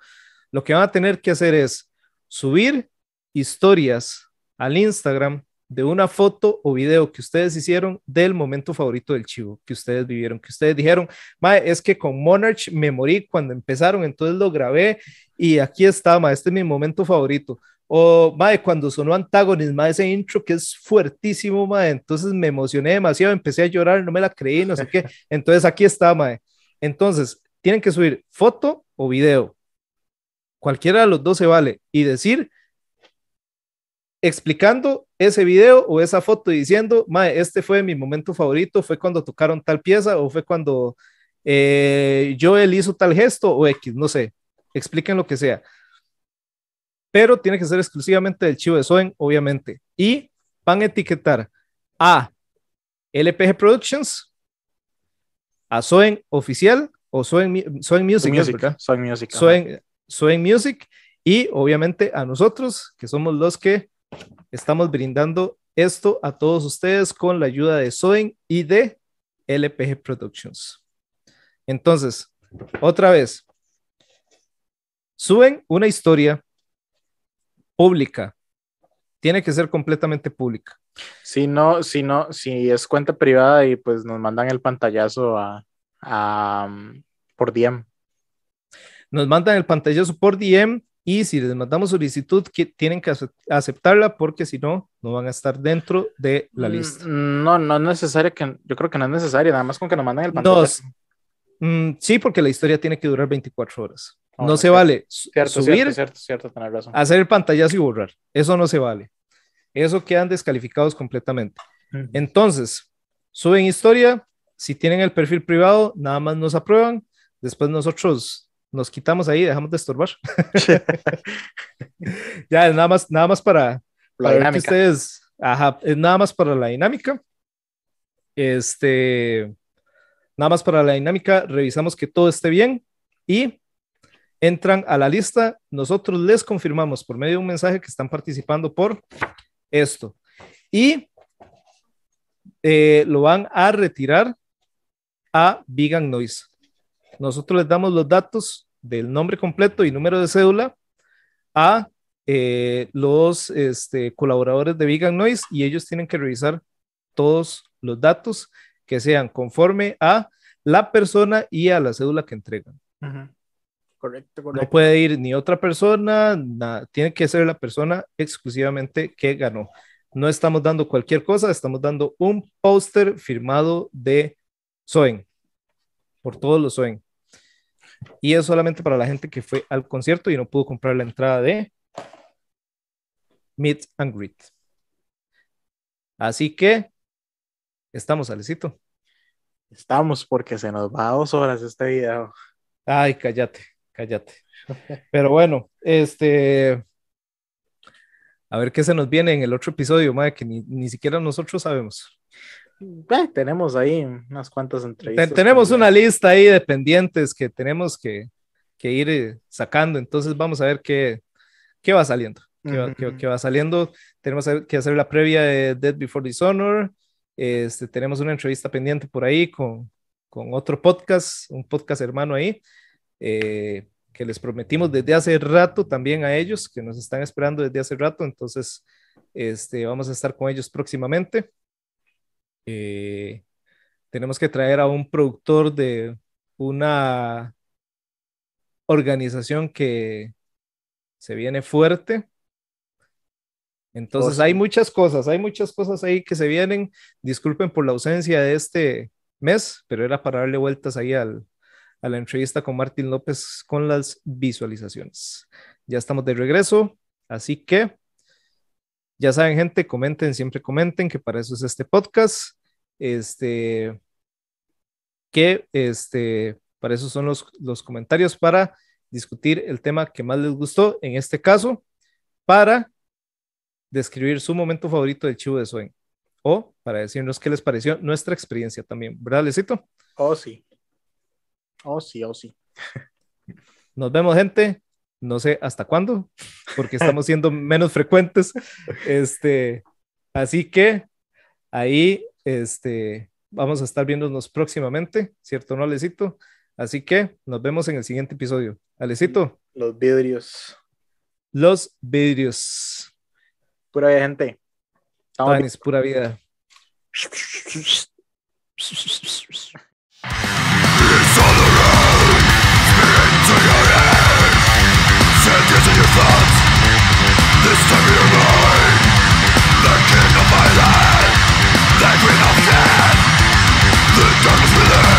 S2: Lo que van a tener que hacer es subir historias al Instagram de una foto o video que ustedes hicieron del momento favorito del chivo que ustedes vivieron, que ustedes dijeron, Mae, es que con Monarch me morí cuando empezaron, entonces lo grabé y aquí está, este es mi momento favorito. O, mae, cuando sonó Antagonism, ese intro que es fuertísimo, mae, entonces me emocioné demasiado, empecé a llorar, no me la creí, no sé qué. Entonces aquí está, mae. Entonces, tienen que subir foto o video. Cualquiera de los dos se vale. Y decir, explicando ese video o esa foto diciendo, mae, este fue mi momento favorito, fue cuando tocaron tal pieza o fue cuando eh, Joel hizo tal gesto o X, no sé. Expliquen lo que sea pero tiene que ser exclusivamente del chivo de Soen, obviamente. Y van a etiquetar a LPG Productions, a Soen Oficial o Soen, Music. Music, ¿eh? Music. Music y obviamente a nosotros, que somos los que estamos brindando esto a todos ustedes con la ayuda de Soen y de LPG Productions. Entonces, otra vez, suben una historia pública. Tiene que ser completamente pública.
S1: Si no, si no, si es cuenta privada y pues nos mandan el pantallazo a, um, por DM.
S2: Nos mandan el pantallazo por DM y si les mandamos solicitud, tienen que aceptarla porque si no, no van a estar dentro de la mm, lista.
S1: No, no es necesario que, yo
S2: creo que no es necesario, nada más con que nos mandan el pantallazo. Mm, sí, porque la historia tiene que durar 24 horas. No, se vale subir, hacer pantallas y borrar. Eso no se vale. Eso quedan descalificados completamente. Entonces, suben historia. Si tienen el perfil privado, nada más nos aprueban. Después nosotros nos quitamos ahí, dejamos de estorbar. ya, nada más, nada más para,
S1: la ustedes,
S2: es nada más para la dinámica. Este, nada más para la dinámica, revisamos que todo esté bien y entran a la lista, nosotros les confirmamos por medio de un mensaje que están participando por esto. Y eh, lo van a retirar a Vegan Noise. Nosotros les damos los datos del nombre completo y número de cédula a eh, los este, colaboradores de Vegan Noise y ellos tienen que revisar todos los datos que sean conforme a la persona y a la cédula que entregan.
S1: Correcto, No
S2: puede ir ni otra persona, tiene que ser la persona exclusivamente que ganó. No estamos dando cualquier cosa, estamos dando un póster firmado de Soen, por todos los Soen. Y es solamente para la gente que fue al concierto y no pudo comprar la entrada de Meet and Greet. Así que estamos, Alecito. Estamos porque se nos va a dos horas este video. Ay, cállate cállate. Pero bueno, este. A ver qué se nos viene en el otro episodio, madre, que ni, siquiera nosotros sabemos.
S1: tenemos ahí unas cuantas entrevistas. tenemos
S2: una lista ahí de pendientes que tenemos que, que ir eh, sacando, entonces vamos a ver qué, qué va saliendo. Qué, va saliendo. Tenemos que hacer la previa de Dead Before Dishonor. Este, tenemos una entrevista pendiente por ahí con, con otro podcast, un podcast hermano ahí. Eh, que les prometimos desde hace rato también a ellos, que nos están esperando desde hace rato. Entonces, este, vamos a estar con ellos próximamente. Eh, tenemos que traer a un productor de una organización que se viene fuerte. Entonces hay muchas cosas, hay muchas cosas ahí que se vienen. Disculpen por la ausencia de este mes, pero era para darle vueltas ahí al, a la entrevista con Martín López con las visualizaciones. Ya estamos de regreso, así que ya saben gente, comenten, siempre comenten, que para eso es este podcast. Este, que este, para eso son los, comentarios para discutir el tema que más les gustó, en este caso, para describir su momento favorito del chivo de sueño o para decirnos qué les pareció nuestra experiencia también, ¿verdad, Lecito?
S1: Oh, sí. Oh, sí, oh, sí.
S2: Nos vemos, gente. No sé hasta cuándo, porque estamos siendo menos frecuentes. Este, así que ahí este, vamos a estar viéndonos próximamente, ¿cierto? ¿No, Alecito? Así que nos vemos en el siguiente episodio. Alecito.
S1: Los vidrios.
S2: Los vidrios.
S1: Pura vida, gente. pura vida. The darkness within